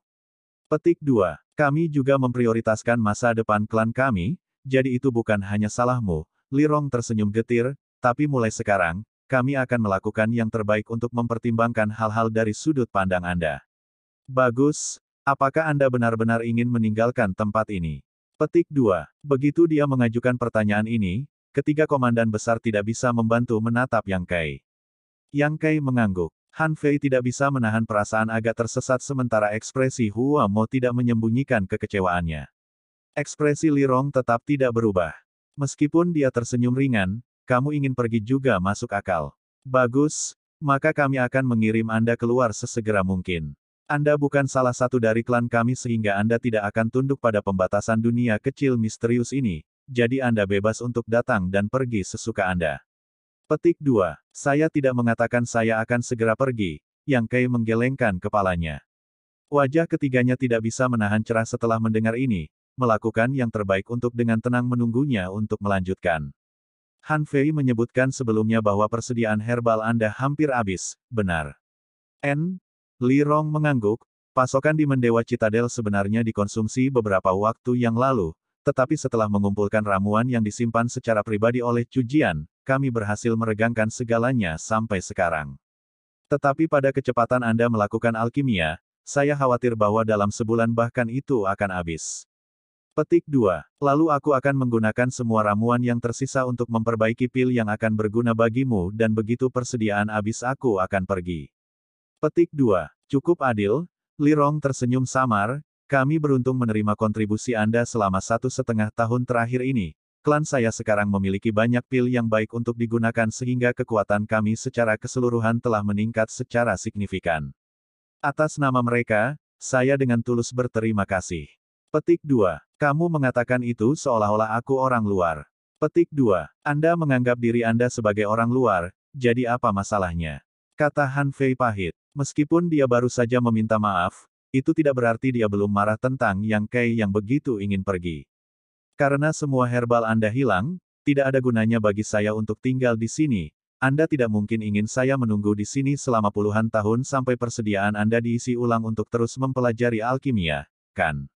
Petik 2. Kami juga memprioritaskan masa depan klan kami, jadi itu bukan hanya salahmu, Lirong tersenyum getir, tapi mulai sekarang, kami akan melakukan yang terbaik untuk mempertimbangkan hal-hal dari sudut pandang Anda. Bagus, apakah Anda benar-benar ingin meninggalkan tempat ini? Petik 2. Begitu dia mengajukan pertanyaan ini, ketiga komandan besar tidak bisa membantu menatap Yang Kai. Yang Kai mengangguk. Han Fei tidak bisa menahan perasaan agak tersesat sementara ekspresi Hua Mo tidak menyembunyikan kekecewaannya. Ekspresi Li Rong tetap tidak berubah. Meskipun dia tersenyum ringan, kamu ingin pergi juga masuk akal. Bagus, maka kami akan mengirim Anda keluar sesegera mungkin. Anda bukan salah satu dari klan kami sehingga Anda tidak akan tunduk pada pembatasan dunia kecil misterius ini, jadi Anda bebas untuk datang dan pergi sesuka Anda. Petik 2. Saya tidak mengatakan saya akan segera pergi, yang Kei menggelengkan kepalanya. Wajah ketiganya tidak bisa menahan cerah setelah mendengar ini, melakukan yang terbaik untuk dengan tenang menunggunya untuk melanjutkan. Han Fei menyebutkan sebelumnya bahwa persediaan herbal Anda hampir habis, benar. N. Li Rong mengangguk, pasokan di Mendewa Citadel sebenarnya dikonsumsi beberapa waktu yang lalu, tetapi setelah mengumpulkan ramuan yang disimpan secara pribadi oleh Cujian, kami berhasil meregangkan segalanya sampai sekarang. Tetapi pada kecepatan Anda melakukan alkimia, saya khawatir bahwa dalam sebulan bahkan itu akan habis. Petik 2. Lalu aku akan menggunakan semua ramuan yang tersisa untuk memperbaiki pil yang akan berguna bagimu dan begitu persediaan habis aku akan pergi. Petik 2. Cukup adil, Lirong tersenyum samar, kami beruntung menerima kontribusi Anda selama satu setengah tahun terakhir ini. Klan saya sekarang memiliki banyak pil yang baik untuk digunakan sehingga kekuatan kami secara keseluruhan telah meningkat secara signifikan. Atas nama mereka, saya dengan tulus berterima kasih. Petik 2. Kamu mengatakan itu seolah-olah aku orang luar. Petik 2. Anda menganggap diri Anda sebagai orang luar, jadi apa masalahnya? Kata Han Fei pahit. Meskipun dia baru saja meminta maaf, itu tidak berarti dia belum marah tentang Yang Kei yang begitu ingin pergi. Karena semua herbal Anda hilang, tidak ada gunanya bagi saya untuk tinggal di sini. Anda tidak mungkin ingin saya menunggu di sini selama puluhan tahun sampai persediaan Anda diisi ulang untuk terus mempelajari alkimia, kan?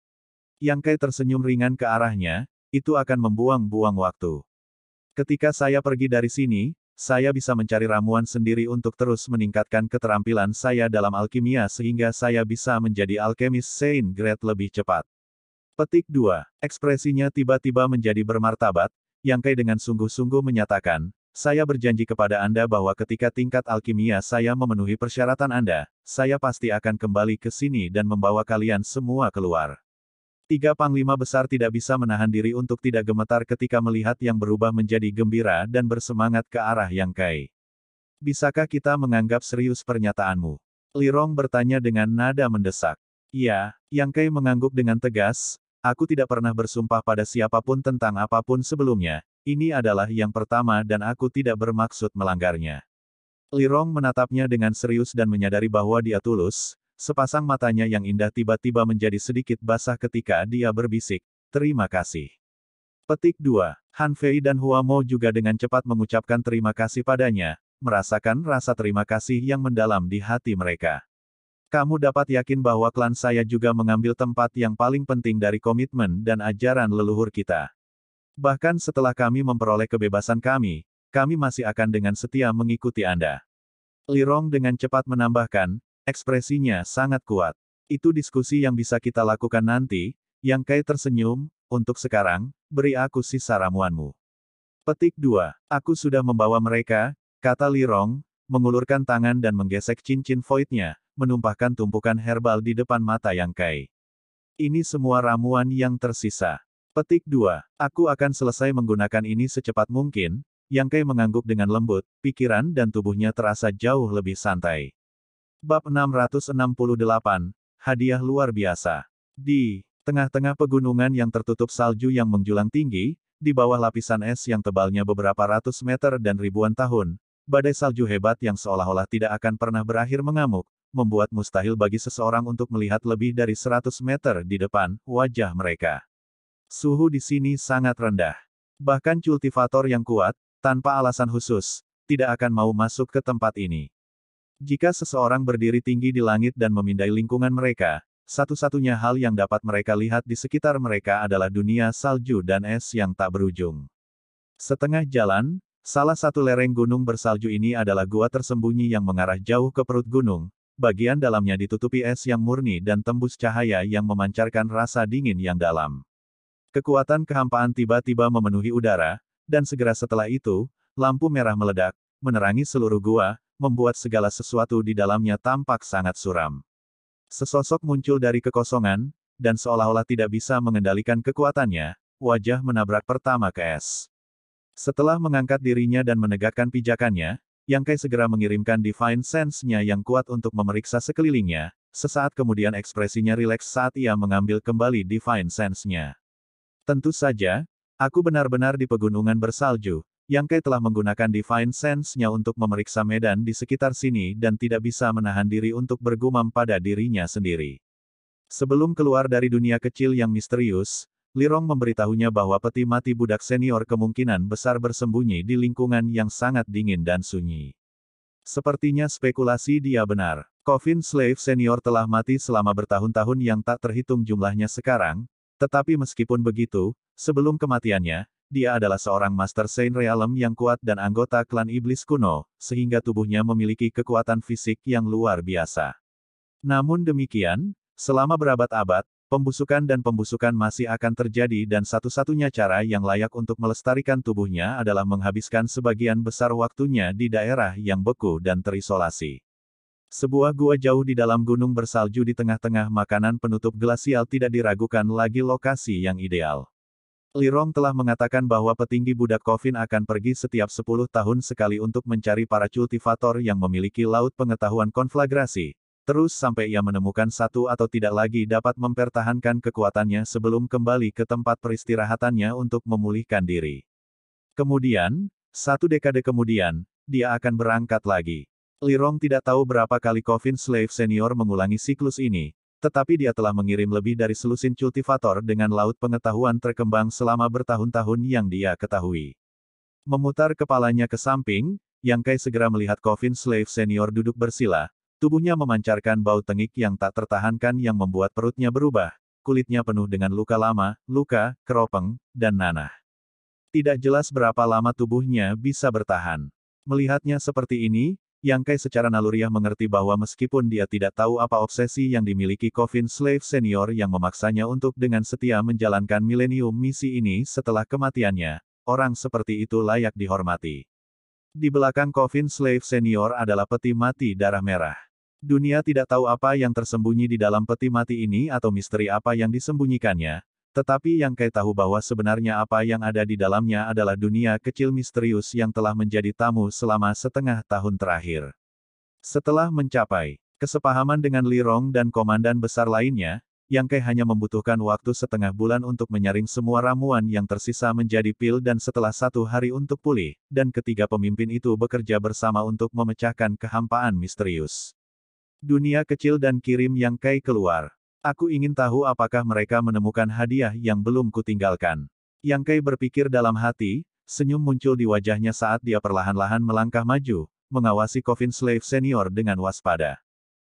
Yang Kai tersenyum ringan ke arahnya, itu akan membuang-buang waktu. Ketika saya pergi dari sini, saya bisa mencari ramuan sendiri untuk terus meningkatkan keterampilan saya dalam alkimia sehingga saya bisa menjadi alkemis Saint Grade lebih cepat. Petik 2. Ekspresinya tiba-tiba menjadi bermartabat, Yang Kai dengan sungguh-sungguh menyatakan, saya berjanji kepada Anda bahwa ketika tingkat alkimia saya memenuhi persyaratan Anda, saya pasti akan kembali ke sini dan membawa kalian semua keluar. Tiga panglima besar tidak bisa menahan diri untuk tidak gemetar ketika melihat yang berubah menjadi gembira dan bersemangat ke arah Yang Kai. Bisakah kita menganggap serius pernyataanmu? Lirong bertanya dengan nada mendesak. Ya, Yang Kai mengangguk dengan tegas, aku tidak pernah bersumpah pada siapapun tentang apapun sebelumnya, ini adalah yang pertama dan aku tidak bermaksud melanggarnya. Lirong menatapnya dengan serius dan menyadari bahwa dia tulus, Sepasang matanya yang indah tiba-tiba menjadi sedikit basah ketika dia berbisik, terima kasih. Petik 2. Han Fei dan Hua Mo juga dengan cepat mengucapkan terima kasih padanya, merasakan rasa terima kasih yang mendalam di hati mereka. Kamu dapat yakin bahwa klan saya juga mengambil tempat yang paling penting dari komitmen dan ajaran leluhur kita. Bahkan setelah kami memperoleh kebebasan kami, kami masih akan dengan setia mengikuti Anda. Lirong dengan cepat menambahkan, Ekspresinya sangat kuat. Itu diskusi yang bisa kita lakukan nanti, yang Kai tersenyum, untuk sekarang, beri aku sisa ramuanmu. Petik 2. Aku sudah membawa mereka, kata Lirong, mengulurkan tangan dan menggesek cincin voidnya, menumpahkan tumpukan herbal di depan mata Yang Kai. Ini semua ramuan yang tersisa. Petik 2. Aku akan selesai menggunakan ini secepat mungkin, Yang Kai mengangguk dengan lembut, pikiran dan tubuhnya terasa jauh lebih santai. Bab 668, Hadiah Luar Biasa. Di tengah-tengah pegunungan yang tertutup salju yang menjulang tinggi, di bawah lapisan es yang tebalnya beberapa ratus meter dan ribuan tahun, badai salju hebat yang seolah-olah tidak akan pernah berakhir mengamuk, membuat mustahil bagi seseorang untuk melihat lebih dari seratus meter di depan wajah mereka. Suhu di sini sangat rendah. Bahkan kultivator yang kuat, tanpa alasan khusus, tidak akan mau masuk ke tempat ini. Jika seseorang berdiri tinggi di langit dan memindai lingkungan mereka, satu-satunya hal yang dapat mereka lihat di sekitar mereka adalah dunia salju dan es yang tak berujung. Setengah jalan, salah satu lereng gunung bersalju ini adalah gua tersembunyi yang mengarah jauh ke perut gunung, bagian dalamnya ditutupi es yang murni dan tembus cahaya yang memancarkan rasa dingin yang dalam. Kekuatan kehampaan tiba-tiba memenuhi udara, dan segera setelah itu, lampu merah meledak, menerangi seluruh gua, membuat segala sesuatu di dalamnya tampak sangat suram. Sesosok muncul dari kekosongan, dan seolah-olah tidak bisa mengendalikan kekuatannya, wajah menabrak pertama ke es. Setelah mengangkat dirinya dan menegakkan pijakannya, Yang Kai segera mengirimkan Divine Sense-nya yang kuat untuk memeriksa sekelilingnya, sesaat kemudian ekspresinya rileks saat ia mengambil kembali Divine Sense-nya. Tentu saja, aku benar-benar di pegunungan bersalju, yang Kai telah menggunakan Divine Sense-nya untuk memeriksa medan di sekitar sini dan tidak bisa menahan diri untuk bergumam pada dirinya sendiri. Sebelum keluar dari dunia kecil yang misterius, Lirong memberitahunya bahwa peti mati budak senior kemungkinan besar bersembunyi di lingkungan yang sangat dingin dan sunyi. Sepertinya spekulasi dia benar. Coffin Slave senior telah mati selama bertahun-tahun yang tak terhitung jumlahnya sekarang, tetapi meskipun begitu, sebelum kematiannya, dia adalah seorang Master Saint Realm yang kuat dan anggota klan iblis kuno, sehingga tubuhnya memiliki kekuatan fisik yang luar biasa. Namun demikian, selama berabad-abad, pembusukan dan pembusukan masih akan terjadi dan satu-satunya cara yang layak untuk melestarikan tubuhnya adalah menghabiskan sebagian besar waktunya di daerah yang beku dan terisolasi. Sebuah gua jauh di dalam gunung bersalju di tengah-tengah makanan penutup glasial tidak diragukan lagi lokasi yang ideal. Lirong telah mengatakan bahwa petinggi budak Kofin akan pergi setiap 10 tahun sekali untuk mencari para cultivator yang memiliki laut pengetahuan konflagrasi, terus sampai ia menemukan satu atau tidak lagi dapat mempertahankan kekuatannya sebelum kembali ke tempat peristirahatannya untuk memulihkan diri. Kemudian, satu dekade kemudian, dia akan berangkat lagi. Lirong tidak tahu berapa kali Kofin Slave Senior mengulangi siklus ini, tetapi dia telah mengirim lebih dari selusin kultivator dengan laut pengetahuan terkembang selama bertahun-tahun yang dia ketahui. Memutar kepalanya ke samping, Yang Kai segera melihat Kofin Slave Senior duduk bersila, tubuhnya memancarkan bau tengik yang tak tertahankan yang membuat perutnya berubah, kulitnya penuh dengan luka lama, luka, keropeng, dan nanah. Tidak jelas berapa lama tubuhnya bisa bertahan. Melihatnya seperti ini, yang Kai secara naluriah mengerti bahwa meskipun dia tidak tahu apa obsesi yang dimiliki Coffin Slave Senior yang memaksanya untuk dengan setia menjalankan milenium misi ini setelah kematiannya, orang seperti itu layak dihormati. Di belakang Coffin Slave Senior adalah peti mati darah merah. Dunia tidak tahu apa yang tersembunyi di dalam peti mati ini atau misteri apa yang disembunyikannya, tetapi yang Kai tahu bahwa sebenarnya apa yang ada di dalamnya adalah dunia kecil misterius yang telah menjadi tamu selama setengah tahun terakhir. Setelah mencapai kesepahaman dengan Li Rong dan komandan besar lainnya, Yang Kai hanya membutuhkan waktu setengah bulan untuk menyaring semua ramuan yang tersisa menjadi pil dan setelah satu hari untuk pulih, dan ketiga pemimpin itu bekerja bersama untuk memecahkan kehampaan misterius. Dunia kecil dan kirim Yang Kai keluar. Aku ingin tahu apakah mereka menemukan hadiah yang belum kutinggalkan. Yang Kai berpikir dalam hati, senyum muncul di wajahnya saat dia perlahan-lahan melangkah maju, mengawasi Coffin Slave Senior dengan waspada.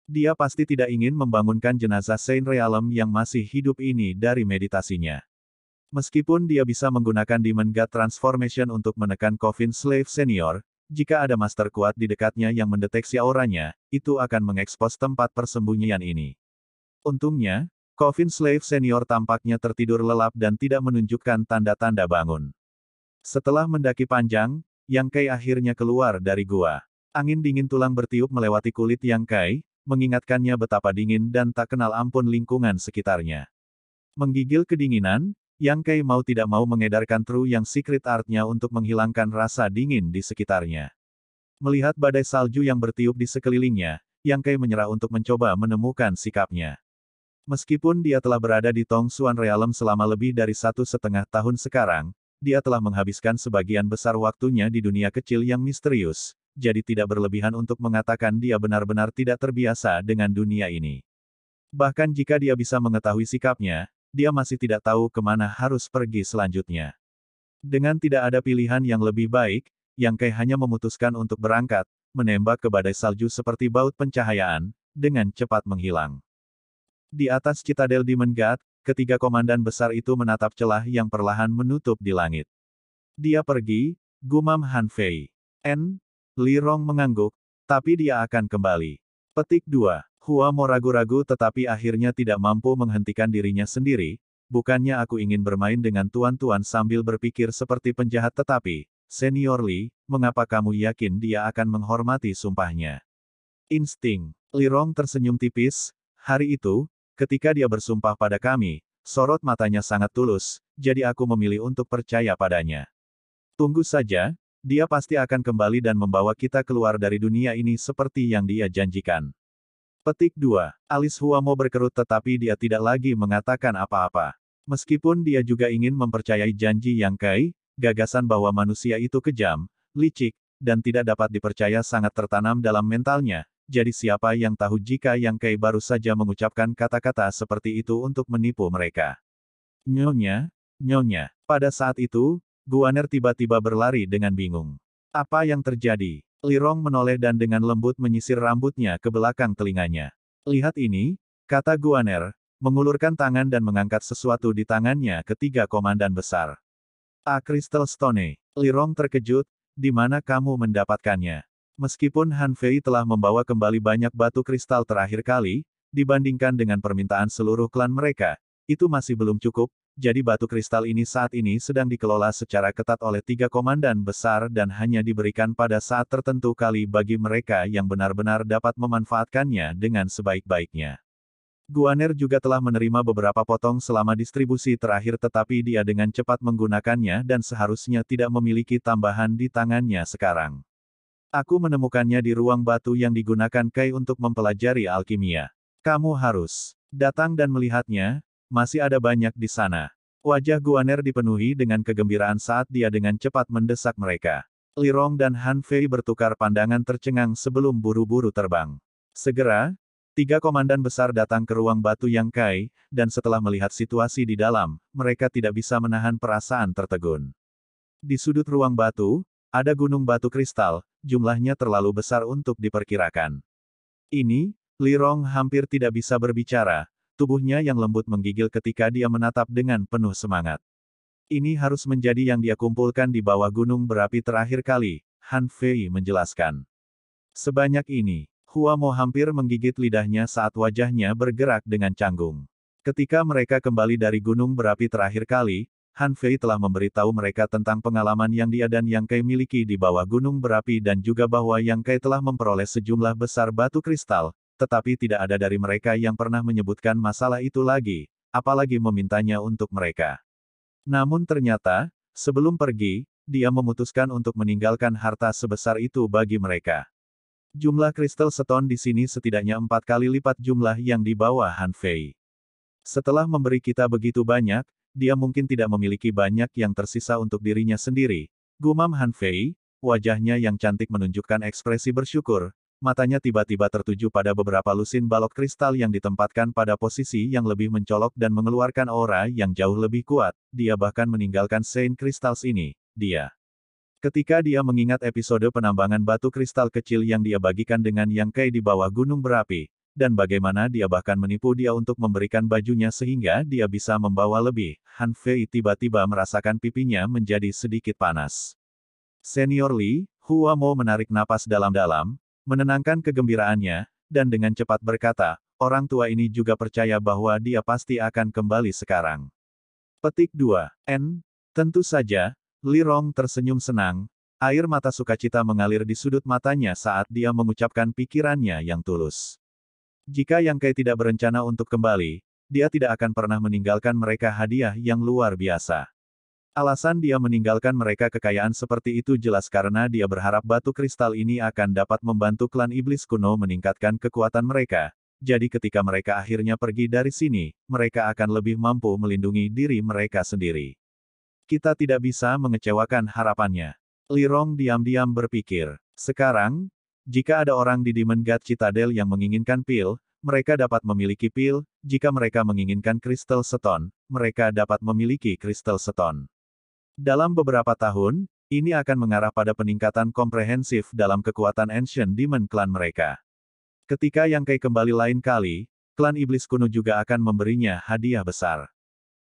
Dia pasti tidak ingin membangunkan jenazah Saint Realm yang masih hidup ini dari meditasinya. Meskipun dia bisa menggunakan Demon God Transformation untuk menekan Coffin Slave Senior, jika ada master kuat di dekatnya yang mendeteksi auranya, itu akan mengekspos tempat persembunyian ini. Untungnya, Coffin Slave Senior tampaknya tertidur lelap dan tidak menunjukkan tanda-tanda bangun. Setelah mendaki panjang, Yang Kai akhirnya keluar dari gua. Angin dingin tulang bertiup melewati kulit Yang Kai, mengingatkannya betapa dingin dan tak kenal ampun lingkungan sekitarnya. Menggigil kedinginan, Yang Kai mau tidak mau mengedarkan tru yang secret artnya untuk menghilangkan rasa dingin di sekitarnya. Melihat badai salju yang bertiup di sekelilingnya, Yang Kai menyerah untuk mencoba menemukan sikapnya. Meskipun dia telah berada di Tong Suan Realm selama lebih dari satu setengah tahun sekarang, dia telah menghabiskan sebagian besar waktunya di dunia kecil yang misterius, jadi tidak berlebihan untuk mengatakan dia benar-benar tidak terbiasa dengan dunia ini. Bahkan jika dia bisa mengetahui sikapnya, dia masih tidak tahu kemana harus pergi selanjutnya. Dengan tidak ada pilihan yang lebih baik, Yang Kai hanya memutuskan untuk berangkat, menembak ke badai salju seperti baut pencahayaan, dengan cepat menghilang. Di atas Citadel di Mengat, ketiga komandan besar itu menatap celah yang perlahan menutup di langit. Dia pergi, gumam Han Fei. N. Rong mengangguk, tapi dia akan kembali. Petik 2. Hua Mo ragu-ragu tetapi akhirnya tidak mampu menghentikan dirinya sendiri, bukannya aku ingin bermain dengan tuan-tuan sambil berpikir seperti penjahat tetapi, Senior Li, mengapa kamu yakin dia akan menghormati sumpahnya? Insting. Li Rong tersenyum tipis, Hari itu, Ketika dia bersumpah pada kami, sorot matanya sangat tulus, jadi aku memilih untuk percaya padanya. Tunggu saja, dia pasti akan kembali dan membawa kita keluar dari dunia ini seperti yang dia janjikan. Petik 2. Alis Huamo berkerut tetapi dia tidak lagi mengatakan apa-apa. Meskipun dia juga ingin mempercayai janji yang kai, gagasan bahwa manusia itu kejam, licik, dan tidak dapat dipercaya sangat tertanam dalam mentalnya, jadi siapa yang tahu jika Yang Kai baru saja mengucapkan kata-kata seperti itu untuk menipu mereka. Nyonya, nyonya. Pada saat itu, Guaner tiba-tiba berlari dengan bingung. Apa yang terjadi? Lirong menoleh dan dengan lembut menyisir rambutnya ke belakang telinganya. Lihat ini, kata Guaner, mengulurkan tangan dan mengangkat sesuatu di tangannya ketiga komandan besar. A Crystal Stone, Lirong terkejut, di mana kamu mendapatkannya? Meskipun Han Fei telah membawa kembali banyak batu kristal terakhir kali, dibandingkan dengan permintaan seluruh klan mereka, itu masih belum cukup, jadi batu kristal ini saat ini sedang dikelola secara ketat oleh tiga komandan besar dan hanya diberikan pada saat tertentu kali bagi mereka yang benar-benar dapat memanfaatkannya dengan sebaik-baiknya. Guaner juga telah menerima beberapa potong selama distribusi terakhir tetapi dia dengan cepat menggunakannya dan seharusnya tidak memiliki tambahan di tangannya sekarang. Aku menemukannya di ruang batu yang digunakan Kai untuk mempelajari alkimia. Kamu harus datang dan melihatnya, masih ada banyak di sana. Wajah Guaner dipenuhi dengan kegembiraan saat dia dengan cepat mendesak mereka. Lirong dan Han Fei bertukar pandangan tercengang sebelum buru-buru terbang. Segera, tiga komandan besar datang ke ruang batu yang Kai, dan setelah melihat situasi di dalam, mereka tidak bisa menahan perasaan tertegun. Di sudut ruang batu, ada gunung batu kristal, jumlahnya terlalu besar untuk diperkirakan. Ini, Lirong hampir tidak bisa berbicara, tubuhnya yang lembut menggigil ketika dia menatap dengan penuh semangat. Ini harus menjadi yang dia kumpulkan di bawah gunung berapi terakhir kali, Han Fei menjelaskan. Sebanyak ini, Hua Mo hampir menggigit lidahnya saat wajahnya bergerak dengan canggung. Ketika mereka kembali dari gunung berapi terakhir kali, Han Fei telah memberitahu mereka tentang pengalaman yang dia dan Yang Kai miliki di bawah gunung berapi dan juga bahwa Yang Kai telah memperoleh sejumlah besar batu kristal, tetapi tidak ada dari mereka yang pernah menyebutkan masalah itu lagi, apalagi memintanya untuk mereka. Namun ternyata, sebelum pergi, dia memutuskan untuk meninggalkan harta sebesar itu bagi mereka. Jumlah kristal seton di sini setidaknya empat kali lipat jumlah yang dibawa Han Fei. Setelah memberi kita begitu banyak, dia mungkin tidak memiliki banyak yang tersisa untuk dirinya sendiri. Gumam Han Fei, wajahnya yang cantik menunjukkan ekspresi bersyukur, matanya tiba-tiba tertuju pada beberapa lusin balok kristal yang ditempatkan pada posisi yang lebih mencolok dan mengeluarkan aura yang jauh lebih kuat. Dia bahkan meninggalkan Saint Crystals ini. Dia. Ketika dia mengingat episode penambangan batu kristal kecil yang dia bagikan dengan Yang Kai di bawah gunung berapi, dan bagaimana dia bahkan menipu dia untuk memberikan bajunya sehingga dia bisa membawa lebih. Han Fei tiba-tiba merasakan pipinya menjadi sedikit panas. Senior Li, Hua Mo menarik napas dalam-dalam, menenangkan kegembiraannya, dan dengan cepat berkata, orang tua ini juga percaya bahwa dia pasti akan kembali sekarang. Petik 2. N. Tentu saja, Li Rong tersenyum senang, air mata sukacita mengalir di sudut matanya saat dia mengucapkan pikirannya yang tulus. Jika Yang Kai tidak berencana untuk kembali, dia tidak akan pernah meninggalkan mereka hadiah yang luar biasa. Alasan dia meninggalkan mereka kekayaan seperti itu jelas karena dia berharap batu kristal ini akan dapat membantu klan iblis kuno meningkatkan kekuatan mereka. Jadi ketika mereka akhirnya pergi dari sini, mereka akan lebih mampu melindungi diri mereka sendiri. Kita tidak bisa mengecewakan harapannya. Lirong diam-diam berpikir. Sekarang, jika ada orang di Demon God Citadel yang menginginkan pil, mereka dapat memiliki pil, jika mereka menginginkan kristal seton, mereka dapat memiliki kristal seton. Dalam beberapa tahun, ini akan mengarah pada peningkatan komprehensif dalam kekuatan Ancient Demon Clan mereka. Ketika yang Kai kembali lain kali, klan iblis kuno juga akan memberinya hadiah besar.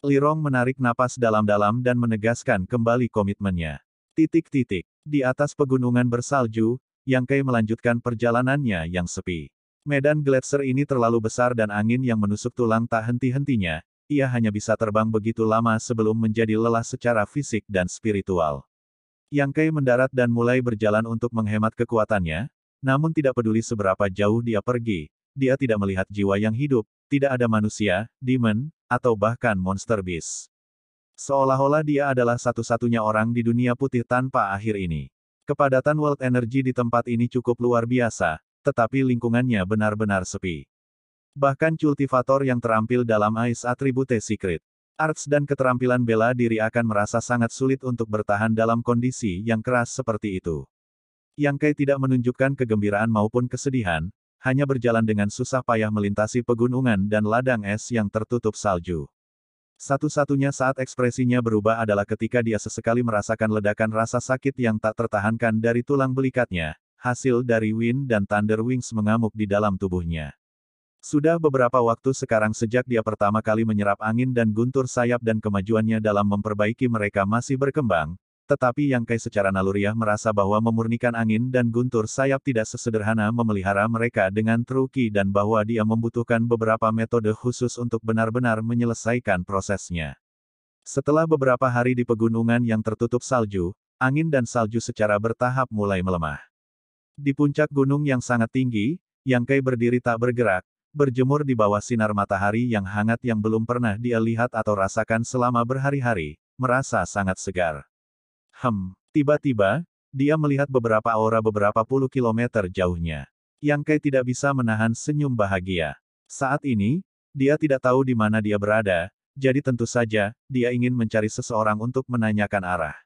Lirong menarik napas dalam-dalam dan menegaskan kembali komitmennya. Titik-titik. Di atas pegunungan bersalju, yang Kai melanjutkan perjalanannya yang sepi. Medan gletser ini terlalu besar dan angin yang menusuk tulang tak henti-hentinya, ia hanya bisa terbang begitu lama sebelum menjadi lelah secara fisik dan spiritual. Yang Kai mendarat dan mulai berjalan untuk menghemat kekuatannya, namun tidak peduli seberapa jauh dia pergi, dia tidak melihat jiwa yang hidup, tidak ada manusia, demon, atau bahkan monster beast. Seolah-olah dia adalah satu-satunya orang di dunia putih tanpa akhir ini. Kepadatan world energy di tempat ini cukup luar biasa, tetapi lingkungannya benar-benar sepi. Bahkan cultivator yang terampil dalam Ice Attribute Secret, Arts dan keterampilan bela diri akan merasa sangat sulit untuk bertahan dalam kondisi yang keras seperti itu. Yang Kai tidak menunjukkan kegembiraan maupun kesedihan, hanya berjalan dengan susah payah melintasi pegunungan dan ladang es yang tertutup salju. Satu-satunya saat ekspresinya berubah adalah ketika dia sesekali merasakan ledakan rasa sakit yang tak tertahankan dari tulang belikatnya, hasil dari Wind dan Thunder Wings mengamuk di dalam tubuhnya. Sudah beberapa waktu sekarang sejak dia pertama kali menyerap angin dan guntur sayap dan kemajuannya dalam memperbaiki mereka masih berkembang, tetapi Yang Kai secara naluriah merasa bahwa memurnikan angin dan guntur sayap tidak sesederhana memelihara mereka dengan truki dan bahwa dia membutuhkan beberapa metode khusus untuk benar-benar menyelesaikan prosesnya. Setelah beberapa hari di pegunungan yang tertutup salju, angin dan salju secara bertahap mulai melemah. Di puncak gunung yang sangat tinggi, Yang Kai berdiri tak bergerak, berjemur di bawah sinar matahari yang hangat yang belum pernah dia lihat atau rasakan selama berhari-hari, merasa sangat segar. Hem, tiba-tiba, dia melihat beberapa aura beberapa puluh kilometer jauhnya. Yang Kai tidak bisa menahan senyum bahagia. Saat ini, dia tidak tahu di mana dia berada, jadi tentu saja, dia ingin mencari seseorang untuk menanyakan arah.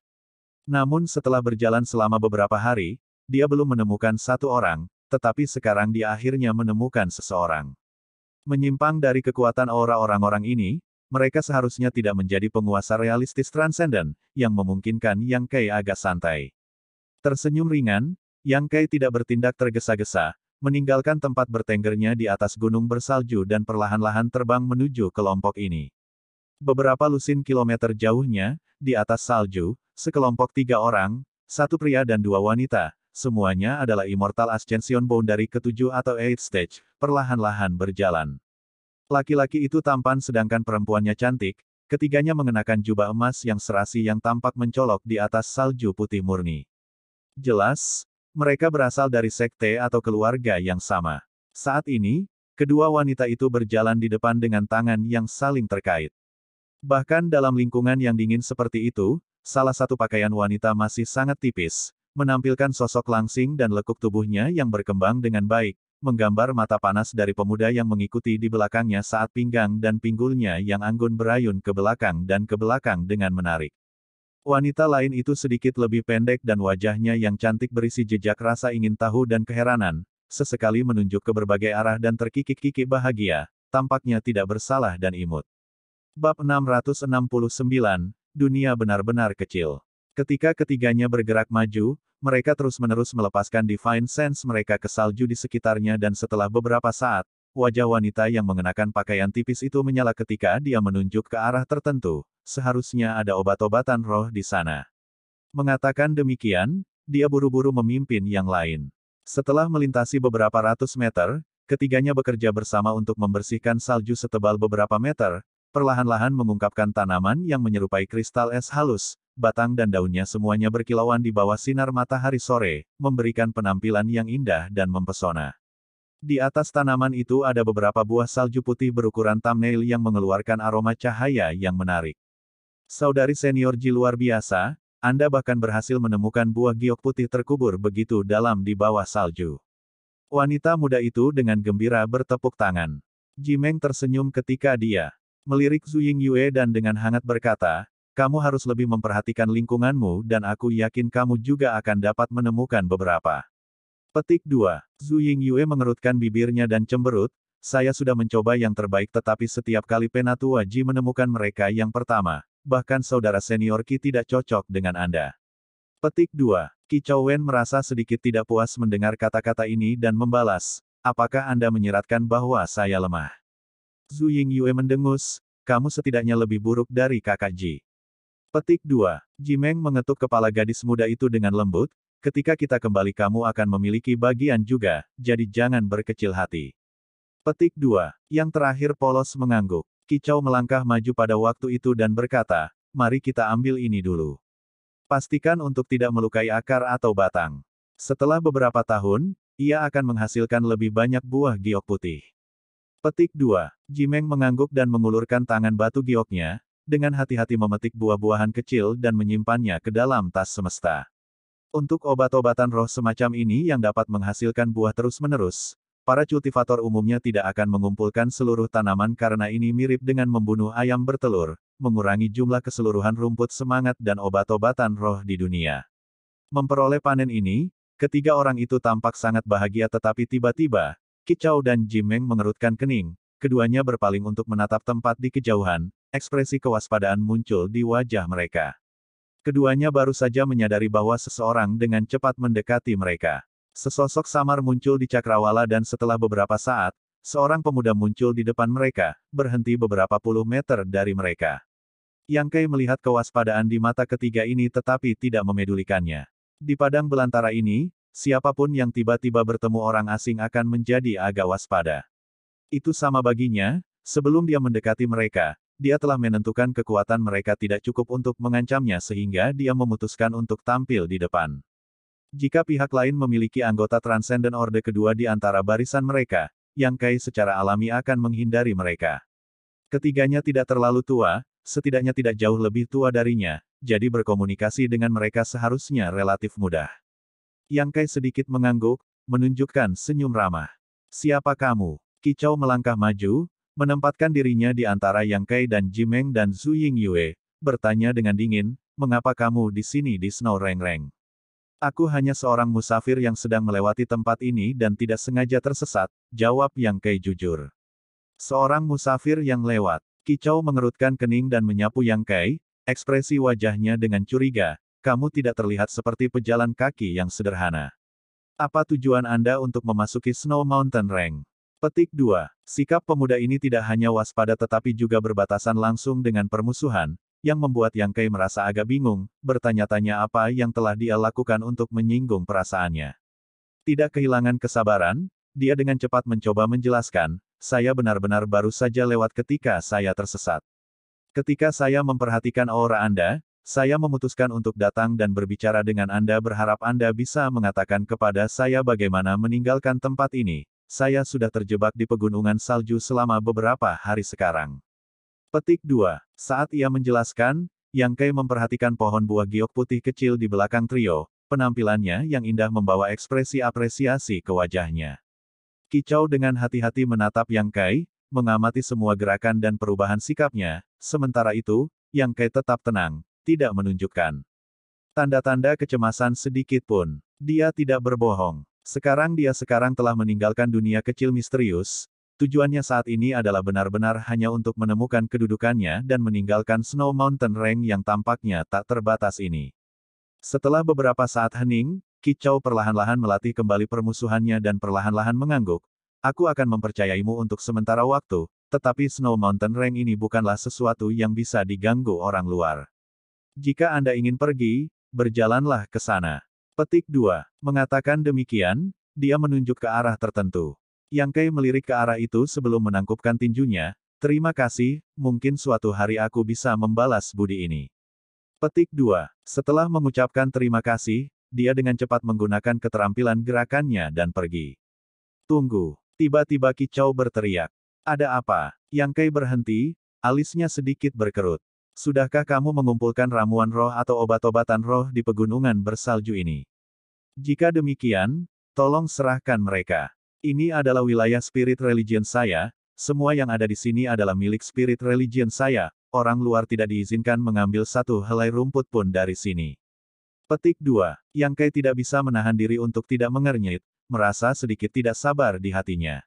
Namun setelah berjalan selama beberapa hari, dia belum menemukan satu orang, tetapi sekarang dia akhirnya menemukan seseorang. Menyimpang dari kekuatan aura orang-orang ini, mereka seharusnya tidak menjadi penguasa realistis transenden, yang memungkinkan Yang Kai agak santai. Tersenyum ringan, Yang Kai tidak bertindak tergesa-gesa, meninggalkan tempat bertenggernya di atas gunung bersalju dan perlahan-lahan terbang menuju kelompok ini. Beberapa lusin kilometer jauhnya, di atas salju, sekelompok tiga orang, satu pria dan dua wanita, semuanya adalah Immortal Ascension dari ketujuh atau Eighth Stage, perlahan-lahan berjalan. Laki-laki itu tampan sedangkan perempuannya cantik, ketiganya mengenakan jubah emas yang serasi yang tampak mencolok di atas salju putih murni. Jelas, mereka berasal dari sekte atau keluarga yang sama. Saat ini, kedua wanita itu berjalan di depan dengan tangan yang saling terkait. Bahkan dalam lingkungan yang dingin seperti itu, salah satu pakaian wanita masih sangat tipis, menampilkan sosok langsing dan lekuk tubuhnya yang berkembang dengan baik, menggambar mata panas dari pemuda yang mengikuti di belakangnya saat pinggang dan pinggulnya yang anggun berayun ke belakang dan ke belakang dengan menarik. Wanita lain itu sedikit lebih pendek dan wajahnya yang cantik berisi jejak rasa ingin tahu dan keheranan, sesekali menunjuk ke berbagai arah dan terkikik-kikik bahagia, tampaknya tidak bersalah dan imut. Bab 669, Dunia Benar-Benar Kecil Ketika ketiganya bergerak maju, mereka terus-menerus melepaskan Divine Sense mereka ke salju di sekitarnya dan setelah beberapa saat, wajah wanita yang mengenakan pakaian tipis itu menyala ketika dia menunjuk ke arah tertentu, seharusnya ada obat-obatan roh di sana. Mengatakan demikian, dia buru-buru memimpin yang lain. Setelah melintasi beberapa ratus meter, ketiganya bekerja bersama untuk membersihkan salju setebal beberapa meter, perlahan-lahan mengungkapkan tanaman yang menyerupai kristal es halus, batang dan daunnya semuanya berkilauan di bawah sinar matahari sore, memberikan penampilan yang indah dan mempesona. Di atas tanaman itu ada beberapa buah salju putih berukuran thumbnail yang mengeluarkan aroma cahaya yang menarik. Saudari senior Ji luar biasa, Anda bahkan berhasil menemukan buah giok putih terkubur begitu dalam di bawah salju. Wanita muda itu dengan gembira bertepuk tangan. Jimeng tersenyum ketika dia melirik Ying Yue dan dengan hangat berkata, kamu harus lebih memperhatikan lingkunganmu dan aku yakin kamu juga akan dapat menemukan beberapa. Petik 2. Zhu Ying Yue mengerutkan bibirnya dan cemberut, saya sudah mencoba yang terbaik tetapi setiap kali Penatua Ji menemukan mereka yang pertama, bahkan saudara senior Ki tidak cocok dengan Anda. Petik 2. Ki Chow Wen merasa sedikit tidak puas mendengar kata-kata ini dan membalas, apakah Anda menyeratkan bahwa saya lemah? Zhu Ying Yue mendengus, kamu setidaknya lebih buruk dari kakak Ji. Petik 2. Jimeng mengetuk kepala gadis muda itu dengan lembut, ketika kita kembali kamu akan memiliki bagian juga, jadi jangan berkecil hati. Petik 2. Yang terakhir Polos mengangguk. Kicau melangkah maju pada waktu itu dan berkata, mari kita ambil ini dulu. Pastikan untuk tidak melukai akar atau batang. Setelah beberapa tahun, ia akan menghasilkan lebih banyak buah giok putih. Petik 2. Jimeng mengangguk dan mengulurkan tangan batu gioknya, dengan hati-hati memetik buah-buahan kecil dan menyimpannya ke dalam tas semesta. Untuk obat-obatan roh semacam ini yang dapat menghasilkan buah terus-menerus, para cultivator umumnya tidak akan mengumpulkan seluruh tanaman karena ini mirip dengan membunuh ayam bertelur, mengurangi jumlah keseluruhan rumput semangat dan obat-obatan roh di dunia. Memperoleh panen ini, ketiga orang itu tampak sangat bahagia tetapi tiba-tiba, Kicau dan Jimeng mengerutkan kening, keduanya berpaling untuk menatap tempat di kejauhan, Ekspresi kewaspadaan muncul di wajah mereka. Keduanya baru saja menyadari bahwa seseorang dengan cepat mendekati mereka. Sesosok samar muncul di cakrawala dan setelah beberapa saat, seorang pemuda muncul di depan mereka, berhenti beberapa puluh meter dari mereka. Yang Kei melihat kewaspadaan di mata ketiga ini tetapi tidak memedulikannya. Di padang belantara ini, siapapun yang tiba-tiba bertemu orang asing akan menjadi agak waspada. Itu sama baginya, sebelum dia mendekati mereka, dia telah menentukan kekuatan mereka tidak cukup untuk mengancamnya sehingga dia memutuskan untuk tampil di depan. Jika pihak lain memiliki anggota Transcendent Orde kedua di antara barisan mereka, Yang Kai secara alami akan menghindari mereka. Ketiganya tidak terlalu tua, setidaknya tidak jauh lebih tua darinya, jadi berkomunikasi dengan mereka seharusnya relatif mudah. Yang Kai sedikit mengangguk, menunjukkan senyum ramah. Siapa kamu? Kicau melangkah maju, menempatkan dirinya di antara Yang Kai dan Jimeng dan Zhu Ying Yue, bertanya dengan dingin, mengapa kamu di sini di Snow Reng Reng? Aku hanya seorang musafir yang sedang melewati tempat ini dan tidak sengaja tersesat, jawab Yang Kai jujur. Seorang musafir yang lewat, Kicau mengerutkan kening dan menyapu Yang Kai, ekspresi wajahnya dengan curiga, kamu tidak terlihat seperti pejalan kaki yang sederhana. Apa tujuan Anda untuk memasuki Snow Mountain Reng?" Petik 2. Sikap pemuda ini tidak hanya waspada tetapi juga berbatasan langsung dengan permusuhan, yang membuat Yang Kei merasa agak bingung, bertanya-tanya apa yang telah dia lakukan untuk menyinggung perasaannya. Tidak kehilangan kesabaran, dia dengan cepat mencoba menjelaskan, saya benar-benar baru saja lewat ketika saya tersesat. Ketika saya memperhatikan aura Anda, saya memutuskan untuk datang dan berbicara dengan Anda berharap Anda bisa mengatakan kepada saya bagaimana meninggalkan tempat ini, saya sudah terjebak di pegunungan salju selama beberapa hari sekarang. Petik 2. Saat ia menjelaskan, Yang Kai memperhatikan pohon buah giok putih kecil di belakang trio, penampilannya yang indah membawa ekspresi apresiasi ke wajahnya. Kicau dengan hati-hati menatap Yang Kai, mengamati semua gerakan dan perubahan sikapnya, sementara itu, Yang Kai tetap tenang, tidak menunjukkan tanda-tanda kecemasan sedikit pun. Dia tidak berbohong. Sekarang dia sekarang telah meninggalkan dunia kecil misterius, tujuannya saat ini adalah benar-benar hanya untuk menemukan kedudukannya dan meninggalkan Snow Mountain Range yang tampaknya tak terbatas ini. Setelah beberapa saat hening, Kicau perlahan-lahan melatih kembali permusuhannya dan perlahan-lahan mengangguk, aku akan mempercayaimu untuk sementara waktu, tetapi Snow Mountain Rank ini bukanlah sesuatu yang bisa diganggu orang luar. Jika Anda ingin pergi, berjalanlah ke sana. Petik 2. Mengatakan demikian, dia menunjuk ke arah tertentu. Yang Kei melirik ke arah itu sebelum menangkupkan tinjunya, terima kasih, mungkin suatu hari aku bisa membalas budi ini. Petik 2. Setelah mengucapkan terima kasih, dia dengan cepat menggunakan keterampilan gerakannya dan pergi. Tunggu. Tiba-tiba kicau berteriak. Ada apa? Yang Kei berhenti, alisnya sedikit berkerut. Sudahkah kamu mengumpulkan ramuan roh atau obat-obatan roh di pegunungan bersalju ini? Jika demikian, tolong serahkan mereka. Ini adalah wilayah spirit religion saya, semua yang ada di sini adalah milik spirit religion saya, orang luar tidak diizinkan mengambil satu helai rumput pun dari sini. Petik 2. Yang Kai tidak bisa menahan diri untuk tidak mengernyit, merasa sedikit tidak sabar di hatinya.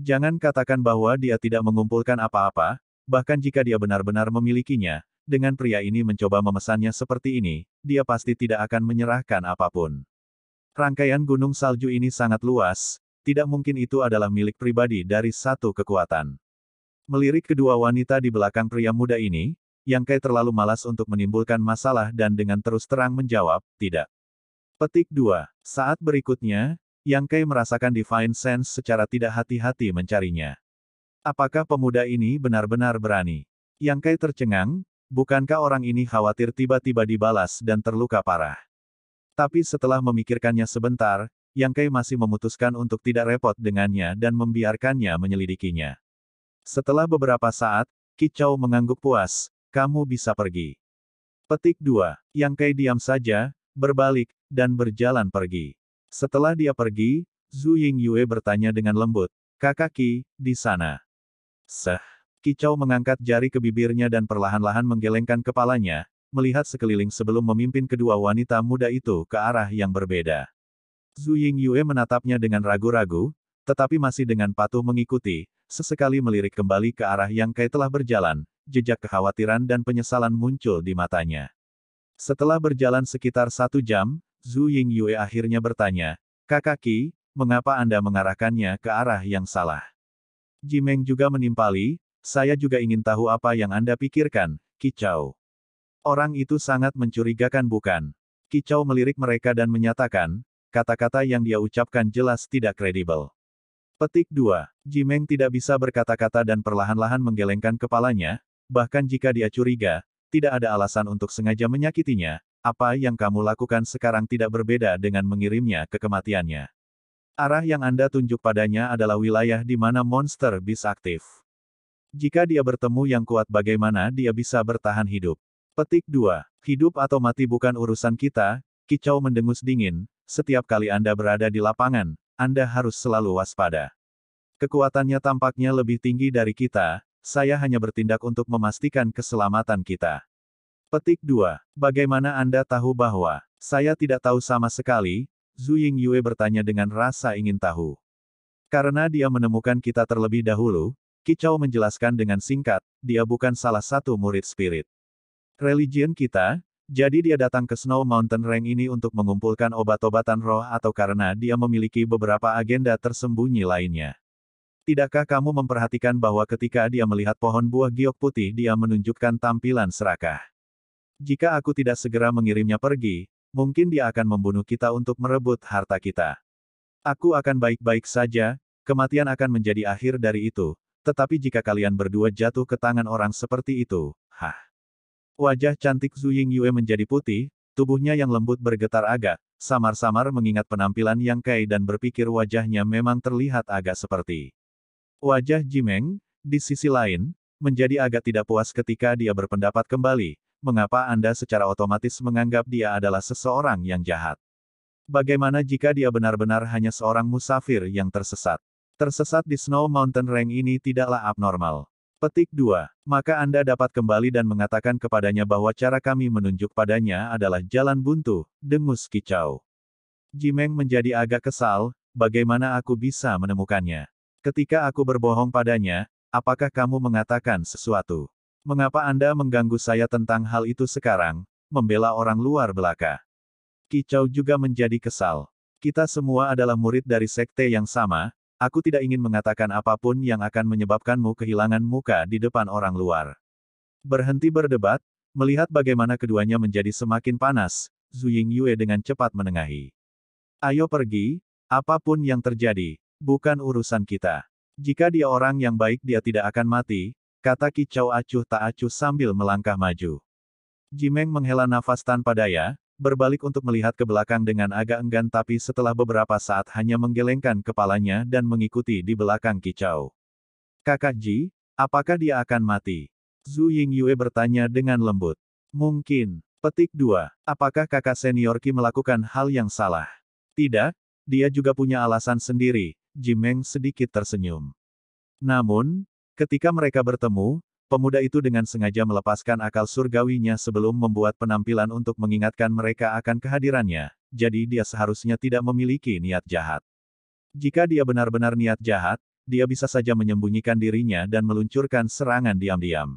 Jangan katakan bahwa dia tidak mengumpulkan apa-apa, bahkan jika dia benar-benar memilikinya, dengan pria ini mencoba memesannya seperti ini, dia pasti tidak akan menyerahkan apapun. Rangkaian gunung salju ini sangat luas, tidak mungkin itu adalah milik pribadi dari satu kekuatan. Melirik kedua wanita di belakang pria muda ini, Yang Kai terlalu malas untuk menimbulkan masalah dan dengan terus terang menjawab, tidak. Petik 2. Saat berikutnya, Yang Kai merasakan Divine Sense secara tidak hati-hati mencarinya. Apakah pemuda ini benar-benar berani? Yang Kai tercengang, bukankah orang ini khawatir tiba-tiba dibalas dan terluka parah? Tapi setelah memikirkannya sebentar, Yang Kai masih memutuskan untuk tidak repot dengannya dan membiarkannya menyelidikinya. Setelah beberapa saat, Kicau mengangguk puas, kamu bisa pergi. Petik 2. Yang Kai diam saja, berbalik, dan berjalan pergi. Setelah dia pergi, Zhu Ying Yue bertanya dengan lembut, kakak Ki, di sana. Sah. Kicau mengangkat jari ke bibirnya dan perlahan-lahan menggelengkan kepalanya, melihat sekeliling sebelum memimpin kedua wanita muda itu ke arah yang berbeda. Zhu Ying Yue menatapnya dengan ragu-ragu, tetapi masih dengan patuh mengikuti, sesekali melirik kembali ke arah yang Kai telah berjalan, jejak kekhawatiran dan penyesalan muncul di matanya. Setelah berjalan sekitar satu jam, Zhu Ying Yue akhirnya bertanya, Kakak Ki, mengapa Anda mengarahkannya ke arah yang salah? Jimeng juga menimpali, saya juga ingin tahu apa yang Anda pikirkan, kicau. Orang itu sangat mencurigakan bukan? Kicau melirik mereka dan menyatakan, kata-kata yang dia ucapkan jelas tidak kredibel. Petik 2. Jimeng tidak bisa berkata-kata dan perlahan-lahan menggelengkan kepalanya, bahkan jika dia curiga, tidak ada alasan untuk sengaja menyakitinya, apa yang kamu lakukan sekarang tidak berbeda dengan mengirimnya ke kematiannya. Arah yang Anda tunjuk padanya adalah wilayah di mana monster bis aktif. Jika dia bertemu yang kuat bagaimana dia bisa bertahan hidup? Petik 2. Hidup atau mati bukan urusan kita, kicau mendengus dingin, setiap kali Anda berada di lapangan, Anda harus selalu waspada. Kekuatannya tampaknya lebih tinggi dari kita, saya hanya bertindak untuk memastikan keselamatan kita. Petik 2. Bagaimana Anda tahu bahwa saya tidak tahu sama sekali, Zhu Ying Yue bertanya dengan rasa ingin tahu. Karena dia menemukan kita terlebih dahulu, Kicau menjelaskan dengan singkat, dia bukan salah satu murid spirit. Religion kita, jadi dia datang ke Snow Mountain Range ini untuk mengumpulkan obat-obatan roh atau karena dia memiliki beberapa agenda tersembunyi lainnya. Tidakkah kamu memperhatikan bahwa ketika dia melihat pohon buah giok putih dia menunjukkan tampilan serakah? Jika aku tidak segera mengirimnya pergi, mungkin dia akan membunuh kita untuk merebut harta kita. Aku akan baik-baik saja, kematian akan menjadi akhir dari itu, tetapi jika kalian berdua jatuh ke tangan orang seperti itu, hah. Wajah cantik Zhu Ying Yue menjadi putih, tubuhnya yang lembut bergetar agak, samar-samar mengingat penampilan Yang Kai dan berpikir wajahnya memang terlihat agak seperti. Wajah Jimeng, di sisi lain, menjadi agak tidak puas ketika dia berpendapat kembali, mengapa Anda secara otomatis menganggap dia adalah seseorang yang jahat? Bagaimana jika dia benar-benar hanya seorang musafir yang tersesat? Tersesat di Snow Mountain Range ini tidaklah abnormal. Petik 2. Maka Anda dapat kembali dan mengatakan kepadanya bahwa cara kami menunjuk padanya adalah jalan buntu, dengus kicau. Jimeng menjadi agak kesal, bagaimana aku bisa menemukannya? Ketika aku berbohong padanya, apakah kamu mengatakan sesuatu? Mengapa Anda mengganggu saya tentang hal itu sekarang, membela orang luar belaka? Kicau juga menjadi kesal. Kita semua adalah murid dari sekte yang sama, aku tidak ingin mengatakan apapun yang akan menyebabkanmu kehilangan muka di depan orang luar. Berhenti berdebat, melihat bagaimana keduanya menjadi semakin panas, Zhu Ying Yue dengan cepat menengahi. Ayo pergi, apapun yang terjadi, bukan urusan kita. Jika dia orang yang baik dia tidak akan mati, kata kicau acuh tak acuh sambil melangkah maju. Jimeng menghela nafas tanpa daya, berbalik untuk melihat ke belakang dengan agak enggan tapi setelah beberapa saat hanya menggelengkan kepalanya dan mengikuti di belakang kicau. Kakak Ji, apakah dia akan mati? Zhu Ying Yue bertanya dengan lembut. Mungkin. Petik 2. Apakah kakak senior Ki melakukan hal yang salah? Tidak, dia juga punya alasan sendiri, Jimeng sedikit tersenyum. Namun, Ketika mereka bertemu, pemuda itu dengan sengaja melepaskan akal surgawinya sebelum membuat penampilan untuk mengingatkan mereka akan kehadirannya, jadi dia seharusnya tidak memiliki niat jahat. Jika dia benar-benar niat jahat, dia bisa saja menyembunyikan dirinya dan meluncurkan serangan diam-diam.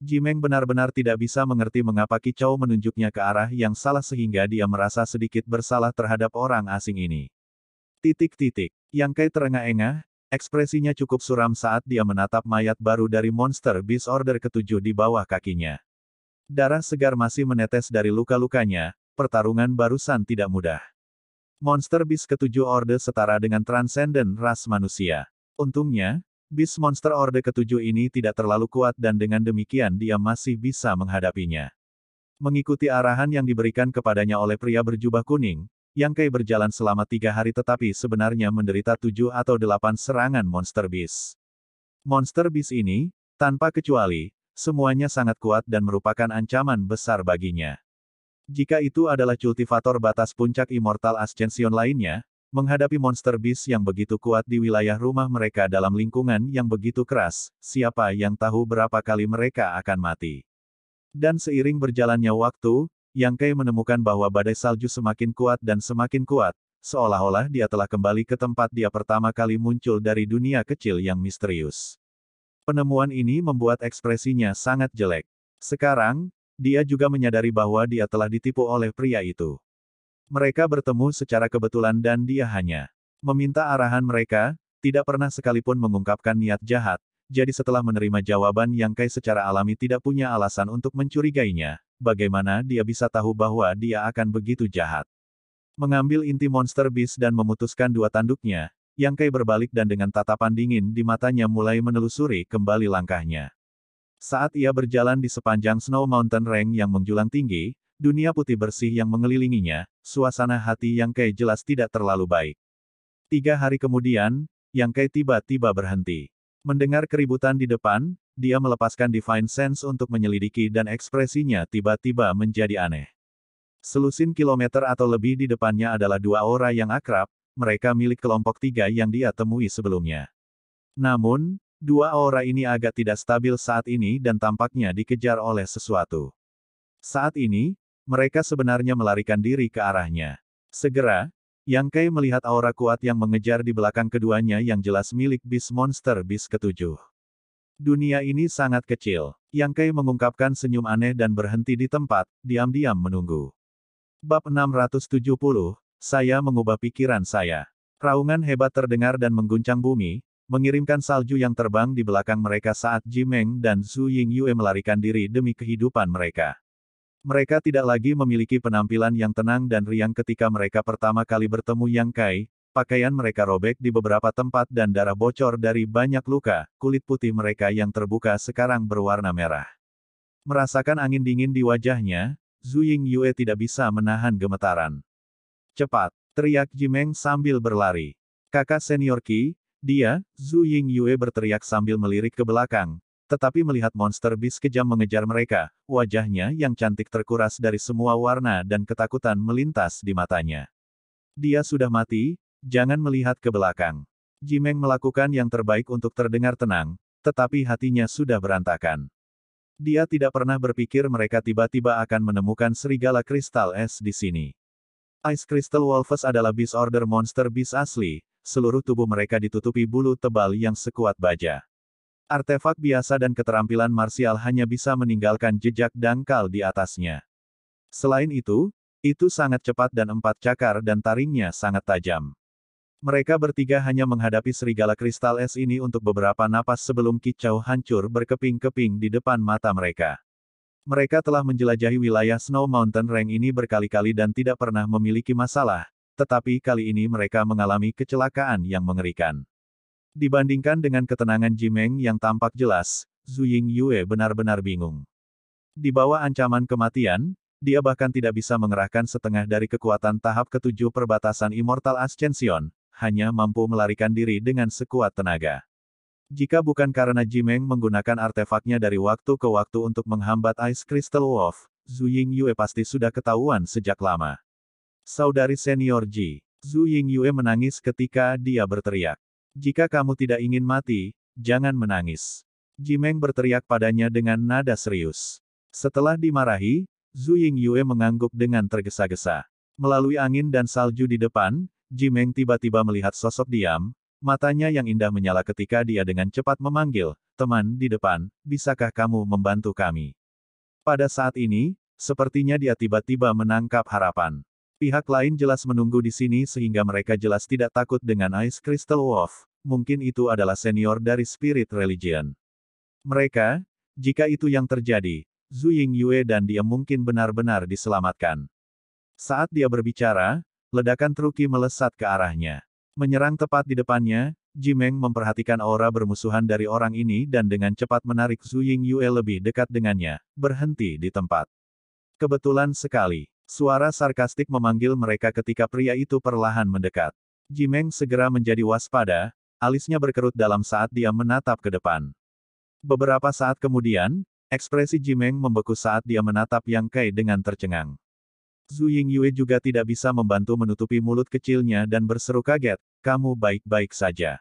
Jimeng benar-benar tidak bisa mengerti mengapa Kicau menunjuknya ke arah yang salah sehingga dia merasa sedikit bersalah terhadap orang asing ini. Titik-titik. Yang Kai terengah-engah, Ekspresinya cukup suram saat dia menatap mayat baru dari monster Beast Order ketujuh di bawah kakinya. Darah segar masih menetes dari luka-lukanya, pertarungan barusan tidak mudah. Monster Beast ketujuh Orde setara dengan Transcendent ras manusia. Untungnya, Beast Monster Orde ketujuh ini tidak terlalu kuat dan dengan demikian dia masih bisa menghadapinya. Mengikuti arahan yang diberikan kepadanya oleh pria berjubah kuning, yang Kei berjalan selama tiga hari tetapi sebenarnya menderita tujuh atau delapan serangan monster beast. Monster beast ini, tanpa kecuali, semuanya sangat kuat dan merupakan ancaman besar baginya. Jika itu adalah kultivator batas puncak Immortal Ascension lainnya, menghadapi monster beast yang begitu kuat di wilayah rumah mereka dalam lingkungan yang begitu keras, siapa yang tahu berapa kali mereka akan mati. Dan seiring berjalannya waktu, yang Kai menemukan bahwa badai salju semakin kuat dan semakin kuat, seolah-olah dia telah kembali ke tempat dia pertama kali muncul dari dunia kecil yang misterius. Penemuan ini membuat ekspresinya sangat jelek. Sekarang, dia juga menyadari bahwa dia telah ditipu oleh pria itu. Mereka bertemu secara kebetulan dan dia hanya meminta arahan mereka, tidak pernah sekalipun mengungkapkan niat jahat, jadi setelah menerima jawaban yang Kai secara alami tidak punya alasan untuk mencurigainya, bagaimana dia bisa tahu bahwa dia akan begitu jahat. Mengambil inti monster bis dan memutuskan dua tanduknya, Yang Kai berbalik dan dengan tatapan dingin di matanya mulai menelusuri kembali langkahnya. Saat ia berjalan di sepanjang Snow Mountain Range yang menjulang tinggi, dunia putih bersih yang mengelilinginya, suasana hati Yang Kai jelas tidak terlalu baik. Tiga hari kemudian, Yang Kai tiba-tiba berhenti. Mendengar keributan di depan, dia melepaskan Divine Sense untuk menyelidiki dan ekspresinya tiba-tiba menjadi aneh. Selusin kilometer atau lebih di depannya adalah dua aura yang akrab, mereka milik kelompok tiga yang dia temui sebelumnya. Namun, dua aura ini agak tidak stabil saat ini dan tampaknya dikejar oleh sesuatu. Saat ini, mereka sebenarnya melarikan diri ke arahnya. Segera, Yang Kai melihat aura kuat yang mengejar di belakang keduanya yang jelas milik bis monster bis ketujuh. Dunia ini sangat kecil. Yang Kai mengungkapkan senyum aneh dan berhenti di tempat, diam-diam menunggu. Bab 670, saya mengubah pikiran saya. Raungan hebat terdengar dan mengguncang bumi, mengirimkan salju yang terbang di belakang mereka saat Jimeng dan Zhu Ying Yue melarikan diri demi kehidupan mereka. Mereka tidak lagi memiliki penampilan yang tenang dan riang ketika mereka pertama kali bertemu Yang Kai, pakaian mereka robek di beberapa tempat dan darah bocor dari banyak luka, kulit putih mereka yang terbuka sekarang berwarna merah. Merasakan angin dingin di wajahnya, Zhu Ying Yue tidak bisa menahan gemetaran. Cepat, teriak Jimeng sambil berlari. Kakak senior Ki, dia, Zhu Ying Yue berteriak sambil melirik ke belakang, tetapi melihat monster bis kejam mengejar mereka, wajahnya yang cantik terkuras dari semua warna dan ketakutan melintas di matanya. Dia sudah mati, Jangan melihat ke belakang. Jimeng melakukan yang terbaik untuk terdengar tenang, tetapi hatinya sudah berantakan. Dia tidak pernah berpikir mereka tiba-tiba akan menemukan serigala kristal es di sini. Ice Crystal Wolves adalah beast order monster bis asli, seluruh tubuh mereka ditutupi bulu tebal yang sekuat baja. Artefak biasa dan keterampilan marsial hanya bisa meninggalkan jejak dangkal di atasnya. Selain itu, itu sangat cepat dan empat cakar dan taringnya sangat tajam. Mereka bertiga hanya menghadapi serigala kristal es ini untuk beberapa napas sebelum kicau hancur berkeping-keping di depan mata mereka. Mereka telah menjelajahi wilayah Snow Mountain Range ini berkali-kali dan tidak pernah memiliki masalah, tetapi kali ini mereka mengalami kecelakaan yang mengerikan. Dibandingkan dengan ketenangan Jimeng yang tampak jelas, Zhu Ying Yue benar-benar bingung. Di bawah ancaman kematian, dia bahkan tidak bisa mengerahkan setengah dari kekuatan tahap ketujuh perbatasan Immortal Ascension, hanya mampu melarikan diri dengan sekuat tenaga. Jika bukan karena Jimeng menggunakan artefaknya dari waktu ke waktu untuk menghambat Ice Crystal Wolf, Zhu Ying Yue pasti sudah ketahuan sejak lama. Saudari senior Ji, Zhu Ying Yue menangis ketika dia berteriak. Jika kamu tidak ingin mati, jangan menangis. Jimeng berteriak padanya dengan nada serius. Setelah dimarahi, Zhu Ying Yue mengangguk dengan tergesa-gesa. Melalui angin dan salju di depan, Jimeng tiba-tiba melihat sosok diam, matanya yang indah menyala ketika dia dengan cepat memanggil, teman di depan, bisakah kamu membantu kami? Pada saat ini, sepertinya dia tiba-tiba menangkap harapan. Pihak lain jelas menunggu di sini sehingga mereka jelas tidak takut dengan Ice Crystal Wolf, mungkin itu adalah senior dari Spirit Religion. Mereka, jika itu yang terjadi, Zhu Ying Yue dan dia mungkin benar-benar diselamatkan. Saat dia berbicara, ledakan Truki melesat ke arahnya. Menyerang tepat di depannya, Jimeng memperhatikan aura bermusuhan dari orang ini dan dengan cepat menarik Zhu Ying Yue lebih dekat dengannya, berhenti di tempat. Kebetulan sekali, suara sarkastik memanggil mereka ketika pria itu perlahan mendekat. Jimeng segera menjadi waspada, alisnya berkerut dalam saat dia menatap ke depan. Beberapa saat kemudian, ekspresi Jimeng membeku saat dia menatap Yang Kai dengan tercengang. Zhu Yingyue juga tidak bisa membantu menutupi mulut kecilnya dan berseru kaget, kamu baik-baik saja.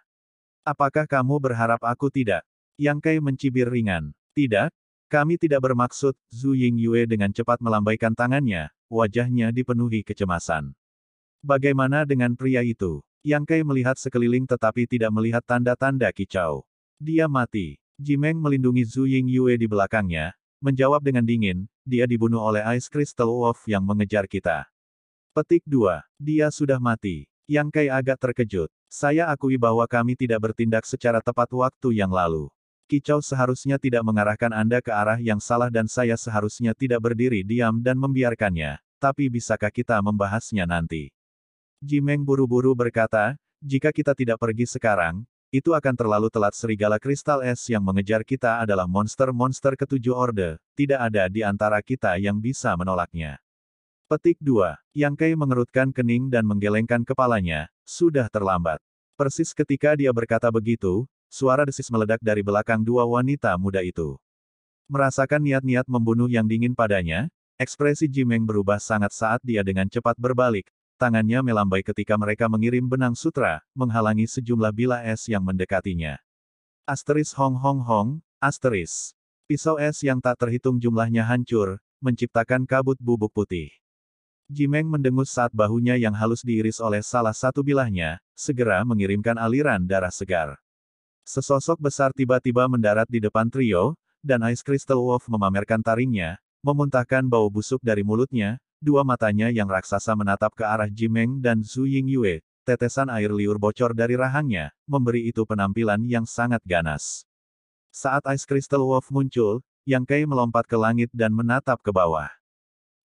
Apakah kamu berharap aku tidak? Yang Kai mencibir ringan. Tidak, kami tidak bermaksud, Zhu Yingyue dengan cepat melambaikan tangannya, wajahnya dipenuhi kecemasan. Bagaimana dengan pria itu? Yang Kai melihat sekeliling tetapi tidak melihat tanda-tanda kicau. Dia mati. Jimeng melindungi Zhu Yingyue di belakangnya, menjawab dengan dingin, dia dibunuh oleh Ice Crystal Wolf yang mengejar kita. Petik 2. Dia sudah mati. Yang Kai agak terkejut. Saya akui bahwa kami tidak bertindak secara tepat waktu yang lalu. Kicau seharusnya tidak mengarahkan Anda ke arah yang salah dan saya seharusnya tidak berdiri diam dan membiarkannya. Tapi bisakah kita membahasnya nanti? Jimeng buru-buru berkata, jika kita tidak pergi sekarang, itu akan terlalu telat serigala kristal es yang mengejar kita adalah monster-monster ketujuh orde, tidak ada di antara kita yang bisa menolaknya. Petik 2. Yang Kai mengerutkan kening dan menggelengkan kepalanya, sudah terlambat. Persis ketika dia berkata begitu, suara desis meledak dari belakang dua wanita muda itu. Merasakan niat-niat membunuh yang dingin padanya, ekspresi Jimeng berubah sangat saat dia dengan cepat berbalik, tangannya melambai ketika mereka mengirim benang sutra, menghalangi sejumlah bila es yang mendekatinya. Asteris Hong Hong Hong, asteris. Pisau es yang tak terhitung jumlahnya hancur, menciptakan kabut bubuk putih. Jimeng mendengus saat bahunya yang halus diiris oleh salah satu bilahnya, segera mengirimkan aliran darah segar. Sesosok besar tiba-tiba mendarat di depan trio, dan Ice Crystal Wolf memamerkan taringnya, memuntahkan bau busuk dari mulutnya, Dua matanya yang raksasa menatap ke arah Jimeng dan Zhu Ying Yue, tetesan air liur bocor dari rahangnya, memberi itu penampilan yang sangat ganas. Saat Ice Crystal Wolf muncul, Yang Kai melompat ke langit dan menatap ke bawah.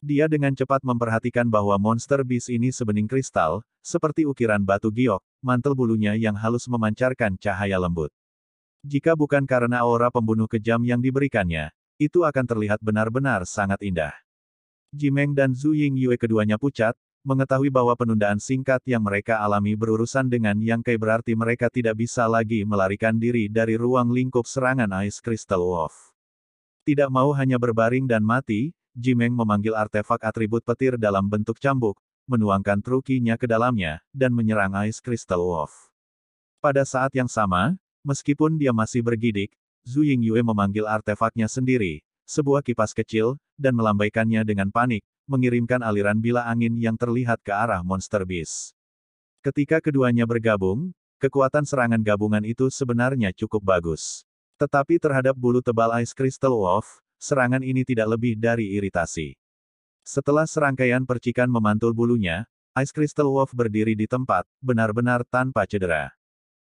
Dia dengan cepat memperhatikan bahwa monster bis ini sebening kristal, seperti ukiran batu giok, mantel bulunya yang halus memancarkan cahaya lembut. Jika bukan karena aura pembunuh kejam yang diberikannya, itu akan terlihat benar-benar sangat indah. Jimeng dan Zhu Ying Yue keduanya pucat, mengetahui bahwa penundaan singkat yang mereka alami berurusan dengan yang Kai berarti mereka tidak bisa lagi melarikan diri dari ruang lingkup serangan Ice Crystal Wolf. Tidak mau hanya berbaring dan mati, Jimeng memanggil artefak atribut petir dalam bentuk cambuk, menuangkan trukinya ke dalamnya, dan menyerang Ice Crystal Wolf. Pada saat yang sama, meskipun dia masih bergidik, Zhu Yue memanggil artefaknya sendiri, sebuah kipas kecil, dan melambaikannya dengan panik, mengirimkan aliran bila angin yang terlihat ke arah monster bis. Ketika keduanya bergabung, kekuatan serangan gabungan itu sebenarnya cukup bagus. Tetapi terhadap bulu tebal Ice Crystal Wolf, serangan ini tidak lebih dari iritasi. Setelah serangkaian percikan memantul bulunya, Ice Crystal Wolf berdiri di tempat, benar-benar tanpa cedera.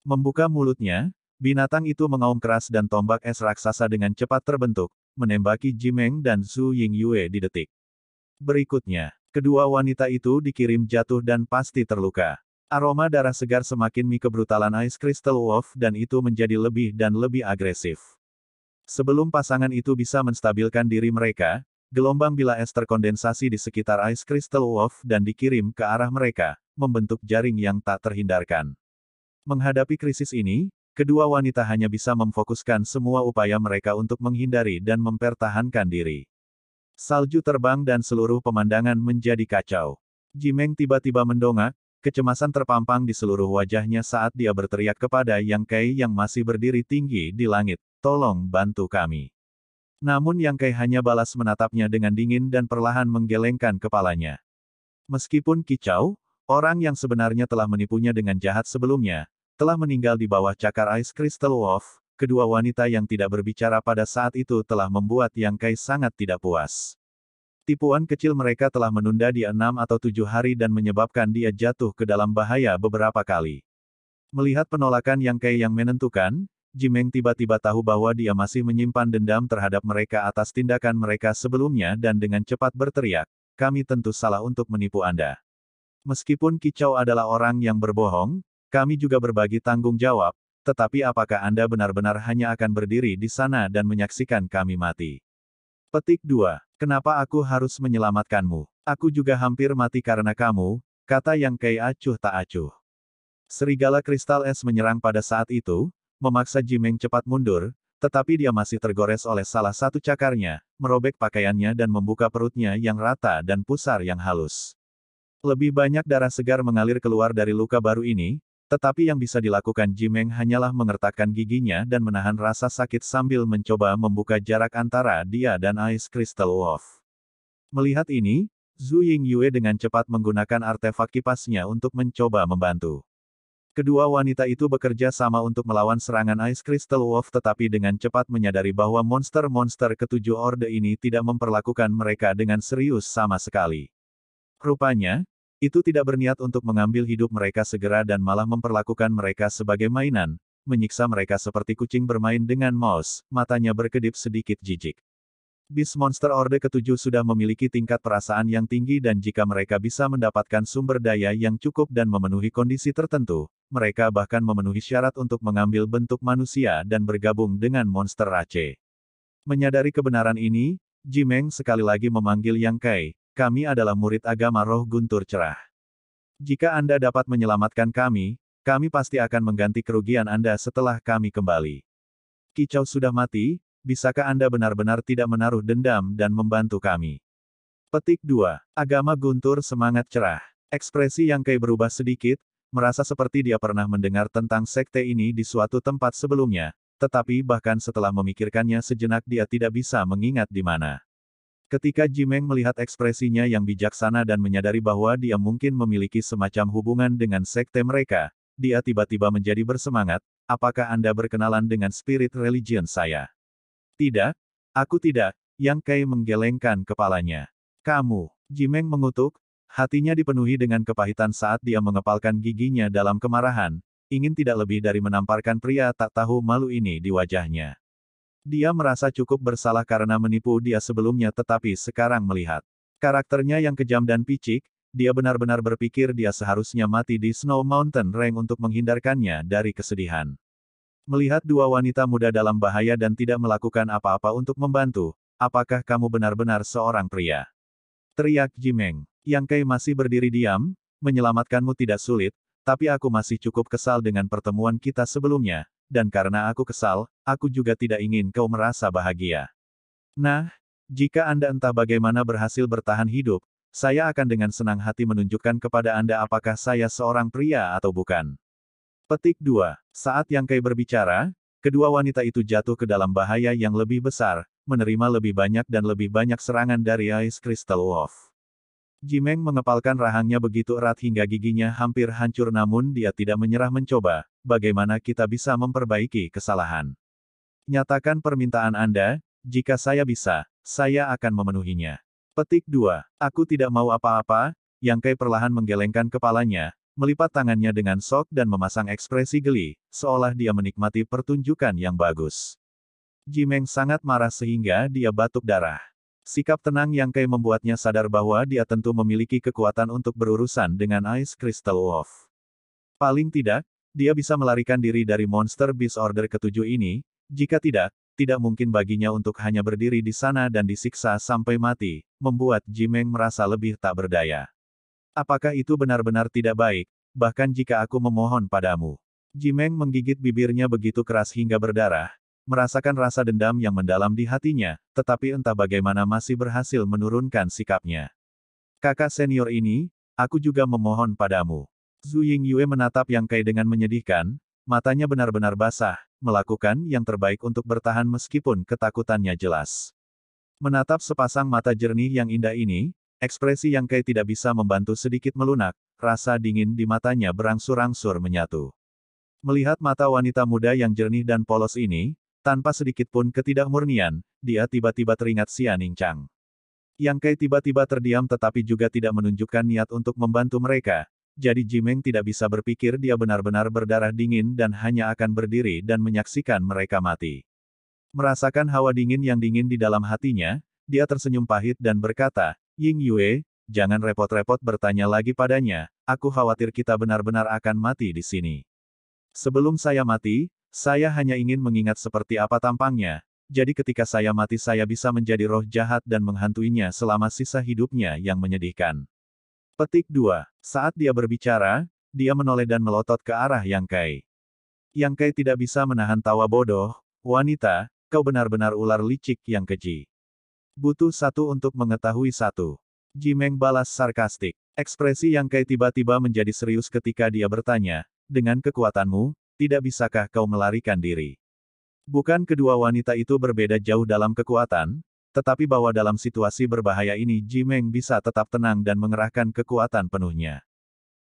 Membuka mulutnya, binatang itu mengaum keras dan tombak es raksasa dengan cepat terbentuk, menembaki Jimeng dan Zhu Yue di detik. Berikutnya, kedua wanita itu dikirim jatuh dan pasti terluka. Aroma darah segar semakin mi kebrutalan Ice Crystal Wolf dan itu menjadi lebih dan lebih agresif. Sebelum pasangan itu bisa menstabilkan diri mereka, gelombang bila es terkondensasi di sekitar Ice Crystal Wolf dan dikirim ke arah mereka, membentuk jaring yang tak terhindarkan. Menghadapi krisis ini, Kedua wanita hanya bisa memfokuskan semua upaya mereka untuk menghindari dan mempertahankan diri. Salju terbang dan seluruh pemandangan menjadi kacau. Jimeng tiba-tiba mendongak, kecemasan terpampang di seluruh wajahnya saat dia berteriak kepada Yang Kai yang masih berdiri tinggi di langit, tolong bantu kami. Namun Yang Kai hanya balas menatapnya dengan dingin dan perlahan menggelengkan kepalanya. Meskipun kicau, orang yang sebenarnya telah menipunya dengan jahat sebelumnya, telah meninggal di bawah cakar Ice Crystal Wolf, kedua wanita yang tidak berbicara pada saat itu telah membuat Yang Kai sangat tidak puas. Tipuan kecil mereka telah menunda di enam atau tujuh hari dan menyebabkan dia jatuh ke dalam bahaya beberapa kali. Melihat penolakan Yang Kai yang menentukan, Jimeng tiba-tiba tahu bahwa dia masih menyimpan dendam terhadap mereka atas tindakan mereka sebelumnya dan dengan cepat berteriak, kami tentu salah untuk menipu Anda. Meskipun Kicau adalah orang yang berbohong, kami juga berbagi tanggung jawab, tetapi apakah Anda benar-benar hanya akan berdiri di sana dan menyaksikan kami mati? Petik 2. Kenapa aku harus menyelamatkanmu? Aku juga hampir mati karena kamu, kata yang kei acuh tak acuh. Serigala kristal es menyerang pada saat itu, memaksa Jimeng cepat mundur, tetapi dia masih tergores oleh salah satu cakarnya, merobek pakaiannya dan membuka perutnya yang rata dan pusar yang halus. Lebih banyak darah segar mengalir keluar dari luka baru ini, tetapi yang bisa dilakukan Jimeng hanyalah mengertakkan giginya dan menahan rasa sakit sambil mencoba membuka jarak antara dia dan Ice Crystal Wolf. Melihat ini, Zhu Ying Yue dengan cepat menggunakan artefak kipasnya untuk mencoba membantu. Kedua wanita itu bekerja sama untuk melawan serangan Ice Crystal Wolf tetapi dengan cepat menyadari bahwa monster-monster ketujuh orde ini tidak memperlakukan mereka dengan serius sama sekali. Rupanya, itu tidak berniat untuk mengambil hidup mereka segera dan malah memperlakukan mereka sebagai mainan, menyiksa mereka seperti kucing bermain dengan mouse, matanya berkedip sedikit jijik. Beast Monster Orde ketujuh sudah memiliki tingkat perasaan yang tinggi dan jika mereka bisa mendapatkan sumber daya yang cukup dan memenuhi kondisi tertentu, mereka bahkan memenuhi syarat untuk mengambil bentuk manusia dan bergabung dengan monster Rache. Menyadari kebenaran ini, Jimeng sekali lagi memanggil Yang Kai, kami adalah murid agama roh guntur cerah. Jika Anda dapat menyelamatkan kami, kami pasti akan mengganti kerugian Anda setelah kami kembali. Kicau sudah mati, bisakah Anda benar-benar tidak menaruh dendam dan membantu kami? Petik 2. Agama guntur semangat cerah. Ekspresi yang Kei berubah sedikit, merasa seperti dia pernah mendengar tentang sekte ini di suatu tempat sebelumnya, tetapi bahkan setelah memikirkannya sejenak dia tidak bisa mengingat di mana. Ketika Jimeng melihat ekspresinya yang bijaksana dan menyadari bahwa dia mungkin memiliki semacam hubungan dengan sekte mereka, dia tiba-tiba menjadi bersemangat, apakah Anda berkenalan dengan spirit religion saya? Tidak, aku tidak, Yang Kai menggelengkan kepalanya. Kamu, Jimeng mengutuk, hatinya dipenuhi dengan kepahitan saat dia mengepalkan giginya dalam kemarahan, ingin tidak lebih dari menamparkan pria tak tahu malu ini di wajahnya. Dia merasa cukup bersalah karena menipu dia sebelumnya tetapi sekarang melihat. Karakternya yang kejam dan picik, dia benar-benar berpikir dia seharusnya mati di Snow Mountain Range untuk menghindarkannya dari kesedihan. Melihat dua wanita muda dalam bahaya dan tidak melakukan apa-apa untuk membantu, apakah kamu benar-benar seorang pria? Teriak Jimeng. Yang Kei masih berdiri diam, menyelamatkanmu tidak sulit, tapi aku masih cukup kesal dengan pertemuan kita sebelumnya, dan karena aku kesal, aku juga tidak ingin kau merasa bahagia. Nah, jika Anda entah bagaimana berhasil bertahan hidup, saya akan dengan senang hati menunjukkan kepada Anda apakah saya seorang pria atau bukan. Petik 2. Saat yang Kai berbicara, kedua wanita itu jatuh ke dalam bahaya yang lebih besar, menerima lebih banyak dan lebih banyak serangan dari Ice Crystal Wolf. Jimeng mengepalkan rahangnya begitu erat hingga giginya hampir hancur namun dia tidak menyerah mencoba, bagaimana kita bisa memperbaiki kesalahan. Nyatakan permintaan Anda, jika saya bisa, saya akan memenuhinya. Petik 2. Aku tidak mau apa-apa, Yang Kai perlahan menggelengkan kepalanya, melipat tangannya dengan sok dan memasang ekspresi geli, seolah dia menikmati pertunjukan yang bagus. Jimeng sangat marah sehingga dia batuk darah. Sikap tenang yang Kai membuatnya sadar bahwa dia tentu memiliki kekuatan untuk berurusan dengan Ice Crystal Wolf. Paling tidak, dia bisa melarikan diri dari monster Beast Order ketujuh ini, jika tidak, tidak mungkin baginya untuk hanya berdiri di sana dan disiksa sampai mati, membuat Jimeng merasa lebih tak berdaya. Apakah itu benar-benar tidak baik, bahkan jika aku memohon padamu? Jimeng menggigit bibirnya begitu keras hingga berdarah, merasakan rasa dendam yang mendalam di hatinya, tetapi entah bagaimana masih berhasil menurunkan sikapnya. Kakak senior ini, aku juga memohon padamu. Zhu Ying Yue menatap Yang Kai dengan menyedihkan, matanya benar-benar basah, melakukan yang terbaik untuk bertahan meskipun ketakutannya jelas. Menatap sepasang mata jernih yang indah ini, ekspresi Yang Kai tidak bisa membantu sedikit melunak, rasa dingin di matanya berangsur-angsur menyatu. Melihat mata wanita muda yang jernih dan polos ini, tanpa sedikit pun ketidakmurnian, dia tiba-tiba teringat Xia Chang. Yang Kai tiba-tiba terdiam tetapi juga tidak menunjukkan niat untuk membantu mereka, jadi Jimeng tidak bisa berpikir dia benar-benar berdarah dingin dan hanya akan berdiri dan menyaksikan mereka mati. Merasakan hawa dingin yang dingin di dalam hatinya, dia tersenyum pahit dan berkata, Ying Yue, jangan repot-repot bertanya lagi padanya, aku khawatir kita benar-benar akan mati di sini. Sebelum saya mati, saya hanya ingin mengingat seperti apa tampangnya, jadi ketika saya mati saya bisa menjadi roh jahat dan menghantuinya selama sisa hidupnya yang menyedihkan. Petik 2. Saat dia berbicara, dia menoleh dan melotot ke arah Yang Kai. Yang Kai tidak bisa menahan tawa bodoh, wanita, kau benar-benar ular licik yang keji. Butuh satu untuk mengetahui satu. Jimeng balas sarkastik. Ekspresi Yang Kai tiba-tiba menjadi serius ketika dia bertanya, dengan kekuatanmu, tidak bisakah kau melarikan diri? Bukan kedua wanita itu berbeda jauh dalam kekuatan, tetapi bahwa dalam situasi berbahaya ini Ji Meng bisa tetap tenang dan mengerahkan kekuatan penuhnya.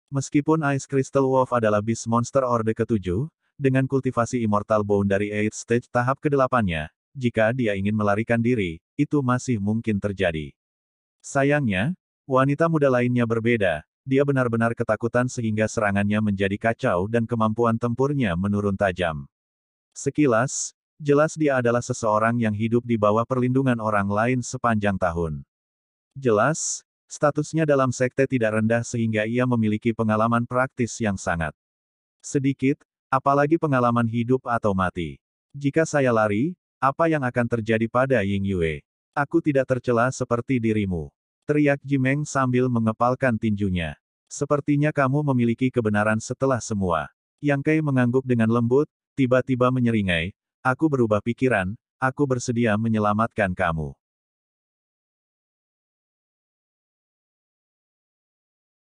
Meskipun Ice Crystal Wolf adalah Beast Monster Orde ke-7, dengan kultivasi Immortal Bone dari Eight Stage tahap ke-8-nya, jika dia ingin melarikan diri, itu masih mungkin terjadi. Sayangnya, wanita muda lainnya berbeda, dia benar-benar ketakutan sehingga serangannya menjadi kacau dan kemampuan tempurnya menurun tajam. Sekilas, jelas dia adalah seseorang yang hidup di bawah perlindungan orang lain sepanjang tahun. Jelas, statusnya dalam sekte tidak rendah sehingga ia memiliki pengalaman praktis yang sangat sedikit, apalagi pengalaman hidup atau mati. Jika saya lari, apa yang akan terjadi pada Ying Yue? Aku tidak tercela seperti dirimu. Teriak Jimeng sambil mengepalkan tinjunya. Sepertinya kamu memiliki kebenaran setelah semua. Yang Kei mengangguk dengan lembut, tiba-tiba menyeringai, aku berubah pikiran, aku bersedia menyelamatkan kamu.